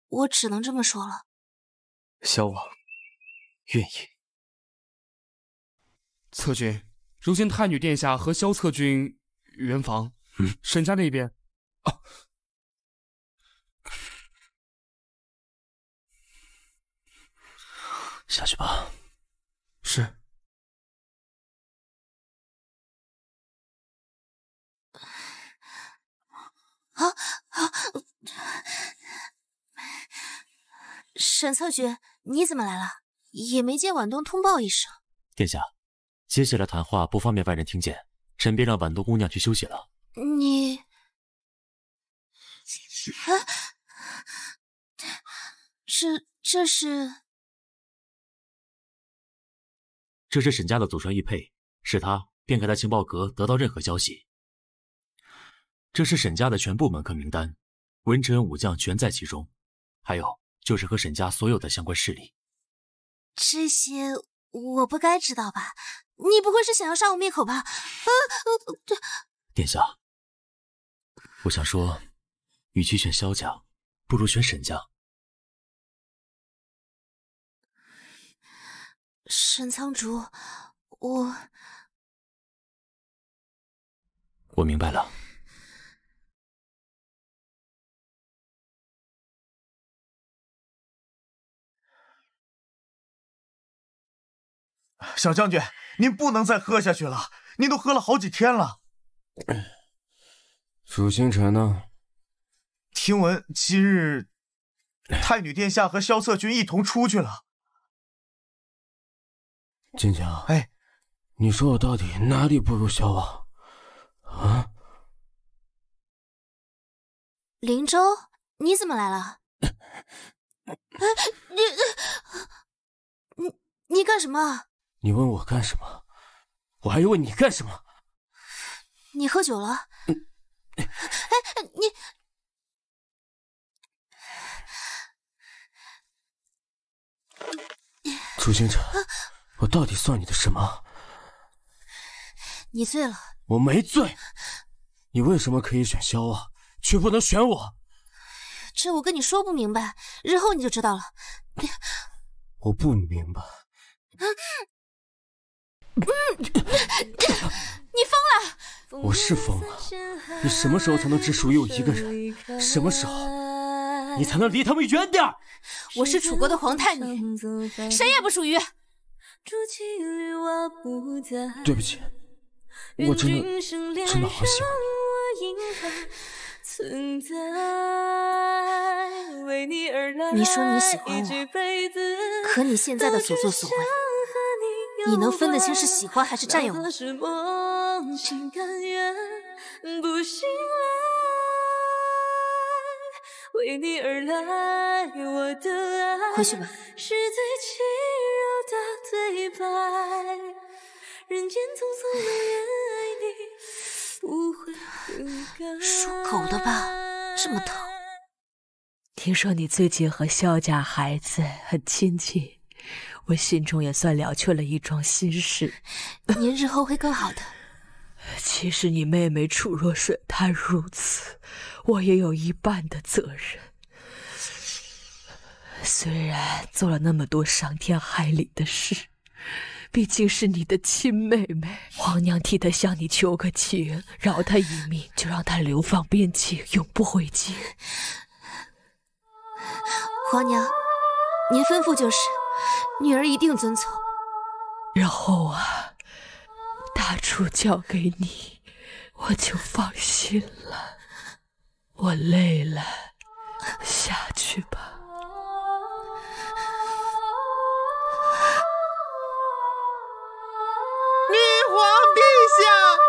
Speaker 2: 我只能这么说了。
Speaker 1: 萧望，愿意。策君，如今太女殿下和萧策君圆房，沈家那边。
Speaker 6: 下去吧。是。
Speaker 2: 啊啊！沈策局，
Speaker 3: 你怎么来了？也没见婉东通报一声。
Speaker 1: 殿下，接下来谈话不方便外人听见，臣便让婉东姑娘去休息了。
Speaker 3: 你，啊，
Speaker 2: 这这是。这是沈家的祖传玉佩，是他
Speaker 1: 便可他情报阁得到任何消息。这是沈家的全部门客名单，文臣武将全在其中，还有就是和沈家所有的相关势力。
Speaker 3: 这些我不该知道吧？你不会是想要杀我灭
Speaker 2: 口吧？啊！
Speaker 6: 殿下，我想说，
Speaker 2: 与其选萧家，不如选沈家。沈苍竹，我
Speaker 6: 我明白了。
Speaker 1: 小将军，您不能再喝下去了，您都喝了好几天了。楚星辰呢？听闻今日太女殿下和萧策君一同出去了。
Speaker 6: 静静，哎，你说我到底哪里不如小王？啊，
Speaker 3: 林州，你怎么来了？哎，你，你，你干什么？
Speaker 1: 你问我干什么？我还问你干什么？
Speaker 3: 你喝酒了？哎，
Speaker 1: 你，楚星辰。我到底算你的什么？你醉了？我没醉。你为什么可以选萧啊，却不能选我？这
Speaker 3: 我跟你说不明白，日后你就知道了。
Speaker 1: 我不明白。
Speaker 6: 你疯了！
Speaker 1: 我是疯了。你什么时候才能只属于我一个
Speaker 3: 人？
Speaker 1: 什么时候你才能离他们远点？
Speaker 3: 我是楚国的皇太女，
Speaker 4: 谁也不属于。
Speaker 5: 对不起，
Speaker 6: 我真的真的好喜欢
Speaker 4: 你。你说你喜欢
Speaker 3: 我，可你现在的所作所为，你能分得清是喜欢还是占有
Speaker 4: 吗？为你而来我的爱是最轻柔的对白人间匆
Speaker 3: 匆永人爱你不会更改属狗的吧这么疼
Speaker 4: 听说你最近和肖家孩子很亲近我心中也算了却了一桩心事您日后会更好的其实你妹妹楚若水她如此我也有一半的责任，虽然做了那么多伤天害理的事，毕竟是你的亲妹妹。皇娘替她向你求个情，饶她一命，就让她流放边境，永不回
Speaker 3: 京。皇娘，您吩咐就是，女儿一定遵从。
Speaker 6: 然后啊，大
Speaker 4: 楚交给你，我就放心了。我累了，下去吧，
Speaker 6: 女皇陛下。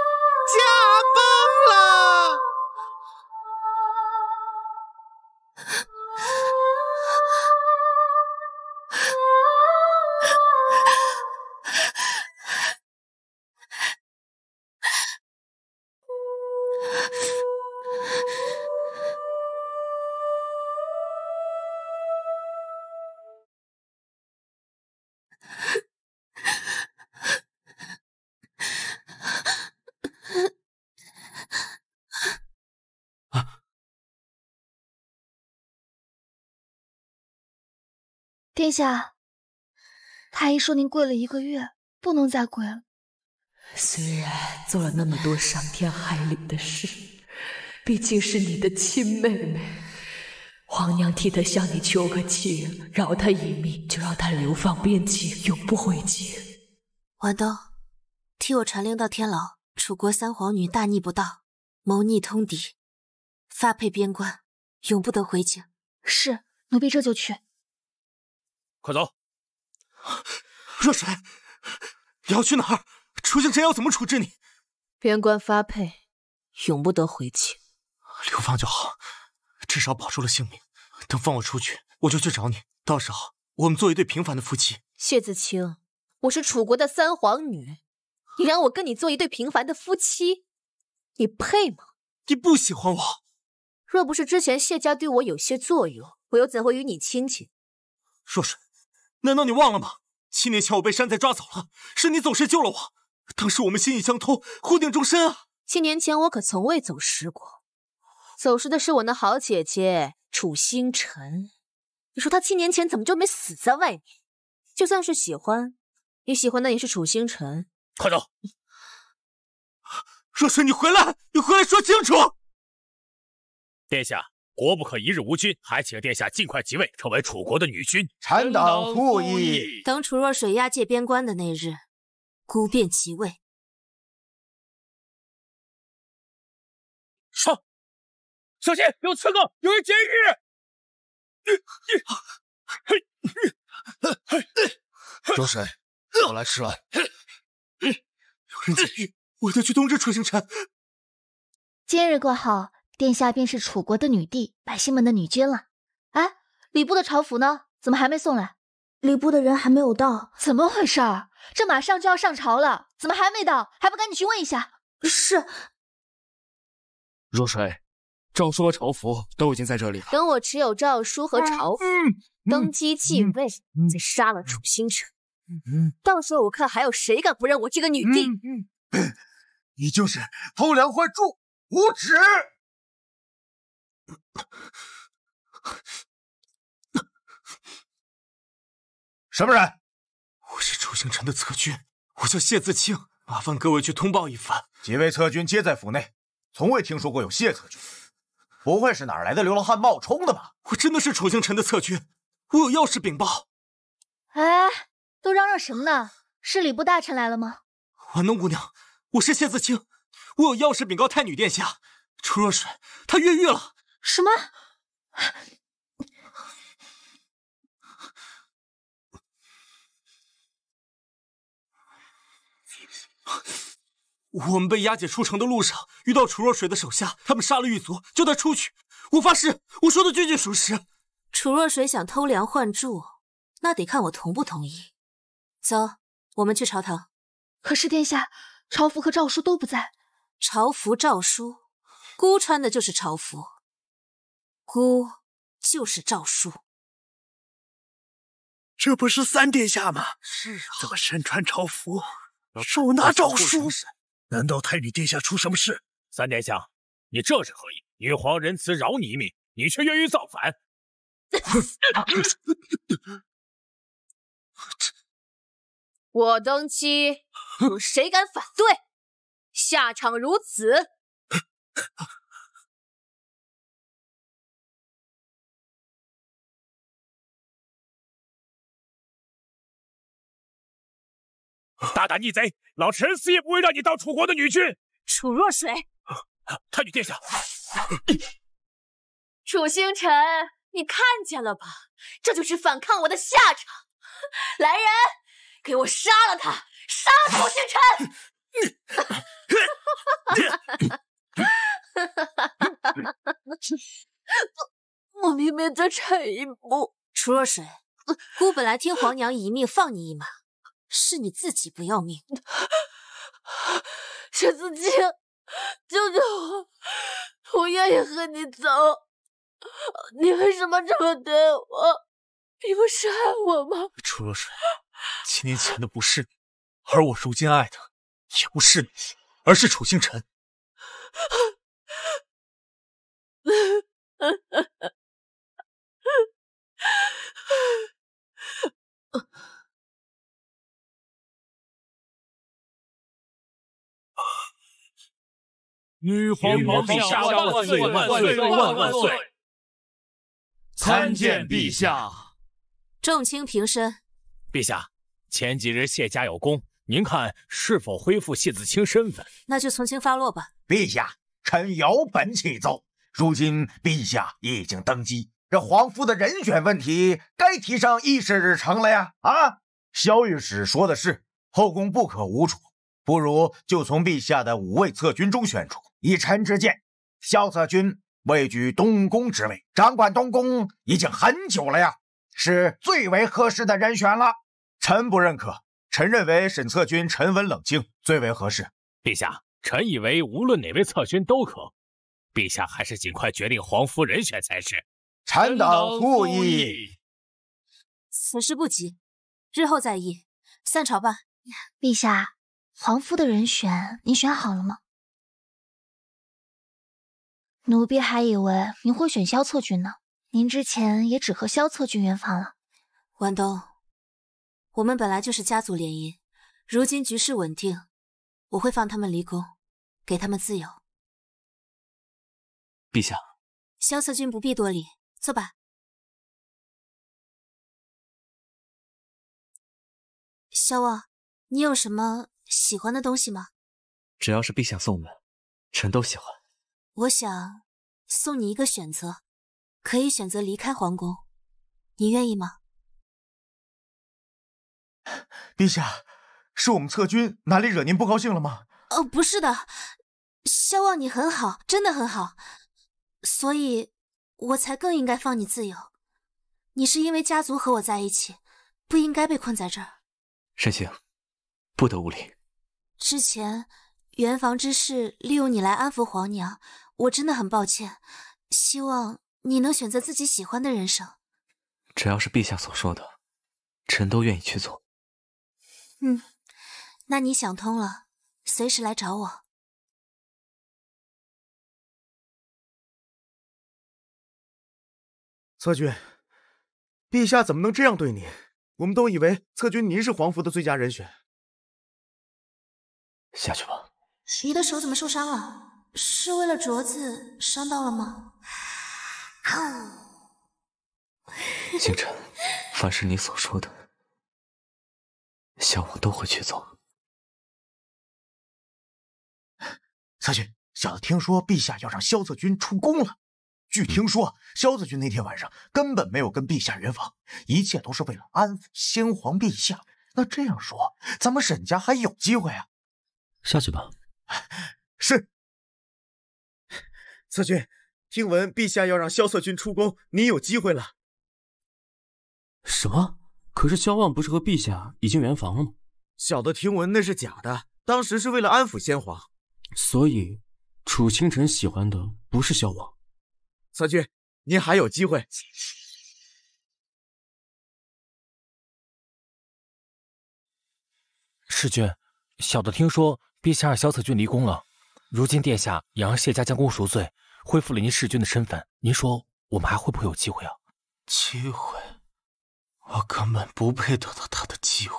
Speaker 2: 殿下，太医说您跪了一个月，不能再跪了。虽
Speaker 4: 然做了那么多伤天害理的事，毕竟是你的亲妹妹，皇娘替她向你求个情，饶她一命，就让她流放边境，永不回京。
Speaker 3: 晚冬，替我传令到天牢，楚国三皇女大逆不道，谋逆通敌，发配边关，永不得回京。是，奴婢这就去。
Speaker 1: 快走！若水，你要去哪儿？楚敬臣要怎么处置你？
Speaker 4: 边关发配，
Speaker 1: 永不得回京。流放就好，至少保住了性命。等放我出去，我就去找你。到时候，我们做一对平凡的夫妻。
Speaker 3: 谢子清，我是楚国的三皇女，你让我跟你做一对平凡的夫妻，你配吗？你不喜欢我？若不是之前谢家对我有些作用，我又怎会与你亲近？若
Speaker 1: 水。难道你忘了吗？七年前我被山贼抓走了，是你走失救了我。当时我们心意相
Speaker 3: 通，互定终身啊。七年前我可从未走失过，走失的是我那好姐姐楚星辰。你说她七年前怎么就没死在外面？就算是喜欢，你喜欢的也是楚星辰。
Speaker 1: 快走！若水，你回来，你回来说清楚。殿下。国不可一日无君，还请殿下尽快即位，成为楚国的女君。臣等附议。
Speaker 2: 等楚若水押解边关的那日，孤便即位。上，小心有刺客，有人劫狱！
Speaker 1: 若水，我来迟了。有人劫狱，我得去通知楚星辰。
Speaker 3: 今日过后。殿下便是楚国的女帝，百姓们的女君了。哎，礼部的朝服呢？怎么还没送来？礼部的人还没有到，怎么回事？这马上就要上朝了，怎么还没到？还不赶紧去问一下？是。
Speaker 1: 若水，诏书和朝服都已经在这里了。
Speaker 3: 等我持有诏书和朝服登基继位，再杀了楚星辰，到时候我看还有谁敢不认我这个女帝？
Speaker 2: 你就是偷梁换柱，无耻！
Speaker 1: 什么人？我是楚星辰的侧军，我叫谢自清。麻烦各位去通报一番。几位侧军皆在府内，从未听说过有谢侧军，不会是哪来的流浪汉冒充的吧？我真的是楚星辰的侧军，我有要事禀报。
Speaker 3: 哎，都嚷嚷什么呢？是礼部大臣来了吗？
Speaker 1: 婉侬姑娘，我是谢自清，我有要事禀告太女殿下。楚若水，她越狱了。什么？我们被押解出城的路上遇到楚若水的手下，他们杀了狱卒，救他出去。我发誓，我说的句句属实。
Speaker 3: 楚若水想偷梁换柱，那得看我同不同意。走，我们去朝堂。可是殿下，朝服和诏书都不在。朝服、诏书，孤穿的就是朝服。
Speaker 2: 孤就是诏书，这不是
Speaker 5: 三殿下吗？是啊，怎么身穿朝服，手拿诏书，
Speaker 1: 难道太女殿下出什么事？三殿下，你这是何意？女皇仁慈饶你一命，你却愿意造反。
Speaker 2: 我登基，谁敢反对，下场如此。大胆逆贼！老臣死也不会让你当楚国的女君。楚若水，
Speaker 1: 太女殿下，
Speaker 4: 楚星辰，你看见了吧？这就是反抗我的下场。来人，给我杀了他！杀楚星辰！
Speaker 3: 我明明在差一步。楚若水，姑本来听皇娘一命放你一马。是你自己不要命，沈思清，救救我！我愿意和你走，
Speaker 4: 你为什么这么对我？你不是爱我吗？
Speaker 1: 楚若水，七年前的不是你，而我如今爱的也不是你，而是楚星辰。女皇，陛下万岁万岁万万岁！参见陛下。
Speaker 3: 众卿平身。
Speaker 1: 陛下，前几日谢家有功，您看是否恢复谢子清身份？
Speaker 3: 那就从轻发落吧。
Speaker 1: 陛下，臣有本启奏。如今陛下已经登基，这皇夫的人选问题，该提上议事日程了呀！啊，萧御史说的是，后宫不可无主。不如就从陛下的五位策军中选出。以臣之见，萧策军位居东宫之位，掌管东宫已经很久了呀，是最为合适的人选了。臣不认可，臣认为沈策军沉稳冷静，最为合适。陛下，臣以为无论哪位策军都可。陛下还是尽快决定皇夫人选才是。
Speaker 2: 臣等勿议。此事不急，
Speaker 3: 日后再议。散朝吧，陛下。皇夫的人选，您选好了吗？奴婢还以为您会选萧策君呢。您之前也只和萧策君圆房了。晚冬，我们本来就是家族联姻，如今局势稳定，我会放他们离
Speaker 2: 宫，给他们自由。陛下，萧策君不必多礼，坐吧。萧望，你有什么？喜欢的东西吗？
Speaker 1: 只要是陛下送的，臣都喜欢。
Speaker 3: 我想送你一个选择，可以选择离开皇宫，你愿意吗？
Speaker 1: 陛下，是我们策军哪里惹您不高兴了吗？
Speaker 3: 哦，不是的，萧望，你很好，真的很好，所以我才更应该放你自由。你是因为家族和我在一起，不应该被困在这儿。
Speaker 1: 沈星，不得无礼。
Speaker 3: 之前圆房之事，利用你来安抚皇娘，我真的很抱歉。希望你能选择自己喜欢的人生。
Speaker 1: 只要是陛下所说的，臣都愿意去做。
Speaker 2: 嗯，那你想通了，随时来找我。策军，陛下怎么能这样对你？我们都以
Speaker 1: 为策军您是皇府的最佳人选。下去吧。
Speaker 3: 你的手怎么受伤了？是为了镯子伤到了吗？
Speaker 2: 星辰，
Speaker 1: 凡是你所说的，
Speaker 6: 小王都会去做。
Speaker 1: 小君，小的听说陛下要让萧策军出宫了。据听说，萧策军那天晚上根本没有跟陛下圆房，一切都是为了安抚先皇陛下。那这样说，咱们沈家还有机会啊？下去吧。是。策军，听闻陛下要让萧策军出宫，你有机会了。什么？可是萧望不是和陛下已经圆房了吗？小的听闻那是假的，当时是为了安抚先皇。所以，楚清晨喜欢的不是萧望。策军，
Speaker 2: 您还有机会。
Speaker 1: 世君，小的听说。陛下让萧策军离宫了，如今殿下也让谢家将功赎罪，恢复了您弑君的身份。您说我们还会不会有机会啊？机会？我根本不配得
Speaker 6: 到他的机会。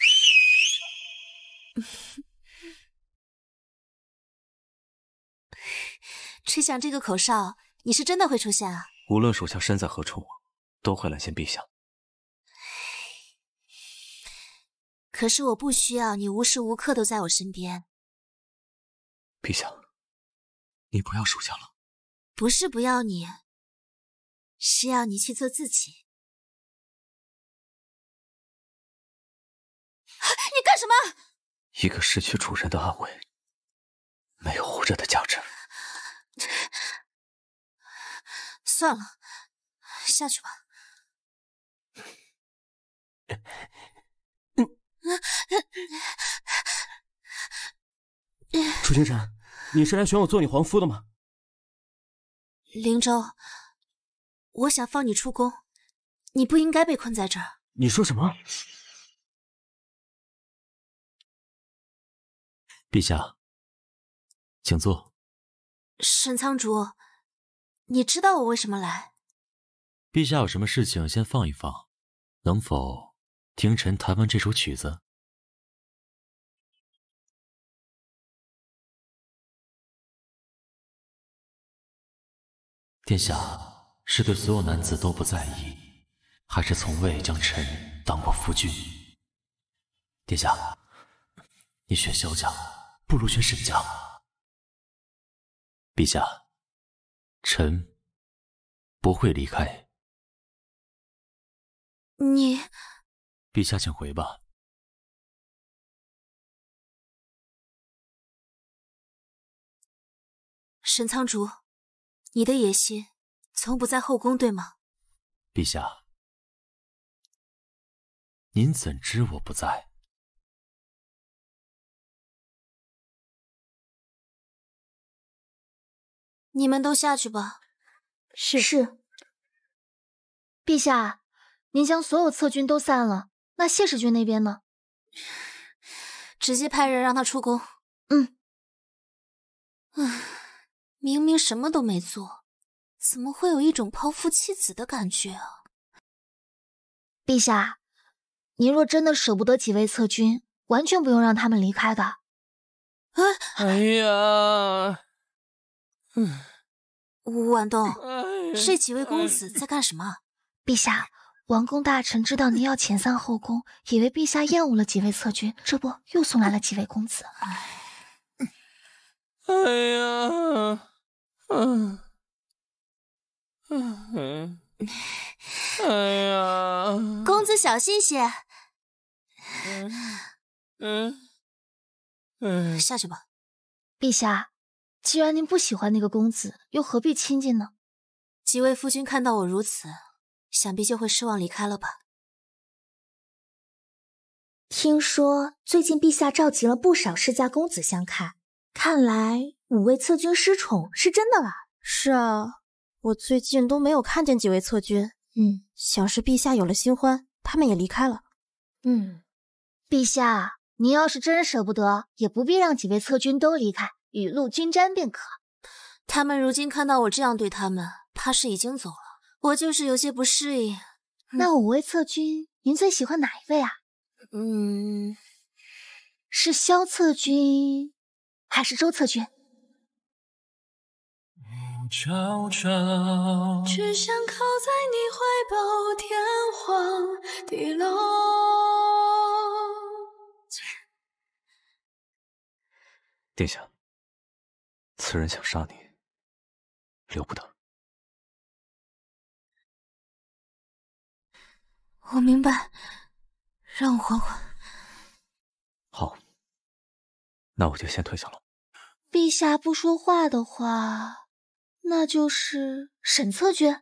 Speaker 3: 吹响这个口哨，你是真的会出现啊？
Speaker 1: 无论属下身在何处，都会来见陛下。
Speaker 2: 可是我不需要你无时无刻都在我身边。
Speaker 6: 陛下，你不要属下了。
Speaker 2: 不是不要你，是要你去做自己。你干什么？
Speaker 6: 一个失去主人的暗卫，没有活着的价值。
Speaker 2: 算了，下去吧。
Speaker 1: 楚星辰，你是来选我做你皇夫的吗？
Speaker 3: 林州，
Speaker 2: 我想放你出宫，你不应该被困在这儿。你说什么？陛下，请坐。沈苍竹，你知道我为什么来？
Speaker 1: 陛下有什么事情先放一放，能否？听臣弹完这
Speaker 2: 首曲子，
Speaker 6: 殿下是对所
Speaker 1: 有男子都不在意，还是从未将臣当过夫君？殿下，你选萧家不如选沈家。
Speaker 2: 陛下，臣不会离开。你。陛下，请回吧。沈苍竹，你的野心从不在后宫，对吗？
Speaker 6: 陛下，您怎知我
Speaker 2: 不在？你们都下去吧。是是。
Speaker 3: 陛下，您将所有策军都散了。那谢世军那边呢？直接派人让他出宫。嗯，啊，明明什么都没做，怎么会有一种抛夫弃子的感觉啊？陛下，您若真的舍不得几位侧君，完全不用让他们离开的。
Speaker 2: 哎呀，
Speaker 3: 嗯，吴婉东，这几位公子在干什么？陛下。王公大臣知道您要遣散后宫，以为陛下厌恶了几位侧君，这不又送来了几位公子。哎呀！公子小心些。嗯嗯嗯，下去吧。陛下，既然您不喜欢那个公子，又何必亲近呢？几位夫君看到我如此。想必就会失望离开了吧。听说最近陛下召集了不少世家公子相看，看来五位侧君失宠是真的了。是啊，我最近都没有看见几位侧君。嗯，想是陛下有了新欢，他们也离开了。嗯，陛下，您要是真舍不得，也不必让几位侧君都离开，雨露均沾便可。他们如今看到我这样对他们，怕是已经走了。我就是有些不适应。那五位策军，您最喜欢哪一位啊？嗯，是萧策军，还是周策老。
Speaker 1: 殿下，
Speaker 6: 此人想杀你，留不得。
Speaker 2: 我明白，让我缓缓。
Speaker 6: 好，那我就先退下了。
Speaker 2: 陛
Speaker 3: 下不说话的话，那就是沈策君。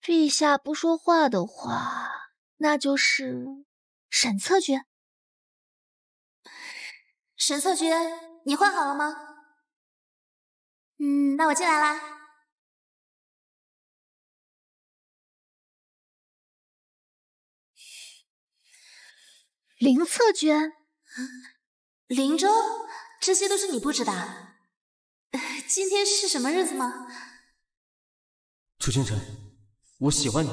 Speaker 2: 陛下不说话的话，那就是沈策君。沈策君，你换好了吗？嗯，那我进来啦。林策君，林州，这些都是你布置的？今天是什么日子吗？楚清晨，我喜欢你。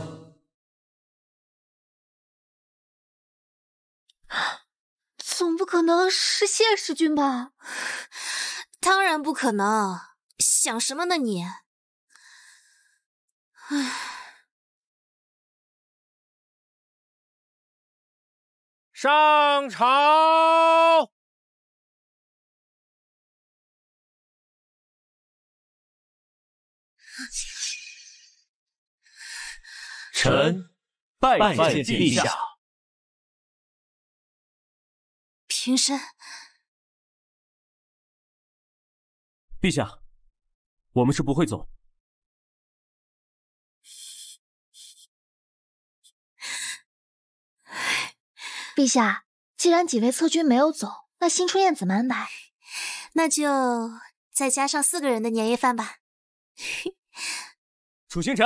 Speaker 2: 总不可能是谢世君吧？当然不可能，想什么呢你？唉。上朝，臣拜见陛下。平身，陛下，我们是不会走。
Speaker 3: 陛下，既然几位策军没有走，那新春宴怎么安排？那就
Speaker 2: 再加上四个人的年夜饭吧。
Speaker 1: 楚星辰。